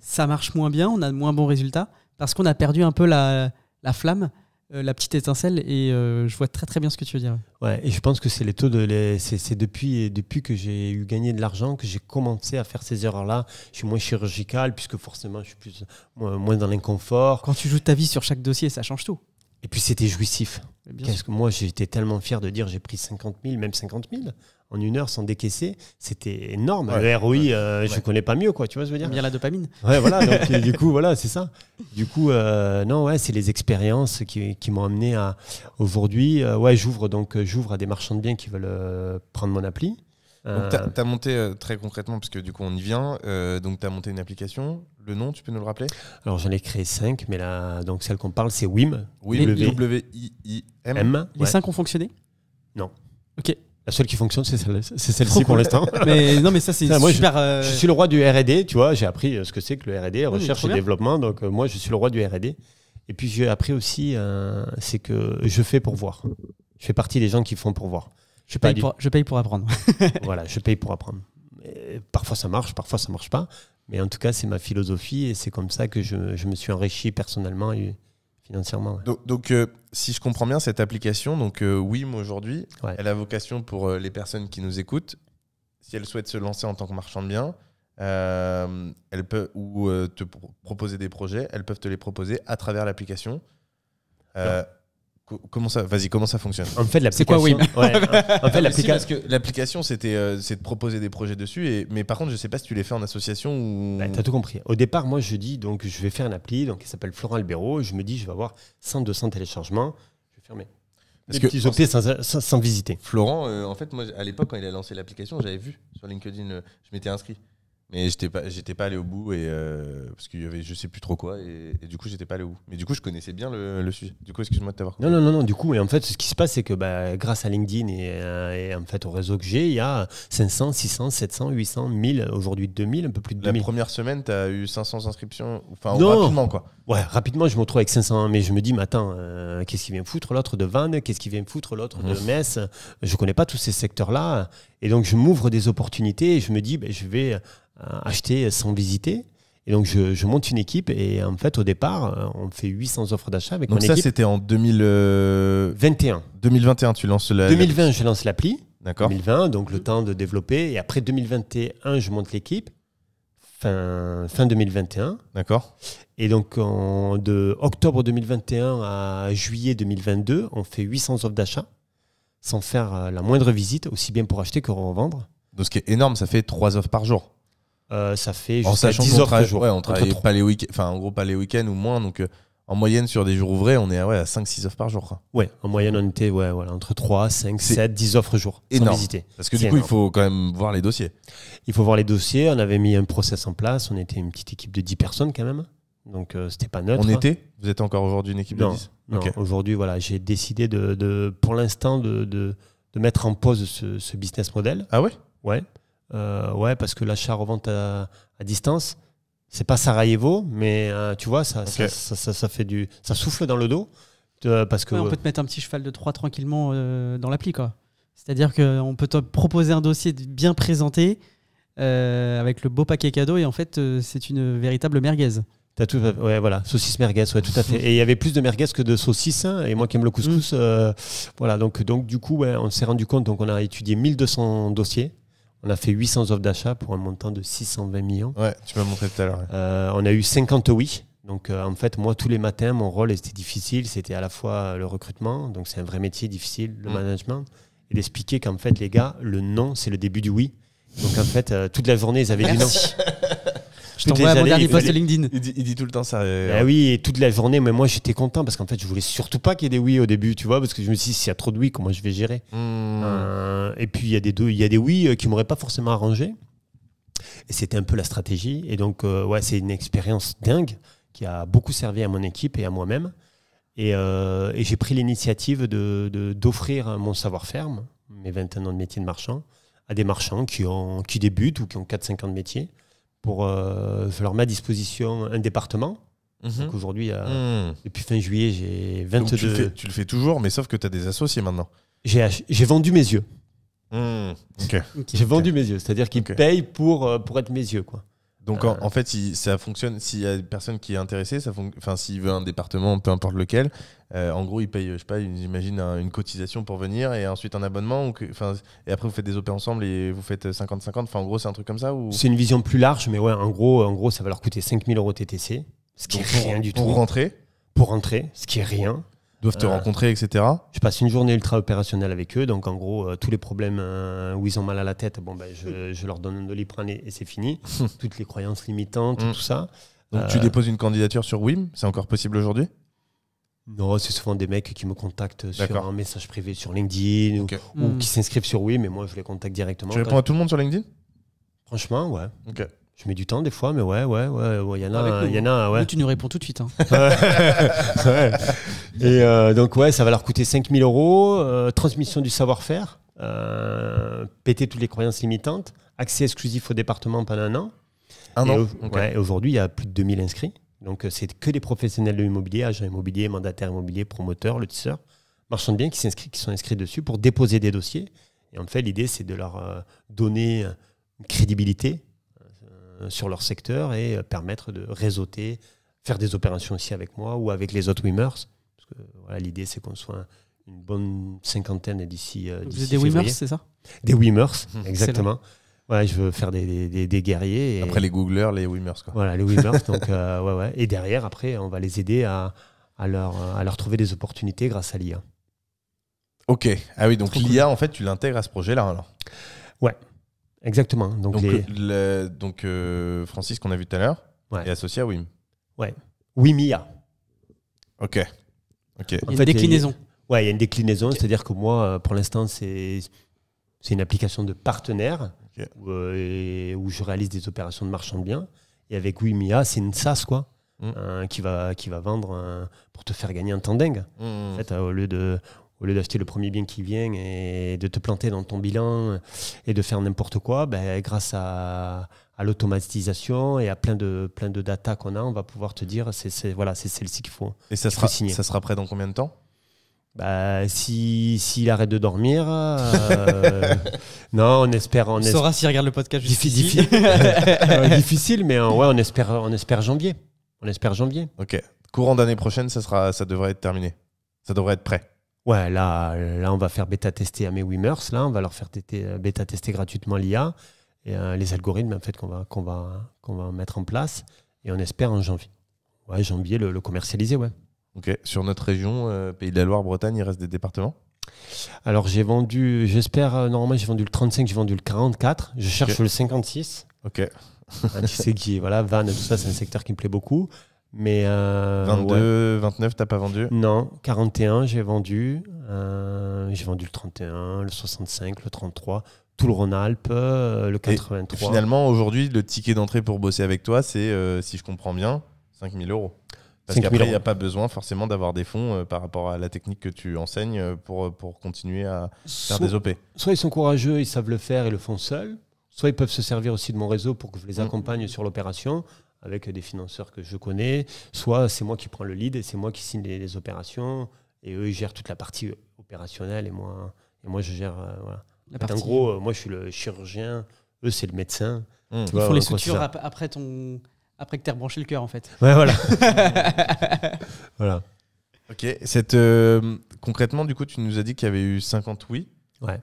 Ça marche moins bien, on a de moins bons résultats parce qu'on a perdu un peu la, flamme, euh, la petite étincelle. Et euh, je vois très très bien ce que tu veux dire. Ouais, et je pense que c'est les taux de c'est depuis depuis que j'ai eu gagné de l'argent que j'ai commencé à faire ces erreurs-là. Je suis moins chirurgical puisque forcément je suis plus moins, dans l'inconfort. Quand tu joues ta vie sur chaque dossier, ça change tout. Et puis c'était jouissif. quest que moi j'étais tellement fier de dire j'ai pris 50 000, même 50 000 en une heure sans décaisser, c'était énorme. le ROI, euh, je ne connais pas mieux, quoi, tu vois ce que je veux dire Bien la dopamine. Ouais, voilà, euh, du coup, voilà, c'est ça. Du coup, euh, non, ouais, c'est les expériences qui, m'ont amené à aujourd'hui. ouais, j'ouvre donc j'ouvre à des marchands de biens qui veulent prendre mon appli. Donc, tu as, monté très concrètement, parce que du coup, on y vient. donc, tu as monté une application. Le nom, tu peux nous le rappeler Alors, j'en ai créé 5, mais là, donc celle qu'on parle, c'est WIM. Oui, W-I-I-M. Les cinq ont fonctionné Non. Ok. La seule qui fonctionne, c'est celle-ci pour l'instant. non, mais ça, c'est super. Euh, je, suis le roi du RD, tu vois. J'ai appris euh, ce que c'est que le RD, recherche et développement. Donc, euh, moi, je suis le roi du RD. Et puis, j'ai appris aussi, c'est que je fais pour voir. Je fais partie des gens qui font pour voir. Je, paye, pour, apprendre. voilà, je paye pour apprendre. parfois, ça marche, parfois, ça marche pas. Mais en tout cas, c'est ma philosophie et c'est comme ça que je, me suis enrichi personnellement financièrement. Donc, euh, si je comprends bien cette application, donc euh, WIM aujourd'hui, elle a vocation pour euh, les personnes qui nous écoutent, si elles souhaitent se lancer en tant que marchand de biens, elles ou te proposer des projets, elles peuvent te les proposer à travers l'application. Comment ça Vas-y, comment ça fonctionne En fait, l'application. C'est quoi oui En fait, ah, l'application. c'était euh, c'est de proposer des projets dessus. mais par contre, je ne sais pas si tu les fais en association ou. Bah, tout compris. Au départ, moi, je dis donc je vais faire une appli, donc qui s'appelle Florent Albero. Je me dis je vais avoir 100 200 téléchargements. Je vais fermer. Parce que petits sans, visiter. Florent, euh, en fait, moi, à l'époque, quand il a lancé l'application, j'avais vu sur LinkedIn, euh, je m'étais inscrit. Mais j'étais pas, pas allé au bout et euh, parce qu'il y avait je sais plus trop quoi et, du coup j'étais pas allé au bout. Mais du coup je connaissais bien le, sujet. Du coup excuse-moi de t'avoir. Non non non non. Du coup et en fait ce qui se passe c'est que bah, grâce à LinkedIn euh, et, en fait au réseau que j'ai il y a 500 600 700 800 1000 aujourd'hui 2000 un peu plus de 2000. La première semaine tu as eu 500 inscriptions enfin rapidement quoi. Ouais rapidement je me retrouve avec 500 mais je me dis mais attends euh, qu'est-ce qui vient foutre l'autre de Vannes qu'est-ce qui vient foutre l'autre de mmh. Metz je connais pas tous ces secteurs là et donc, je m'ouvre des opportunités et je me dis, ben, je vais euh, acheter sans visiter. Et donc, je, monte une équipe et en fait, au départ, euh, on fait 800 offres d'achat avec donc ça, c'était en 2021. 2021, euh, tu lances la. 2020, je lance l'appli. D'accord. 2020, donc le temps de développer. Et après 2021, je monte l'équipe. Fin, fin 2021. D'accord. Et donc, en, de octobre 2021 à juillet 2022, on fait 800 offres d'achat sans faire euh, la moindre visite, aussi bien pour acheter que pour revendre. Donc ce qui est énorme, ça fait 3 offres par jour. Euh, ça fait jusqu'à 10 offres par jour. travaille pas les week enfin, en gros pas les week-ends ou moins. Donc euh, en moyenne sur des jours ouvrés, on est à, ouais, à 5-6 offres par jour. Quoi. Ouais, en moyenne on était ouais, voilà, entre 3, 5, 7, 10 offres par jour. Énorme. Sans visiter. Parce que du coup, il faut quand même voir les dossiers. Il faut voir les dossiers. On avait mis un process en place. On était une petite équipe de 10 personnes quand même. Donc c'était pas neutre. On hein. était Vous êtes encore aujourd'hui une équipe de 10 Aujourd'hui, voilà, j'ai décidé de, pour l'instant de, mettre en pause ce, business model. Ah ouais Ouais. Euh, ouais, parce que l'achat-revente à, à, distance, c'est pas Sarajevo, mais euh, tu vois, ça, ça, fait du, ça souffle dans le dos. parce que, on peut te mettre un petit cheval de trois tranquillement euh, dans l'appli. quoi. C'est-à-dire qu'on peut te proposer un dossier bien présenté avec le beau paquet cadeau et en fait, c'est une véritable merguez. T'as tout, ouais, voilà, saucisse merguez, ouais, tout à fait. Et il y avait plus de merguez que de saucisses, hein, et moi qui aime le couscous, mm. euh, voilà. Donc, donc du coup, on s'est rendu compte, donc on a étudié 1200 dossiers, on a fait 800 offres d'achat pour un montant de 620 millions. Ouais, tu m'as montré tout à l'heure. Euh, on a eu 50 oui. Donc euh, en fait, moi, tous les matins, mon rôle était difficile. C'était à la fois le recrutement, donc c'est un vrai métier difficile, le mm. management, et d'expliquer qu'en fait, les gars, le non, c'est le début du oui. Donc en fait, toute la journée, ils avaient du non. Je t'envoie mon dernier post LinkedIn. Il dit, tout le temps ça. Ah oui, et toute la journée, mais moi j'étais content parce qu'en fait, je voulais surtout pas qu'il y ait des oui au début, tu vois, parce que je me suis dit, s'il y a trop de oui, comment je vais gérer hmm. euh, Et puis il y, a des deux, il y a des oui euh, qui m'auraient pas forcément arrangé. Et c'était un peu la stratégie. Et donc, ouais, c'est une expérience dingue qui a beaucoup servi à mon équipe et à moi-même. Et, j'ai pris l'initiative d'offrir de, d'offrir mon savoir-faire, mes 21 ans de métier de marchand, à des marchands qui, ont, qui débutent ou qui ont 4-5 ans de métier pour faire euh, leur à disposition un département. Mhm. aujourd'hui, hmm. depuis fin juillet, j'ai 22. tu, le fais, toujours, mais sauf que tu as des associés maintenant. J'ai vendu mes yeux. Hmm. J'ai vendu mes yeux, c'est-à-dire qu'ils payent pour, euh, pour être mes yeux. Quoi. Donc euh. en, fait, si ça fonctionne, s'il y a une personne qui est intéressée, ça enfin s'il veut un département, peu importe lequel, euh, en gros, il paye, je sais pas, j'imagine une cotisation pour venir et ensuite un abonnement, et après vous faites des opérations ensemble et vous faites 50-50. Enfin, en gros, c'est un truc comme ça ou C'est une vision plus large, mais ouais, en gros, en gros, ça va leur coûter 5000 euros TTC, ce qui est rien du tout. Pour rentrer Pour rentrer, ce qui est rien doivent te euh, rencontrer, etc. Je passe une journée ultra opérationnelle avec eux. Donc, en gros, euh, tous les problèmes euh, où ils ont mal à la tête, bon, ben, je, leur donne un doliprane et, et c'est fini. Hum. Toutes les croyances limitantes, hum. tout ça. Donc, tu déposes une candidature sur WIM C'est encore possible aujourd'hui non, c'est souvent des mecs qui me contactent sur un message privé sur LinkedIn ou, hum. qui s'inscrivent sur Wim. mais moi je les contacte directement. Tu réponds à tout le monde sur LinkedIn Franchement, ouais. Ok. Je mets du temps des fois, mais ouais, ouais, ouais, il y en a, il ah, y en a, ouais. tu nous réponds tout de suite. Hein. ouais. Et euh, donc, ouais, ça va leur coûter 5000 euros, euh, transmission du savoir-faire, euh, péter toutes les croyances limitantes, accès exclusif au département pendant un an. Un an. ouais, aujourd'hui, il y a plus de 2000 inscrits. Donc, c'est que des professionnels de l'immobilier, agents immobiliers, mandataires immobiliers, promoteurs, lotisseurs, marchands de biens qui, qui sont inscrits dessus pour déposer des dossiers. Et en fait, l'idée, c'est de leur donner une crédibilité euh, sur leur secteur et euh, permettre de réseauter, faire des opérations aussi avec moi ou avec les autres Wimmers. Euh, l'idée, c'est qu'on soit une bonne cinquantaine d'ici. Vous êtes des Wimmers, c'est ça Des Wimmers, mhm, exactement. Ouais, je veux faire des, des, guerriers. Après les Googlers, les Wimmers. Quoi. Voilà, les Wimmers. donc, ouais, ouais. Et derrière, après, on va les aider à, à, leur, à leur trouver des opportunités grâce à l'IA. Ok. Ah oui, donc l'IA, en fait, tu l'intègres à ce projet-là alors Ouais. Exactement. Donc, donc, euh, Francis, qu'on a vu tout à l'heure, est associé à WIM. Ouais. WIMIA. Ok. Ok. fait, une déclinaison. Oui, ouais, il y a une déclinaison. C'est-à-dire que moi, euh, pour l'instant, c'est une application de partenaire euh, où, je réalise des opérations de marchand de biens. Et avec WIMIA, c'est une SaaS, quoi. Mm. Hein, qui, va, qui va vendre pour te faire gagner un temps dingue. Mm. En fait, au lieu de, au lieu d'acheter le premier bien qui vient et de te planter dans ton bilan et de faire n'importe quoi, ben, grâce à, l'automatisation et à plein de, plein de data qu'on a, on va pouvoir te dire c'est voilà, celle-ci qu'il faut. Hein, et ça, sera, ça sera prêt dans combien de temps bah, si s'il arrête de dormir, euh, non, on espère. On, saura s'il regarde le podcast. Difficile, difficile, mais on, euh, ouais, on espère, on espère janvier. On espère janvier. Ok. Courant d'année prochaine, ça sera, ça devrait être terminé. Ça devrait être prêt ouais, là, là, on va faire bêta tester à mes Wimmers, là, on va leur faire bêta tester gratuitement l'IA et euh, les algorithmes en fait qu'on va qu'on va qu'on va mettre en place et on espère en janvier. Ouais, janvier le, commercialiser, ouais. Ok. Sur notre région, euh, Pays de la Loire, Bretagne, il reste des départements. Alors j'ai vendu, j'espère, euh, normalement j'ai vendu le 35, j'ai vendu le 44, je cherche le 56. Ok. Ah, tu sais qui, voilà, Vannes, tout ça, c'est un secteur qui me plaît beaucoup. Mais 22, euh, 29, t'as pas vendu Non, 41, j'ai vendu. Euh, j'ai vendu le 31, le 65, le 33, tout le Rhône-Alpes, euh, le 83. finalement, aujourd'hui, le ticket d'entrée pour bosser avec toi, c'est, si je comprends bien, 5000 euros. Parce qu'après, il n'y a pas besoin forcément d'avoir des fonds par rapport à la technique que tu enseignes pour, continuer à faire des OP. Soit ils sont courageux, ils savent le faire et le font seuls. Soit ils peuvent se servir aussi de mon réseau pour que je les mm. accompagne sur l'opération avec des financeurs que je connais, soit c'est moi qui prends le lead et c'est moi qui signe les, opérations et eux ils gèrent toute la partie opérationnelle et moi, et moi je gère. Euh, voilà. en, gros, euh, moi je suis le chirurgien, eux c'est le médecin. Mmh. Ils font les sutures après, ton... après que tu branché le cœur en fait. Ouais, voilà. voilà. Ok, Cette, euh, concrètement, du coup, tu nous as dit qu'il y avait eu 50 oui. Ouais.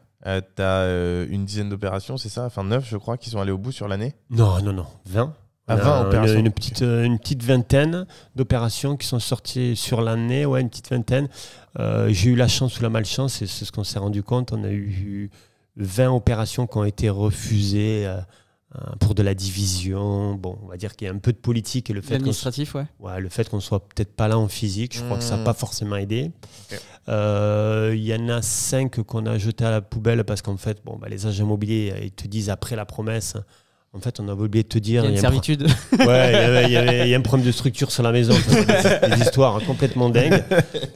tu as une dizaine d'opérations, c'est ça Enfin, 9, je crois, qui sont allés au bout sur l'année Non, non, non. 20 ah, euh, une, petite, euh, une petite vingtaine d'opérations qui sont sorties sur l'année, ouais, une petite vingtaine. Euh, j'ai eu la chance ou la malchance, et c'est ce qu'on s'est rendu compte. On a eu 20 opérations qui ont été refusées pour de la division. Bon, on va dire qu'il y a un peu de politique et le fait administratif, ouais. Le fait qu'on soit peut-être pas là en physique, je crois que ça n'a hmm. pas forcément aidé. Il y en a 5 qu'on a jeté à la poubelle parce qu'en fait, bon, bah, les agents immobiliers ils te disent après la promesse. En fait, on avait oublié de te dire. Il y a une servitude. Ouais, il y, avait, a un problème de structure sur la maison. Des, histoires complètement dingues.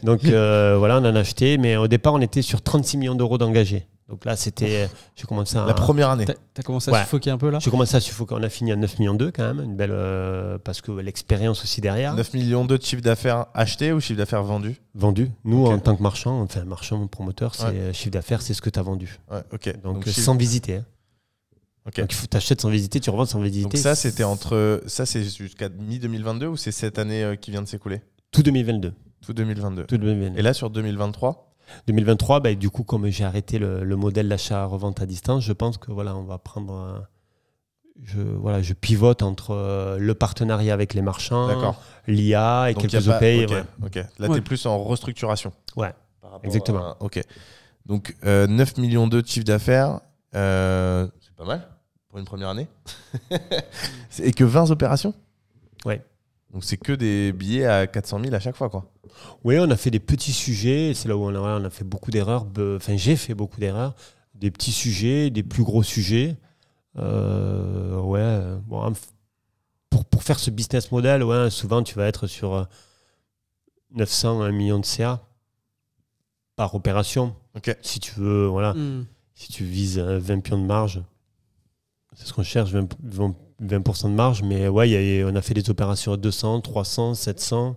Donc euh, voilà, on en a acheté. Mais au départ, on était sur 36 millions d'euros d'engagés. Donc là, c'était. Euh, j'ai commencé ça. La première année. T'as commencé à suffoquer un peu là J'ai commencé à suffoquer. On a fini à 9 millions 2 quand même. Une belle. Euh, parce que l'expérience aussi derrière. 9 millions 2 de chiffre d'affaires acheté ou chiffre d'affaires vendu Vendu. Nous, en tant que marchand, enfin, marchand, promoteur, c'est chiffre d'affaires, c'est ce que tu as vendu. Ouais, ok. Donc, sans visiter. Hein. Donc il achètes sans visiter, tu revends sans visiter. Donc ça c'était entre ça c'est jusqu'à mi 2022 ou c'est cette année euh, qui vient de s'écouler Tout 2022. Tout 2022. Tout 2022. Et là sur 2023 2023, bah, du coup, comme j'ai arrêté le, modèle d'achat-revente à distance, je pense que voilà, on va prendre. Euh, je, voilà, je pivote entre euh, le partenariat avec les marchands, l'IA et Donc quelques pas... OPI. Là, tu es plus en restructuration. Ouais, exactement. ok. Donc, 9 millions de chiffre d'affaires, c'est pas mal pour une première année. et que 20 opérations Ouais. Donc c'est que des billets à 400 000 à chaque fois, quoi. Oui, on a fait des petits sujets. C'est là où on a, fait beaucoup d'erreurs. Enfin, j'ai fait beaucoup d'erreurs. Des petits sujets, des plus gros sujets. Euh, ouais. pour, pour, faire ce business model, ouais, souvent tu vas être sur 900 à 1 million de CA par opération. Si tu veux, voilà. Hmm. Si tu vises 20 euh, pions de marge c'est ce qu'on cherche, 20%, de marge. Mais ouais, on a fait des opérations à 200, 300, 700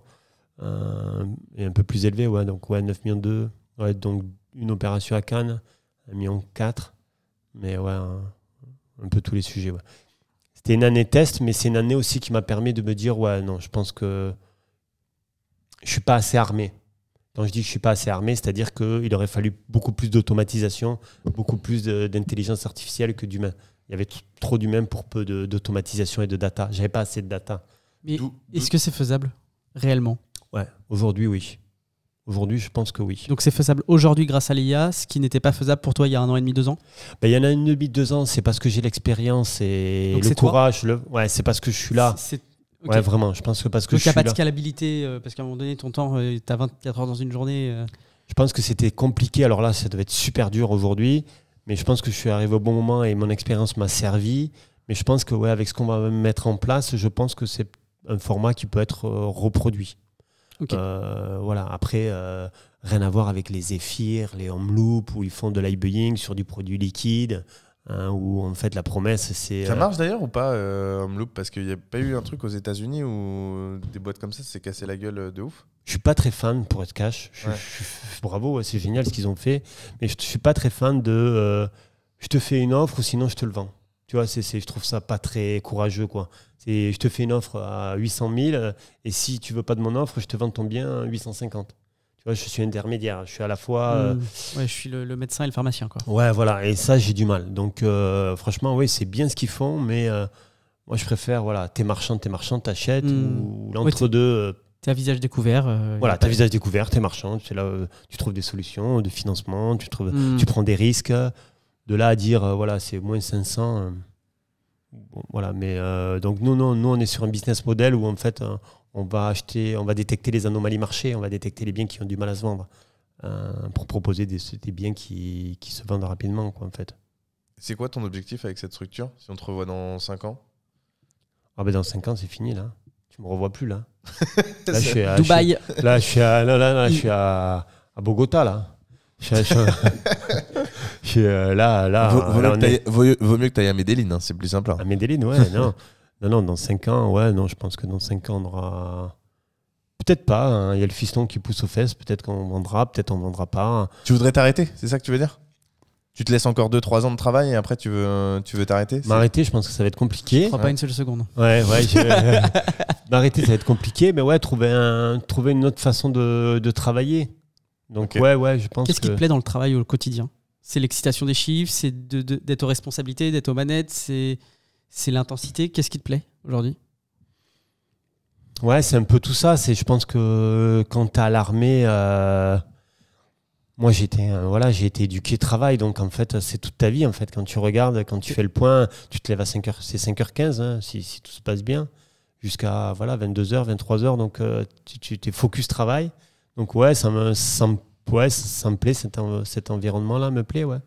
et un peu plus élevé. Ouais, donc ouais, 9 millions donc une opération à Cannes, 1 million 4. Mais ouais, un, peu tous les sujets. C'était une année test, mais c'est une année aussi qui m'a permis de me dire ouais, non, je pense que je suis pas assez armé. Quand je dis que je suis pas assez armé, c'est-à-dire qu'il aurait fallu beaucoup plus d'automatisation, beaucoup plus d'intelligence artificielle que d'humain il y avait trop du même pour peu d'automatisation et de data. J'avais pas assez de data. Mais est-ce que c'est faisable réellement Ouais, aujourd'hui oui. Aujourd'hui, je pense que oui. Donc c'est faisable aujourd'hui grâce à l'IA, ce qui n'était pas faisable pour toi il y a un an et demi, deux ans ben, Il y en a un an et demi, deux ans, c'est parce que j'ai l'expérience et le courage. Ouais, c'est parce que je suis là. Ouais, vraiment, je pense que parce que je suis pas de scalabilité, euh, parce qu'à un moment donné, ton temps, tu as 24 heures dans une journée. Euh. Je pense que c'était compliqué. Alors là, ça devait être super dur aujourd'hui. Mais je pense que je suis arrivé au bon moment et mon expérience m'a servi. Mais je pense que ouais, avec ce qu'on va mettre en place, je pense que c'est un format qui peut être euh, reproduit. Euh, voilà. Après, euh, rien à voir avec les Zephyr, les home loop où ils font de leye sur du produit liquide. Hein, où en fait la promesse c'est. Ça marche d'ailleurs ou pas, Home Loop Parce qu'il n'y a pas eu un truc aux États-Unis où des boîtes comme ça s'est cassé la gueule de ouf je suis pas très fan, pour être cash. bravo, c'est génial ce qu'ils ont fait. Mais je, ne suis pas très fan de euh, je te fais une offre ou sinon je te le vends. Tu vois, c'est, je trouve ça pas très courageux. quoi. C'est, je te fais une offre à 800 000 euh, et si tu veux pas de mon offre, je te vends ton bien à 850. Tu vois, je suis intermédiaire. Je suis à la fois. Euh, mmh. Ouais, je suis le, médecin et le pharmacien. Quoi. Ouais, voilà. Et ça, j'ai du mal. Donc, franchement, oui, c'est bien ce qu'ils font, mais. moi, je préfère, voilà, t'es marchand, t'es marchand, t'achètes, mmh. ou l'entre-deux, visage découvert. Euh, voilà, ta visage découvert, t'es marchand, là, euh, tu trouves des solutions de financement, tu, trouves, hmm. tu prends des risques. De là à dire, euh, voilà, c'est moins 500. Bon, voilà, mais donc nous, non, nous, on est sur un business model où en fait, on va acheter, on va détecter les anomalies marché, on va détecter les biens qui ont du mal à se vendre pour proposer des, biens qui, qui, se vendent rapidement, quoi, en fait. C'est quoi ton objectif avec cette structure si on te revoit dans 5 ans Ah ben dans 5 ans, c'est fini là. Tu me revois plus là. là, je suis à, Dubaï. là, je suis à, non, je suis à, Bogota, là. Je, suis euh, là, là. Vaut, mieux mieux que tu ailles à Medellin, hein, c'est plus simple. Hein. À Medellin, ouais, non. Non, non, dans 5 ans, ouais, non, je pense que dans 5 ans, on aura. Peut-être pas. Hein. Il y a le fiston qui pousse aux fesses. Peut-être qu'on vendra, peut-être on vendra pas. Tu voudrais t'arrêter C'est ça que tu veux dire tu te laisses encore 2-3 ans de travail et après tu veux tu veux t'arrêter M'arrêter, je pense que ça va être compliqué. Je crois pas une seule seconde. Ouais, ouais. M'arrêter, ça va être compliqué, mais ouais, trouver, un, trouver une autre façon de, de travailler. Donc ouais, ouais, je pense. Qu'est-ce qui te plaît dans le travail au quotidien C'est l'excitation des chiffres, c'est d'être aux responsabilités, d'être aux manettes, c'est c'est l'intensité. Qu'est-ce qui te plaît aujourd'hui Ouais, c'est un peu tout ça. C'est, je pense que quand t'es à l'armée. Euh, moi j'étais euh, voilà j'ai été éduqué travail donc en fait c'est toute ta vie en fait quand tu regardes quand tu fais le point tu te lèves à 5h c'est 5h15 hein, si, tout se passe bien jusqu'à voilà 22h 23h donc euh, tu, es focus travail donc ouais ça me ça me, plaît cet, cet environnement là me plaît ouais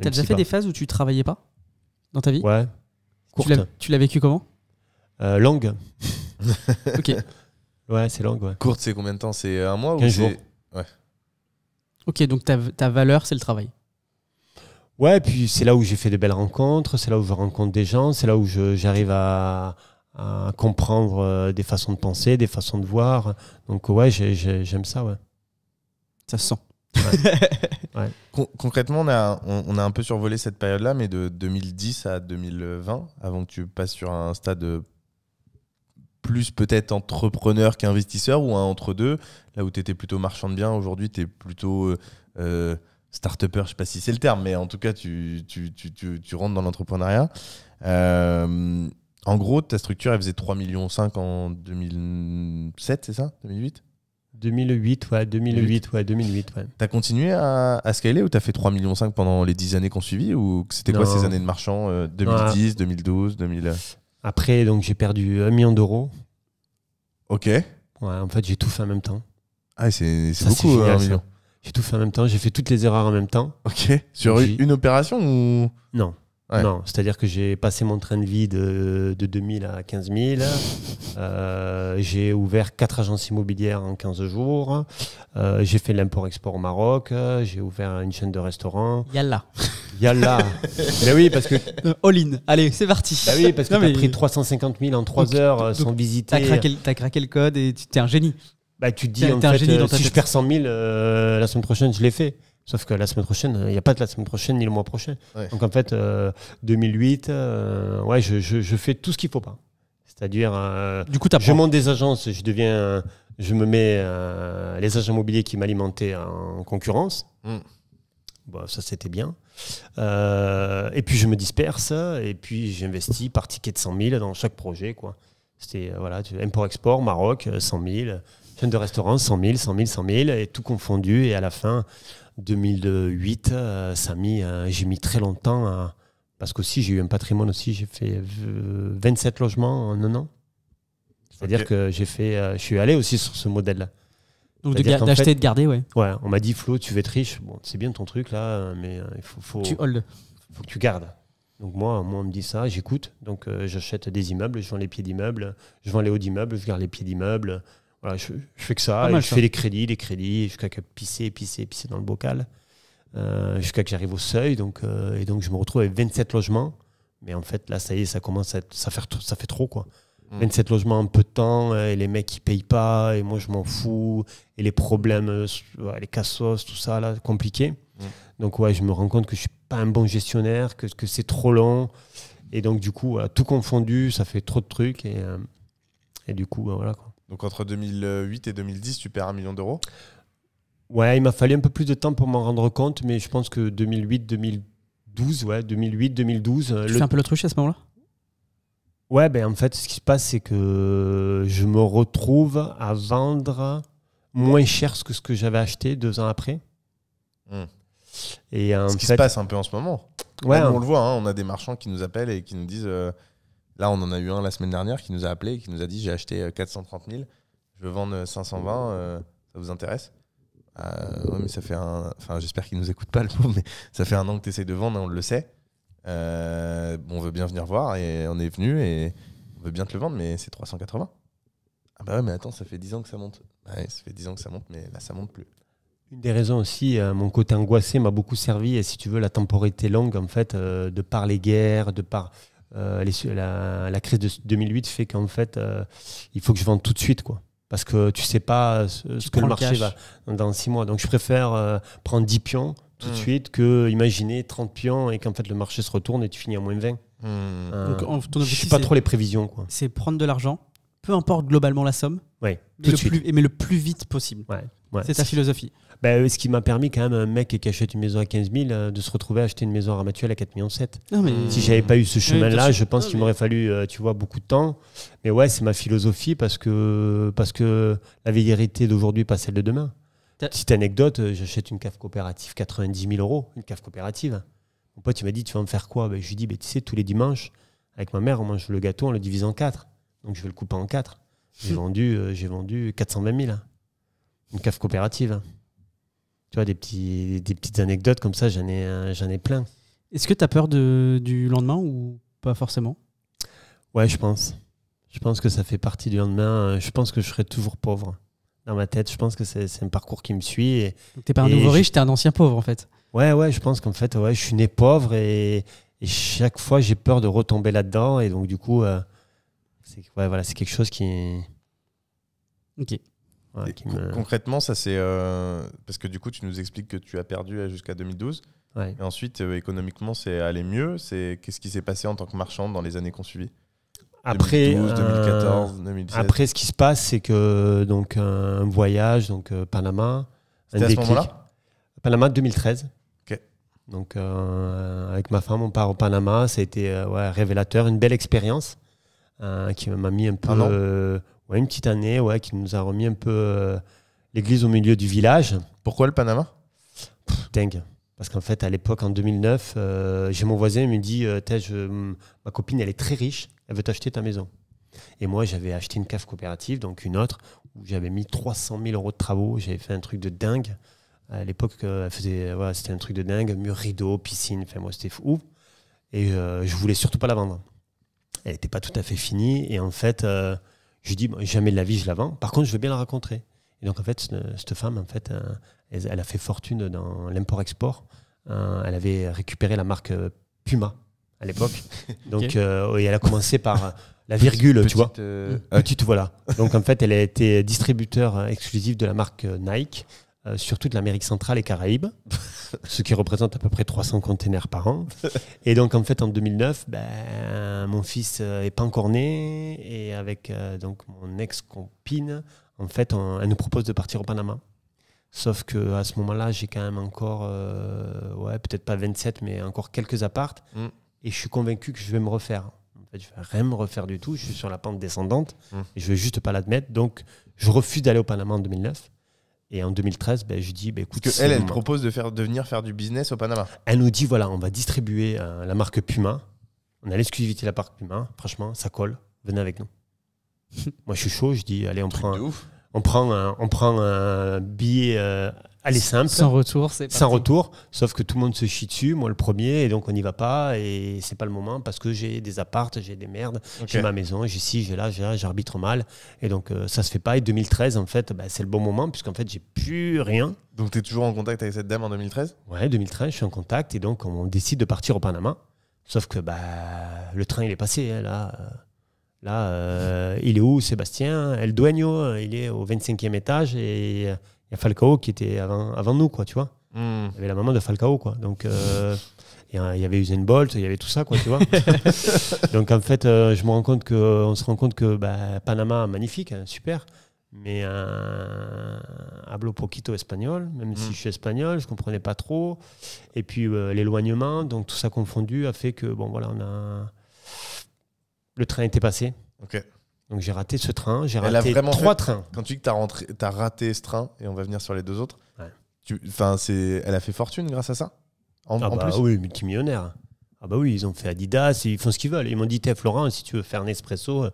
t'as déjà fait des phases où tu travaillais pas dans ta vie ouais Courte. tu l'as vécu comment euh, longue ok ouais c'est longue courte c'est combien de temps c'est un mois ou ouais Ok, donc ta, ta valeur, c'est le travail. Ouais, puis c'est là où j'ai fait de belles rencontres, c'est là où je rencontre des gens, c'est là où j'arrive à, à, comprendre euh, des façons de penser, des façons de voir. Donc ouais, j'aime ça, ouais. Ça se sent. concrètement, on a, on, a un peu survolé cette période-là, mais de 2010 à 2020, avant que tu passes sur un stade plus peut-être entrepreneur qu'investisseur ou un entre-deux Là où tu étais plutôt marchand de biens, aujourd'hui tu es plutôt euh, euh, start-upper, je sais pas si c'est le terme, mais en tout cas tu, rentres dans l'entrepreneuriat. Euh, en gros, ta structure, elle faisait 3,5 millions en 2007, c'est ça 2008 2008, ouais, 2008, ouais, 2008, ouais. T'as continué à, scaler ou t'as fait 3,5 millions pendant les 10 années qu'on suivit ou c'était quoi ces années de marchand 2010, 2012, 2000 après, donc j'ai perdu un million d'euros. Ok. en fait, j'ai tout fait en même temps. Ah, c'est beaucoup, hein, génial, J'ai tout fait en même temps, j'ai fait toutes les erreurs en même temps. Ok. Sur une opération ou Non. Non, c'est-à-dire que j'ai passé mon train de vie de, 2000 à 15 000. Euh, j'ai ouvert quatre agences immobilières en 15 jours. Euh, j'ai fait l'import-export au Maroc. J'ai ouvert une chaîne de restaurants. Yalla Yalla. oui, parce que. Euh, All-in. Allez, c'est parti. Ah oui, parce que tu as pris 350 000 en 3 heures sans visiter. T'as craqué, as craqué le code et t'es un génie. Bah, tu te dis, en fait, euh, si je perds 100 000, euh, la semaine prochaine, je l'ai fait. Sauf que la semaine prochaine, il n'y a pas de la semaine prochaine ni le mois prochain. Donc en fait, 2008, ouais, je, fais tout ce qu'il faut pas. C'est-à-dire, du coup, je monte des agences, je deviens, je me mets les agents immobiliers qui m'alimentaient en concurrence. Bah ça c'était bien. Euh, et puis je me disperse et puis j'investis par ticket de 100 000 dans chaque projet. C'était euh, import-export, Maroc, 100 euh, 000, chaîne de restaurant, 100 000, 100 000, 100 000, et tout confondu. Et à la fin 2008, euh, ça a j'ai mis très longtemps, parce que j'ai eu un patrimoine aussi, j'ai fait 27 logements en un an. C'est-à-dire que je suis allé aussi sur ce modèle-là. Donc d'acheter et de garder, ouais. Ouais, on m'a dit Flo, tu veux être riche, bon, c'est bien ton truc là, mais euh, il faut, faut, tu faut que tu gardes. Donc moi, moi on me dit ça, j'écoute, donc euh, j'achète des immeubles, je vends les pieds d'immeubles, je vends les hauts d'immeubles, je garde les pieds d'immeubles. Voilà, je, fais que ça, je fais les crédits, les crédits, jusqu'à pisser, pisser, pisser dans le bocal, euh, jusqu'à que j'arrive au seuil, donc et donc je me retrouve avec 27 logements, mais en fait là ça y est, ça commence à, être, ça, faire, ça fait trop quoi. 27 mm. logements en peu de temps, hein, et les mecs qui payent pas, et moi je m'en fous, et les problèmes, euh, les cassos, tout ça, là, compliqué. Mm. Donc ouais, je me rends compte que je suis pas un bon gestionnaire, que, que c'est trop long. Et donc du coup, tout confondu, ça fait trop de trucs, et, euh, et du coup, bah, voilà quoi. Donc entre 2008 et 2010, tu perds un million d'euros Ouais, il m'a fallu un peu plus de temps pour m'en rendre compte, mais je pense que 2008, 2012, ouais, 2008, 2012. Euh, tu fais un peu l'autruche à ce moment-là Ouais, ben en fait, ce qui se passe, c'est que je me retrouve à vendre moins cher que ce que j'avais acheté deux ans après. Hmm. ce qui se passe un peu en ce moment. Hein. on le voit, hein, on a des marchands qui nous appellent et qui nous disent. Euh, là, on en a eu un la semaine dernière qui nous a appelé et qui nous a dit j'ai acheté 430 euh, 000, je veux vendre 520, euh, ça vous intéresse euh, mais ça fait Enfin, j'espère qu'il nous écoutent pas le coup, mais ça fait un an que tu essayes de vendre, hein, on le sait. Euh, on veut bien venir voir et on est venu et on veut bien te le vendre, mais c'est 380. Ah bah ouais, mais attends, ça fait 10 ans que ça monte. Ouais, ça fait 10 ans que ça monte, mais là, ça monte plus. Une des raisons aussi, euh, mon côté angoissé m'a beaucoup servi. Et si tu veux, la temporité longue, en fait, euh, de par les guerres, de par la, crise de 2008, fait qu'en fait, il faut que je vende tout de suite, quoi. Parce que tu sais pas ce, que le marché va dans 6 mois. Donc, je préfère prendre 10 pions, tout de hmm. suite que imaginer 30 pions et qu'en fait le marché se retourne et tu finis à moins 20. Hmm. Euh, je Donc, je sais pas trop les prévisions. quoi. C'est prendre de l'argent, peu importe globalement la somme, ouais, mais, le Plus, mais le plus vite possible. C'est ta philosophie. Ben, euh, ce qui m'a permis quand même, un mec qui achète une maison à 15 000, euh, de se retrouver à acheter une maison à Ramatuel à 4 millions 7. Non, mais... Si j'avais pas eu ce chemin-là, je pense qu'il m'aurait fallu, tu vois, beaucoup de temps. Mais ouais, c'est ma philosophie parce que, parce que la vérité d'aujourd'hui pas celle de demain. Petite anecdote, euh, j'achète une cave coopérative, 90 000 euros, une cave coopérative. Mon pote, il m'a dit, tu vas me faire quoi ben, Je lui ai dit, ben, tu sais, tous les dimanches, avec ma mère, on mange le gâteau, on le divise en quatre. Donc je vais le couper en quatre. J'ai vendu, euh, j'ai vendu 420 000. Une cave coopérative. Tu vois, des, petits, des petites anecdotes comme ça, j'en ai, euh, j'en ai plein. Est-ce que tu as peur du lendemain ou pas forcément Ouais, je pense. Je pense que ça fait partie du lendemain. Je pense que je serai toujours pauvre dans ma tête. Je pense que c'est un parcours qui me suit. Et, Donc t'es pas un nouveau riche, t'es un ancien pauvre en fait. Ouais, ouais, je pense qu'en fait, ouais, je suis né pauvre et, chaque fois j'ai peur de retomber là-dedans et donc du coup, euh, c'est ouais, voilà, c'est quelque chose qui. Ok. Concrètement, ça c'est euh, parce que du coup, tu nous expliques que tu as perdu euh, jusqu'à 2012. Et ensuite, économiquement, c'est aller mieux. C'est qu'est-ce qui s'est passé en tant que marchand dans les années qui ont suivi après, 2014, euh, Après, ce qui se passe, c'est que donc un voyage, donc euh, Panama. un à ce moment-là Panama 2013. Donc, euh, avec ma femme, on part au Panama. Ça a été révélateur, une belle expérience qui m'a mis un peu. ouais, une petite année ouais, qui nous a remis un peu l'église au milieu du village. Pourquoi le Panama Pff, Dingue. Parce qu'en fait, à l'époque, en 2009, euh, j'ai mon voisin, il me dit euh, je, euh, Ma copine, elle est très riche, elle veut t'acheter ta maison. Et moi, j'avais acheté une cave coopérative, donc une autre, où j'avais mis 300 000 euros de travaux. J'avais fait un truc de dingue. À l'époque, faisait, c'était un truc de dingue mur, rideau, piscine. Enfin, moi, c'était fou. Et je voulais surtout pas la vendre. Elle n'était pas tout à fait finie. Et en fait, je je dis jamais de la vie, je la vends. Par contre, je veux bien la rencontrer. Et donc, en fait, cette femme, en fait, elle a fait fortune dans l'import-export. Hein. elle avait récupéré la marque euh, Puma à l'époque. Donc, euh, et elle a commencé par euh, la virgule, tu vois. Mm. Petite, voilà. Donc, en fait, elle a été distributeur exclusif de la marque Nike sur toute l'Amérique centrale et Caraïbes, ce qui représente à peu près 300 containers par an. Et donc, en fait, en 2009, ben, mon fils est pas encore né et avec donc mon ex-compine, en fait, elle nous propose de partir au Panama. Sauf que à ce moment-là, j'ai quand même encore, euh, ouais, peut-être pas 27, mais encore quelques appartes. Mm. Et je suis convaincu que je vais me refaire. En fait, je vais rien me refaire du tout. Je suis sur la pente descendante. Mm. Et je vais juste pas l'admettre. Donc, je refuse d'aller au Panama en 2009. Et en 2013, ben, je dis, ben, écoute, elle, elle propose de faire venir faire du business au Panama. Elle nous dit, voilà, on va distribuer euh, la marque Puma. On a l'exclusivité de la marque Puma. Franchement, ça colle. Venez avec nous. Moi, je suis chaud. Je dis, allez, on prend, un, on prend un, on prend billet euh, allez simple. Sans retour, c'est Sans retour, sauf que tout le monde se chie dessus, moi le premier, et donc on n'y va pas, et c'est pas le moment parce que j'ai des appartes, j'ai des merdes, j'ai ma maison, j'ai ci, j'ai là, j'ai là, j'arbitre mal, et donc euh, ça se fait pas. Et 2013, en fait, bah, c'est le bon moment, puisqu'en fait, j'ai plus rien. Donc tu es toujours en contact avec cette dame en 2013 Ouais, 2013, je suis en contact, et donc on décide de partir au Panama. Sauf que bah, le train, il est passé, hein, là. Euh. Là, euh, il est où Sébastien El Dueño, il est au 25e étage et il y a Falcao qui était avant, avant nous, quoi, tu vois. Hmm. Il y avait la maman de Falcao, quoi. Donc, euh, il y avait Usain Bolt, il y avait tout ça, quoi, tu vois. Donc, en fait, euh, je me rends compte que, on se rend compte que bah, Panama, magnifique, hein, super. Mais un hablo poquito espagnol, même si hmm. je suis espagnol, je comprenais pas trop. Et puis l'éloignement, donc tout ça confondu, a fait que, bon, voilà, on a le train était passé. Ok. Donc j'ai raté ce train, j'ai raté trois trains. Quand tu dis que t'as rentré- raté ce train, et on va venir sur les deux autres, Ouais. tu- enfin, c'est, elle a fait fortune grâce à ça En, Ah bah oui, multimillionnaire. Ah bah oui, ils ont fait Adidas, ils font ce qu'ils veulent. Ils m'ont dit, t'es Florent, si tu veux faire un espresso, euh,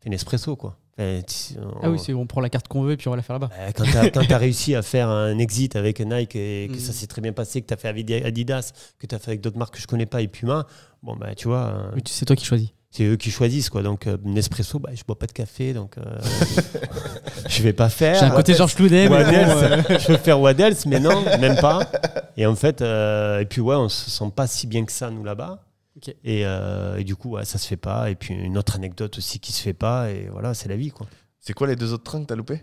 fais un espresso quoi. Ah oui, c'est- on prend la carte qu'on veut et puis on va la faire là-bas. Euh, quand t'as- réussi à faire un exit avec Nike et que mm. ça s'est très bien passé, que t'as fait avec Adidas, que t'as fait avec d'autres marques que je connais pas et Puma, bon bah tu vois, c'est euh, toi qui choisis c'est eux qui choisissent quoi. Donc euh, Nespresso, bah, je bois pas de café, donc euh, je vais pas faire. J'ai un côté Georges Cloudet. Euh. je veux faire Waddles, mais non, même pas. Et en fait, et puis ouais, on se sent pas si bien que ça nous là-bas. Et, du coup, ouais, ça se fait pas. Et puis une autre anecdote aussi qui se fait pas. Et voilà, c'est la vie quoi. C'est quoi les deux autres trains que t'as loupé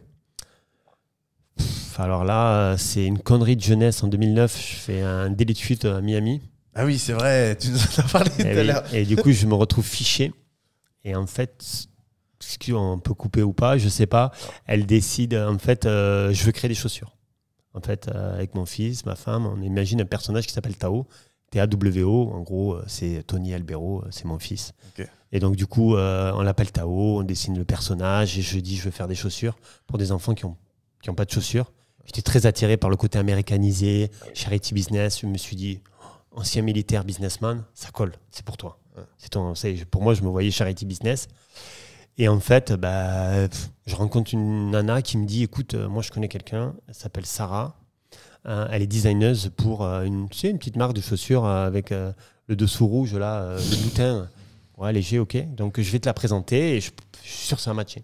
Alors là, c'est une connerie de jeunesse en 2009. Je fais un délit de fuite à Miami. Ah oui, c'est vrai, tu nous en as parlé eh tout à l'heure. Et du coup, je me retrouve fiché. Et en fait, ce qu'on peut couper ou pas, je sais pas. Elle décide, en fait, euh, je veux créer des chaussures. En fait, euh, avec mon fils, ma femme, on imagine un personnage qui s'appelle Tao. T-A-W-O, en gros, euh, c'est Tony Albero, c'est mon fils. Et donc, du coup, on l'appelle Tao, on dessine le personnage, et je dis, je veux faire des chaussures pour des enfants qui n'ont qui ont pas de chaussures. J'étais très attiré par le côté américanisé, charity business. Je me suis dit, ancien militaire, businessman, ça colle, c'est pour toi. C'est ton, pour moi, je me voyais charity business. Et en fait, bah, je rencontre une nana qui me dit, écoute, euh, moi je connais quelqu'un, elle s'appelle Sarah, hein, elle est designeuse pour euh, une, une petite marque de chaussures euh, avec le dessous rouge, là, le boutin, ouais, léger, ok. Donc je vais te la présenter et je, suis sûr que ça va matcher.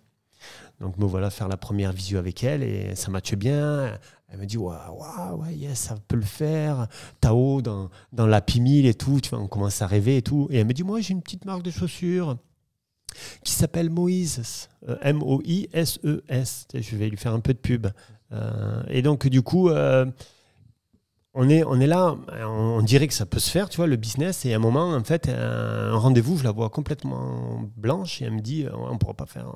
Donc me voilà faire la première visio avec elle et ça matche bien. Elle me dit Waouh, ouais, yes, ça peut le faire. Tao dans, dans la Pimille et tout. Tu vois, on commence à rêver et tout. Et elle me dit Moi, j'ai une petite marque de chaussures qui s'appelle Moïse. Euh, M-O-I-S-E-S. E je vais lui faire un peu de pub. Euh, et donc, du coup. Euh, on est, on est là, on, dirait que ça peut se faire, tu vois, le business. Et à un moment, en fait, un rendez-vous, je la vois complètement blanche et elle me dit, on ne pourra pas faire,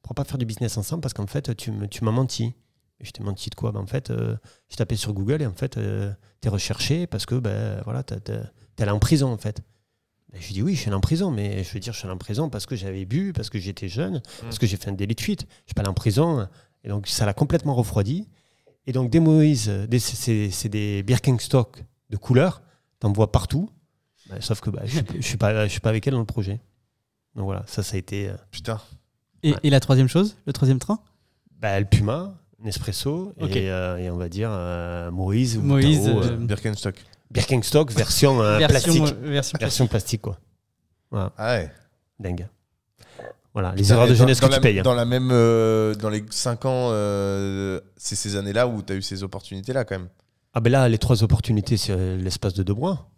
pourra pas faire du business ensemble parce qu'en fait, tu m'as menti je t'ai menti de quoi ben, En fait, euh, j'ai tapé sur Google et en fait, euh, t'es recherché parce que ben, voilà, t'es allé en prison en fait. Ben, je dis oui, je suis allé en prison, mais je veux dire, je suis allé en prison parce que j'avais bu, parce que j'étais jeune, mmh. parce que j'ai fait un délit de fuite. Je suis pas allé en prison. Et donc, ça l'a complètement refroidi. Et donc, des Moïse, c'est des Birkenstock de couleur, t'en vois partout. Ben, sauf que ben, je ne suis, pas, je suis pas avec elle dans le projet. Donc voilà, ça, ça a été. Euh, Putain. Et, et, la troisième chose, le troisième train bah, Le Puma. Nespresso et, euh, et, on va dire euh, Moïse ou euh, Birkenstock. Birkenstock version, plastique. Version, plastique quoi. Voilà. Ah ouais. Dingue. Voilà, les erreurs de jeunesse dans, que tu la, payes. Hein. Dans, la même, dans les 5 ans, c'est ces années-là où tu as eu ces opportunités-là quand même. Ah ben là, les trois opportunités, c'est l'espace de deux mois.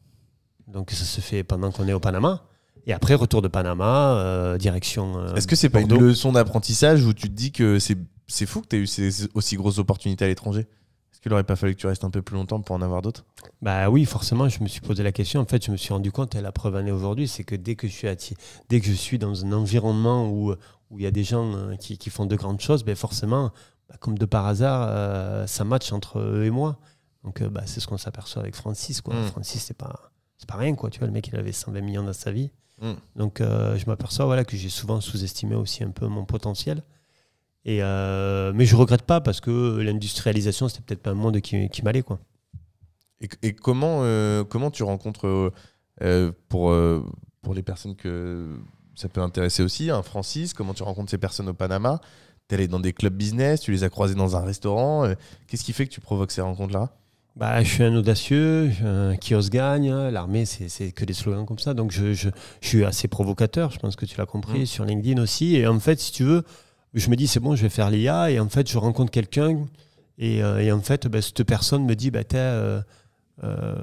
Donc ça se fait pendant qu'on est au Panama. Et après, retour de Panama, direction. Est-ce que c'est pas une leçon d'apprentissage où tu te dis que c'est c'est fou que tu aies eu ces aussi grosses opportunités à l'étranger. Est-ce qu'il n'aurait pas fallu que tu restes un peu plus longtemps pour en avoir d'autres Bah oui, forcément, je me suis posé la question. En fait, je me suis rendu compte, et la preuve en est aujourd'hui, c'est que dès que je suis dès que je suis dans un environnement où où il y a des gens euh, qui, qui font de grandes choses, ben forcément, bah, comme de par hasard, euh, ça match entre eux et moi. Donc euh, bah, c'est ce qu'on s'aperçoit avec Francis. Quoi. Mm. Francis, c'est pas c'est pas rien quoi. Tu vois, le mec, il avait 120 millions dans sa vie. Mm. Donc je m'aperçois voilà que j'ai souvent sous-estimé aussi un peu mon potentiel. Euh, mais je regrette pas parce que l'industrialisation, c'était peut-être pas un monde qui, m'allait. Quoi. Et, comment, euh, comment tu rencontres, euh, pour, pour les personnes que ça peut intéresser aussi, un Francis, comment tu rencontres ces personnes au Panama Tu es allé dans des clubs business, tu les as croisés dans un restaurant. qu'est-ce qui fait que tu provoques ces rencontres-là bah, je suis un audacieux, un qui osse gagne. Hein. L'armée, c'est que des slogans comme ça. Donc, je, je, je, suis assez provocateur, je pense que tu l'as compris, mmh. sur LinkedIn aussi. Et en fait, si tu veux, je me dis c'est bon, je vais faire l'IA et en fait je rencontre quelqu'un et, euh, en fait ben, cette personne me dit ben, euh, euh,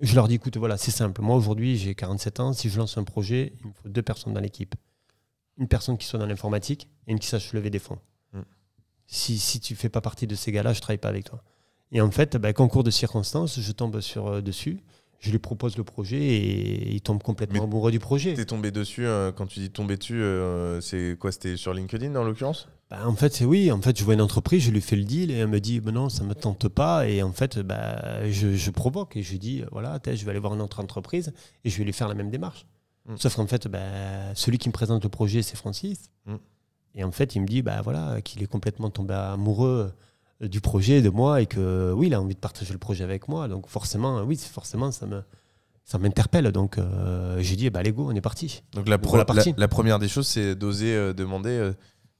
je leur dis écoute voilà c'est simple, moi aujourd'hui j'ai 47 ans, si je lance un projet il me faut deux personnes dans l'équipe, une personne qui soit dans l'informatique et une qui sache lever des fonds. Hmm. Si si tu fais pas partie de ces gars-là, je travaille pas avec toi. Et en fait ben, concours de circonstances, je tombe sur dessus je lui propose le projet et il tombe complètement amoureux du projet. T'es tombé dessus, euh, quand tu dis tombé dessus, euh, c'est quoi C'était sur LinkedIn en l'occurrence bah, En fait, c'est oui. En fait, je vois une entreprise, je lui fais le deal et elle me dit bah non, ça ne me tente pas. Et en fait, bah, je, provoque et je dis euh, voilà, je vais aller voir une autre entreprise et je vais lui faire la même démarche. Mm. Sauf qu'en fait, bah, celui qui me présente le projet, c'est Francis. Mm. Et en fait, il me dit bah, voilà, qu'il est complètement tombé amoureux du projet, de moi, et que oui, il a envie de partager le projet avec moi. Donc forcément, oui, forcément, ça me ça m'interpelle. Donc euh, j'ai dit, eh ben, allez go, on est parti. Donc la, première des choses, c'est d'oser euh, demander, euh,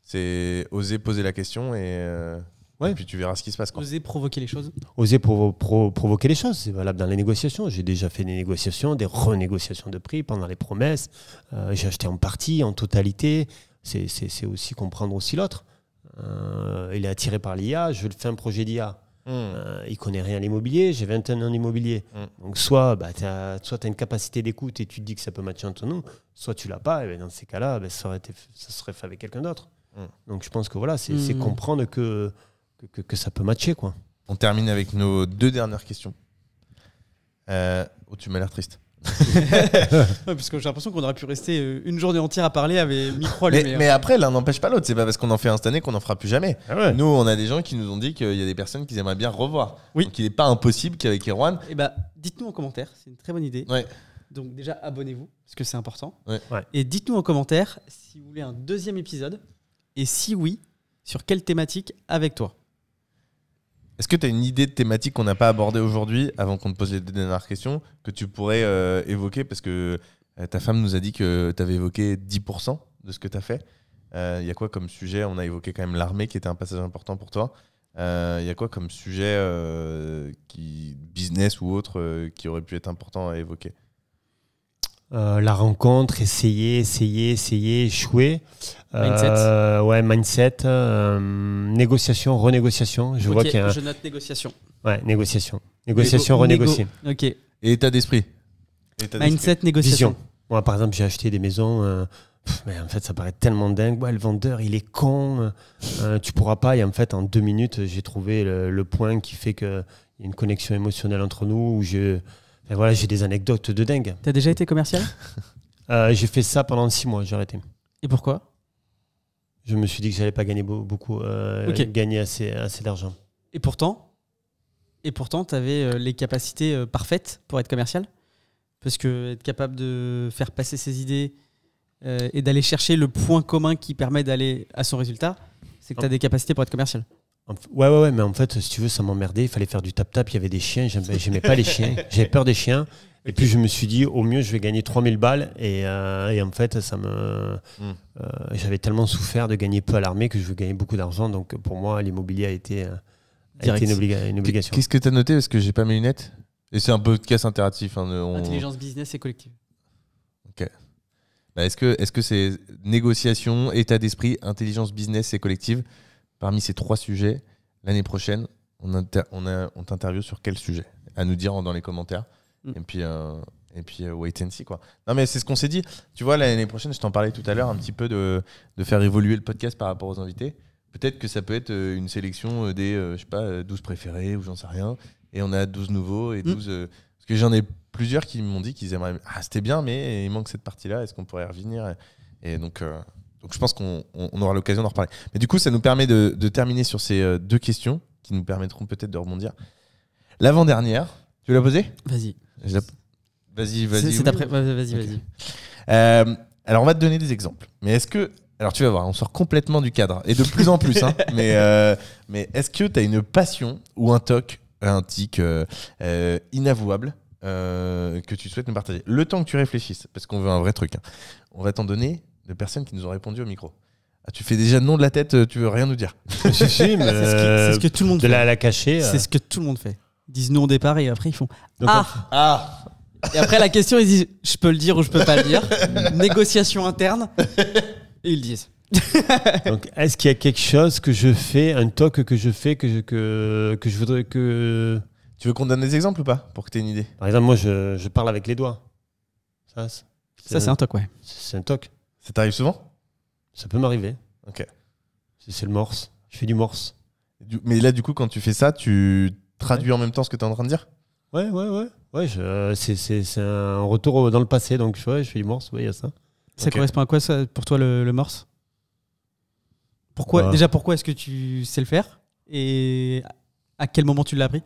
c'est oser poser la question et, ouais. puis tu verras ce qui se passe. Oser provoquer les choses Oser provoquer les choses, c'est valable dans les négociations. J'ai déjà fait des négociations, des renégociations de prix pendant les promesses. j'ai acheté en partie, en totalité. C'est aussi comprendre aussi l'autre. Euh, il est attiré par l'IA, je fais un projet d'IA. Hmm. Euh, il connaît rien à l'immobilier, j'ai 21 ans d'immobilier. Hmm. Donc soit bah, tu as, une capacité d'écoute et tu te dis que ça peut matcher entre nom soit tu l'as pas, et ben, dans ces cas-là, ben, ça, serait fait avec quelqu'un d'autre. Hmm. Donc je pense que voilà, c'est comprendre que que, ça peut matcher. quoi. On termine avec nos deux dernières questions. Euh, oh, tu m'as l'air triste. parce que j'ai l'impression qu'on aurait pu rester euh, une journée entière à parler avec micro Mais, après, l'un n'empêche pas l'autre. C'est pas parce qu'on en fait un cette année qu'on n'en fera plus jamais. Ah nous, on a des gens qui nous ont dit qu'il y a des personnes qu'ils aimeraient bien revoir. Oui. Donc il n'est pas impossible qu'avec Erwan. Et eh bah, ben, dites-nous en commentaire. C'est une très bonne idée. Donc déjà, abonnez-vous, parce que c'est important. Et dites-nous en commentaire si vous voulez un deuxième épisode. Et si oui, sur quelle thématique avec toi est-ce que tu as une idée de thématique qu'on n'a pas abordée aujourd'hui, avant qu'on te pose les dernières questions, que tu pourrais euh, évoquer Parce que euh, ta femme nous a dit que tu avais évoqué 10% de ce que tu as fait. Il euh, y a quoi comme sujet On a évoqué quand même l'armée qui était un passage important pour toi. Il y a quoi comme sujet, qui, business ou autre, qui aurait pu être important à évoquer euh, la rencontre, essayer, essayer, essayer, échouer. Mindset. Euh, ouais, mindset, euh, négociation, renégociation. Je vois qu'il a note négociation. Ouais, négociation. Négociation, renégocier. Ok. Et état d'esprit. Mindset, négociation. Vision. Moi, par exemple, j'ai acheté des maisons. Mais en fait, ça paraît tellement dingue. Ouais, le vendeur, il est con. Tu tu pourras pas. Et en fait, en deux minutes, j'ai trouvé le, point qui fait qu'il y a une connexion émotionnelle entre nous. Où je, et voilà, j'ai des anecdotes de dingue. T'as déjà été commercial euh, J'ai fait ça pendant six mois, j'ai arrêté. Et pourquoi Je me suis dit que j'allais pas gagner beaucoup, euh, gagner assez, d'argent. Et pourtant, et pourtant, t'avais euh, les capacités parfaites pour être commercial, parce que être capable de faire passer ses idées et d'aller chercher le point commun qui permet d'aller à son résultat, c'est que ah. tu as des capacités pour être commercial. Ouais, ouais, ouais, mais en fait, si tu veux, ça m'emmerdait. Il fallait faire du tap-tap. Il y avait des chiens. J'aimais pas les chiens. J'avais peur des chiens. Et puis je me suis dit, au mieux, je vais gagner 3000 balles. Euh, et, en fait, ça me. Hmm. Euh, j'avais tellement souffert de gagner peu à l'armée que je veux gagner beaucoup d'argent. Donc pour moi, l'immobilier a été, euh, a été une, obligation. Qu'est-ce que tu as noté Parce que j'ai pas mes lunettes. Et c'est un podcast interactif. Hein, intelligence business et collective. Ok. Bah, est-ce que c'est -ce c'est négociation, état d'esprit, intelligence business et collective parmi ces trois sujets, l'année prochaine, on, on, t'interviewe sur quel sujet À nous dire dans les commentaires. Mm. Et puis, euh, et puis euh, wait and see. Quoi. Non, mais c'est ce qu'on s'est dit. Tu vois, l'année prochaine, je t'en parlais tout à l'heure un petit peu de, faire évoluer le podcast par rapport aux invités. Peut-être que ça peut être euh, une sélection des, je sais pas, 12 préférés ou j'en sais rien. Et on a 12 nouveaux et 12. Mm. parce que j'en ai plusieurs qui m'ont dit qu'ils aimeraient. Ah, c'était bien, mais il manque cette partie-là. Est-ce qu'on pourrait y revenir et, donc. Donc je pense qu'on aura l'occasion d'en reparler. Mais du coup, ça nous permet de, terminer sur ces euh, deux questions qui nous permettront peut-être de rebondir. L'avant-dernière, tu la poser Vas-y. Vas-y, vas-y. C'est après. Vas-y, vas-y. Euh, alors, on va te donner des exemples. Mais est-ce que. Alors, tu vas voir, on sort complètement du cadre. Et de plus en plus. Hein. mais euh, mais est-ce que tu as une passion ou un toc, un tic inavouable que tu souhaites nous partager Le temps que tu réfléchisses, parce qu'on veut un vrai truc. Hein. On va t'en donner de personnes qui nous ont répondu au micro. Ah, tu fais déjà le nom de la tête, euh, tu veux rien nous dire. c'est ce, euh, que tout le monde fait. la, la cacher. Euh. C'est ce que tout le monde fait. Ils disent non au départ et après ils font ah, ah Et après la question, ils disent je peux le dire ou je peux pas le dire. Négociation interne. Et ils disent. Donc est-ce qu'il y a quelque chose que je fais, un toc que je fais que je, que, que je voudrais que. Tu veux qu'on donne des exemples ou pas pour que tu aies une idée Par exemple, moi je, je, parle avec les doigts. Ça, c'est un toc, ouais. C'est un toc. Ça t'arrive souvent Ça peut m'arriver. Ok. C'est le morse. Je fais du morse. Mais là, du coup, quand tu fais ça, tu traduis en même temps ce que tu es en train de dire Ouais, ouais, ouais. ouais euh, c'est- c'est c'est un retour dans le passé, donc je fais du morse, oui, il y a ça. Ça correspond à quoi pour toi le, morse pourquoi, bah. Déjà, pourquoi est-ce que tu sais le faire Et à quel moment tu l'as appris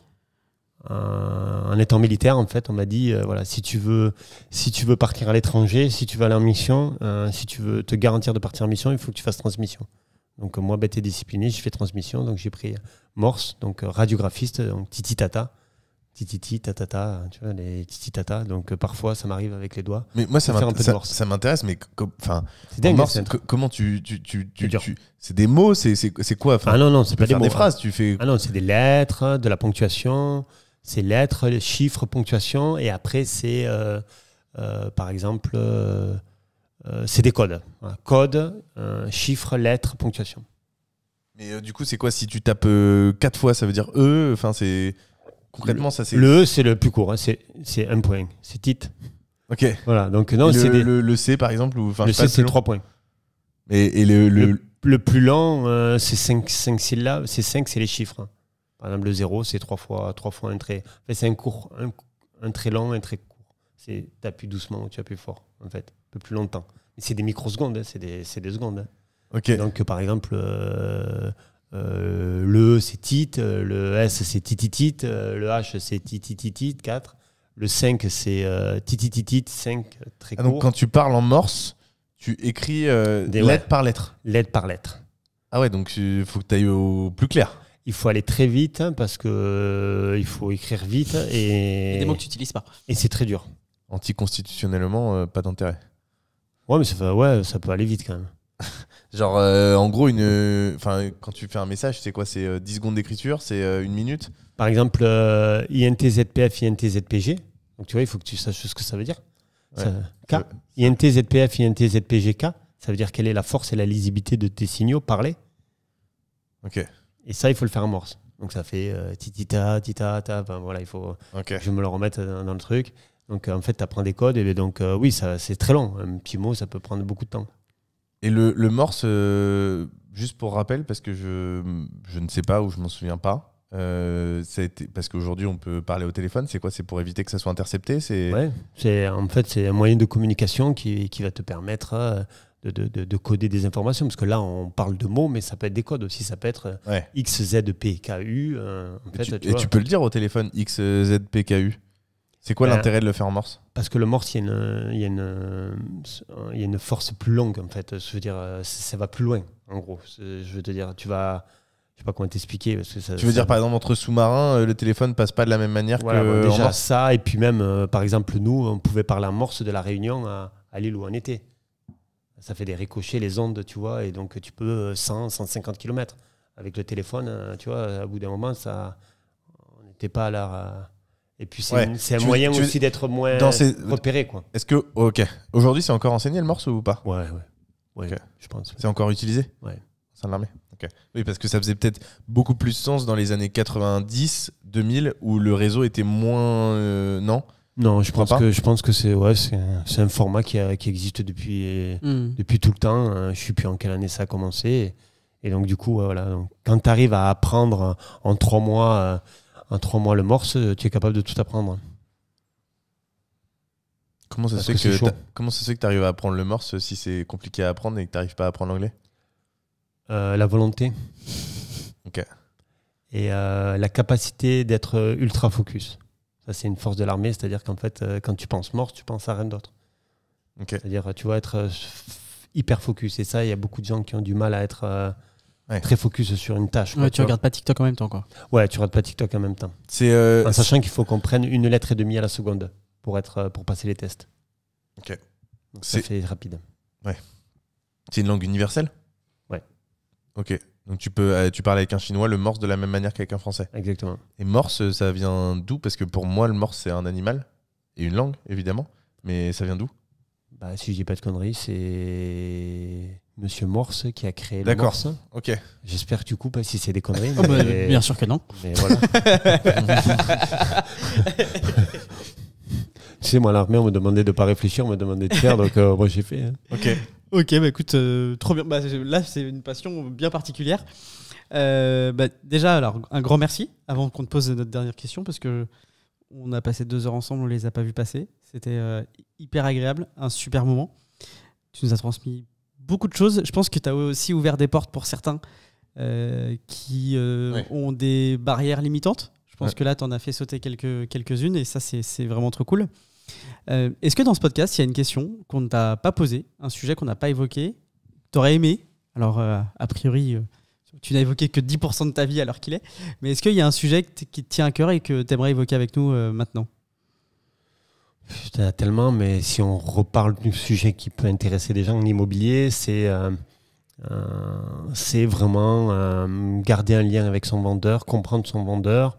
un euh, étant militaire en fait on m'a dit euh, voilà si tu veux si tu veux partir à l'étranger si tu veux aller en mission euh, si tu veux te garantir de partir en mission il faut que tu fasses transmission donc moi bête et discipliné je fais transmission donc j'ai pris Morse donc radiographiste donc titi tata titi tata tata tu vois les titi tata donc parfois ça m'arrive avec les doigts mais moi ça m'intéresse mais enfin comment tu tu, tu, tu, tu c'est des mots c'est quoi ah non non c'est pas des mots, des hein. phrases tu fais ah non c'est des lettres de la ponctuation c'est lettres, les chiffres, ponctuation, et après, c'est euh, euh, par exemple, euh, c'est des codes. Code, chiffre, lettres, ponctuation. Mais du coup, c'est quoi si tu tapes 4 fois, ça veut dire E Enfin, c'est. Concrètement, ça c'est. Le E, c'est le plus court, hein. c'est un point, c'est titre. Ok. Voilà, donc non, c'est. Le, C par exemple ou, Le C, c'est 3 points. Et, le, le, plus lent, c'est 5, 5 syllabes, c'est 5, c'est les chiffres. Par exemple, le zéro, c'est trois fois, trois fois un trait. En fait, c'est un court, un, un trait lent, un trait court. Tu appuies doucement ou tu appuies fort, en fait, un peu plus longtemps. Mais C'est des microsecondes, hein, c'est des, des, secondes. Hein. Ok. Donc, par exemple, euh, euh le c'est tit, le S c'est tititit, le H c'est tititit, 4, le 5 c'est euh, tititit, 5, très ah, court. donc, quand tu parles en morse, tu écris euh, des lettre par lettre Lettre par lettre. Ah ouais, donc il euh, faut que tu ailles au plus clair il faut aller très vite hein, parce que euh, il faut écrire vite et, des mots que tu n'utilises pas. Et c'est très dur. Anticonstitutionnellement, euh, pas d'intérêt. Ouais, mais ça, ouais, ça peut aller vite quand même. Genre, euh, en gros, une, enfin, quand tu fais un message, c'est quoi C'est 10 secondes d'écriture, c'est une minute. Par exemple, INTZPF, INTZPG. Donc tu vois, il faut que tu saches ce que ça veut dire. K. INTZPF, INTZPGK. Ça veut dire quelle est la force et la lisibilité de tes signaux parlés. Ok. Et ça, il faut le faire en morse. Donc ça fait tita, euh, tita, ta, ben voilà, il faut je me le remettre euh, dans, le truc. Donc en fait, tu apprends des codes et donc euh, oui, ça, c'est très long. Un petit mot, ça peut prendre beaucoup de temps. Et le, le morse, juste pour rappel, parce que je, je ne sais pas ou je m'en souviens pas, euh, parce qu'aujourd'hui on peut parler au téléphone, c'est quoi C'est pour éviter que ça soit intercepté c'est... c'est, en fait c'est un moyen de communication qui, qui va te permettre de, coder des informations, parce que là, on parle de mots, mais ça peut être des codes aussi, ça peut être euh, XZPKU. Euh, et tu peux le dire au téléphone, XZPKU. C'est quoi ben, l'intérêt de le faire en morse Parce que le morse, il y, y, y, a une force plus longue, en fait. Je veux dire, euh, ça va plus loin, en gros. Je veux te dire, tu vas... Je sais pas comment t'expliquer. Parce que tu veux dire, par exemple, entre sous-marins, le téléphone passe pas de la même manière que. déjà, ça, et puis même, par exemple, nous, on pouvait parler en morse de la Réunion à, à Lille où on était ça fait des ricochets, les ondes, tu vois, et donc tu peux 100, 150 km. Avec le téléphone, euh, tu vois, à bout d'un moment, ça, on n'était pas à Et puis c'est un moyen aussi d'être moins repéré, quoi. Est-ce que, ok, aujourd'hui c'est encore enseigné le morceau ou pas Ouais, ouais, ouais je pense. C'est encore utilisé Ouais. Au l'armée OK. Oui, parce que ça faisait peut-être beaucoup plus sens dans les années 90, 2000, où le réseau était moins... Euh, non non, je pense, que, je pense que c'est ouais, un, format qui, qui existe depuis, hmm. depuis tout le temps. Hein. Je ne sais plus en quelle année ça a commencé. Et, donc, du coup, voilà. quand tu arrives à apprendre en trois mois, euh, en trois mois le morse, tu es capable de tout apprendre. Comment ça, se fait que, que tu arrives à apprendre le morse si c'est compliqué à apprendre et que tu n'arrives pas à apprendre l'anglais euh, La volonté. Ok. Et euh, la capacité d'être ultra focus c'est une force de l'armée, c'est-à-dire qu'en fait, euh, quand tu penses mort, tu penses à rien d'autre. C'est-à-dire, tu vas être euh, hyper focus. Et ça, il y a beaucoup de gens qui ont du mal à être euh, très focus sur une tâche. tu, regardes pas TikTok en même temps, quoi. Ouais, tu regardes pas TikTok en même temps. C'est en sachant qu'il faut qu'on prenne une lettre et demie à la seconde pour être pour passer les tests. Ok. C'est ça fait rapide. Ouais. C'est une langue universelle. Ouais. Ok. Donc tu peux, euh, tu parles avec un chinois le morse de la même manière qu'avec un français. Exactement. Et morse, euh, ça vient d'où Parce que pour moi, le morse c'est un animal et une langue évidemment, mais ça vient d'où Bah si je dis pas de conneries, c'est Monsieur Morse qui a créé le Morse. Ok. J'espère que tu coupes si c'est des conneries. Ah bah, bien sûr que non. Mais voilà. Tu sais, moi, l'armée, on me demandait de pas réfléchir, on me demandait de faire, donc euh, moi, j'ai fait. Hein. Ok. Ok, bah, écoute, euh, trop bien. Bah, là, c'est une passion bien particulière. Euh, bah, déjà, alors, un grand merci avant qu'on te pose notre dernière question, parce que on a passé deux heures ensemble, on les a pas vus passer. C'était hyper agréable, un super moment. Tu nous as transmis beaucoup de choses. Je pense que tu as aussi ouvert des portes pour certains qui ont des barrières limitantes. Je pense que là, tu en as fait sauter quelques, quelques-unes et ça, c'est vraiment trop cool. Euh, est-ce que dans ce podcast, il y a une question qu'on ne t'a pas posée, un sujet qu'on n'a pas évoqué, que aurais aimé Alors, euh, a priori, euh, tu n'as évoqué que 10% de ta vie alors qu'il est, mais est-ce qu'il y a un sujet qui te tient à cœur et que tu aimerais évoquer avec nous maintenant tellement, mais si on reparle du sujet qui peut intéresser les gens, l'immobilier, c'est c'est vraiment garder un lien avec son vendeur, comprendre son vendeur,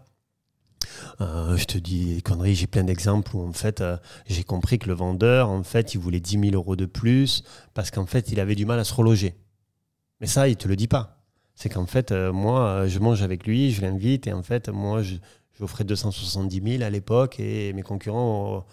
euh, je te dis conneries, j'ai plein d'exemples où en fait euh, j'ai compris que le vendeur, en fait, il voulait 10 000 euros de plus parce qu'en fait il avait du mal à se reloger. Mais ça, il te le dit pas. C'est qu'en fait, euh, moi, je mange avec lui, je l'invite et en fait, moi, j'offrais 270 000 à l'époque et mes concurrents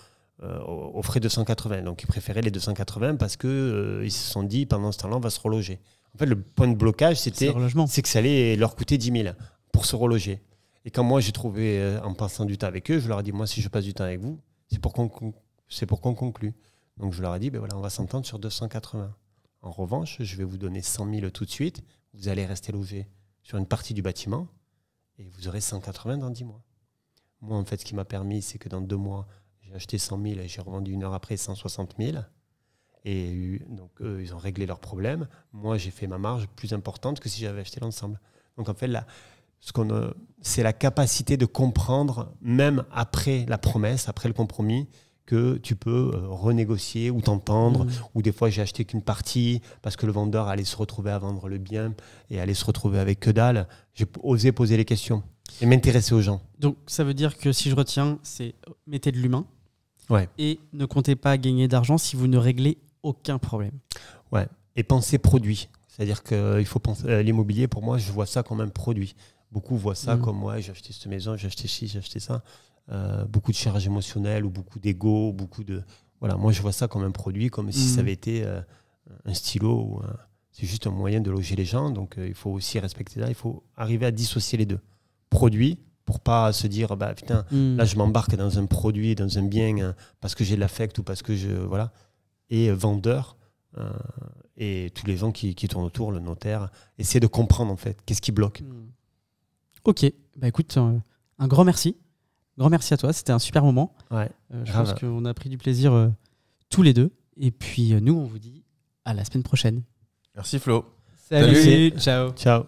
offraient 280. Donc ils préféraient les 280 parce que ils se sont dit pendant ce temps-là, on va se reloger. En fait, le point de blocage, c'était c'est que ça allait leur coûter 10 000 pour se reloger. Et quand moi j'ai trouvé, euh, en passant du temps avec eux, je leur ai dit, moi si je passe du temps avec vous, c'est pour qu'on qu'on conclue. Donc je leur ai dit, ben voilà, on va s'entendre sur 280. En revanche, je vais vous donner 100 000 tout de suite, vous allez rester logé sur une partie du bâtiment, et vous aurez 180 dans 10 mois. Moi, en fait, ce qui m'a permis, c'est que dans deux mois, j'ai acheté 100 000 et j'ai revendu une heure après 160 000. Et donc, eux, ils ont réglé leur problème. Moi, j'ai fait ma marge plus importante que si j'avais acheté l'ensemble. Donc, en fait, là, ce qu'on euh, c'est la capacité de comprendre, même après la promesse, après le compromis, que tu peux euh, renégocier ou t'entendre, mm. ou des fois j'ai acheté qu'une partie parce que le vendeur allait se retrouver à vendre le bien et allait se retrouver avec que dalle. J'ai osé poser les questions et m'intéresser aux gens. Donc ça veut dire que si je retiens, c'est mettez de l'humain ouais. et ne comptez pas gagner d'argent si vous ne réglez aucun problème. Ouais. Et pensez produit. C'est-à-dire que euh, il faut penser l'immobilier. Pour moi, je vois ça comme un produit. Beaucoup voient ça mm. comme ouais, j'ai acheté cette maison, j'ai acheté ci, j'ai acheté ça. Euh, beaucoup de charges émotionnelles ou beaucoup d'ego, beaucoup de. Voilà, moi je vois ça comme un produit, comme si ça mm. avait été euh, un stylo C'est juste un moyen de loger les gens, donc euh, il faut aussi respecter ça. Il faut arriver à dissocier les deux. Produit, pour pas se dire bah, putain, mm. là je m'embarque dans un produit, dans un bien hein, parce que j'ai de l'affect ou parce que je. Voilà. Et vendeur, et tous les gens qui, tournent autour, le notaire, essayer de comprendre en fait qu'est-ce qui bloque. Ok, bah écoute, euh, un grand merci. Grand merci à toi, c'était un super moment. Ouais, euh, je pense qu'on a pris du plaisir euh, tous les deux. Et puis nous, on vous dit à la semaine prochaine. Merci Flo. Salut, Salut. ciao. Ciao.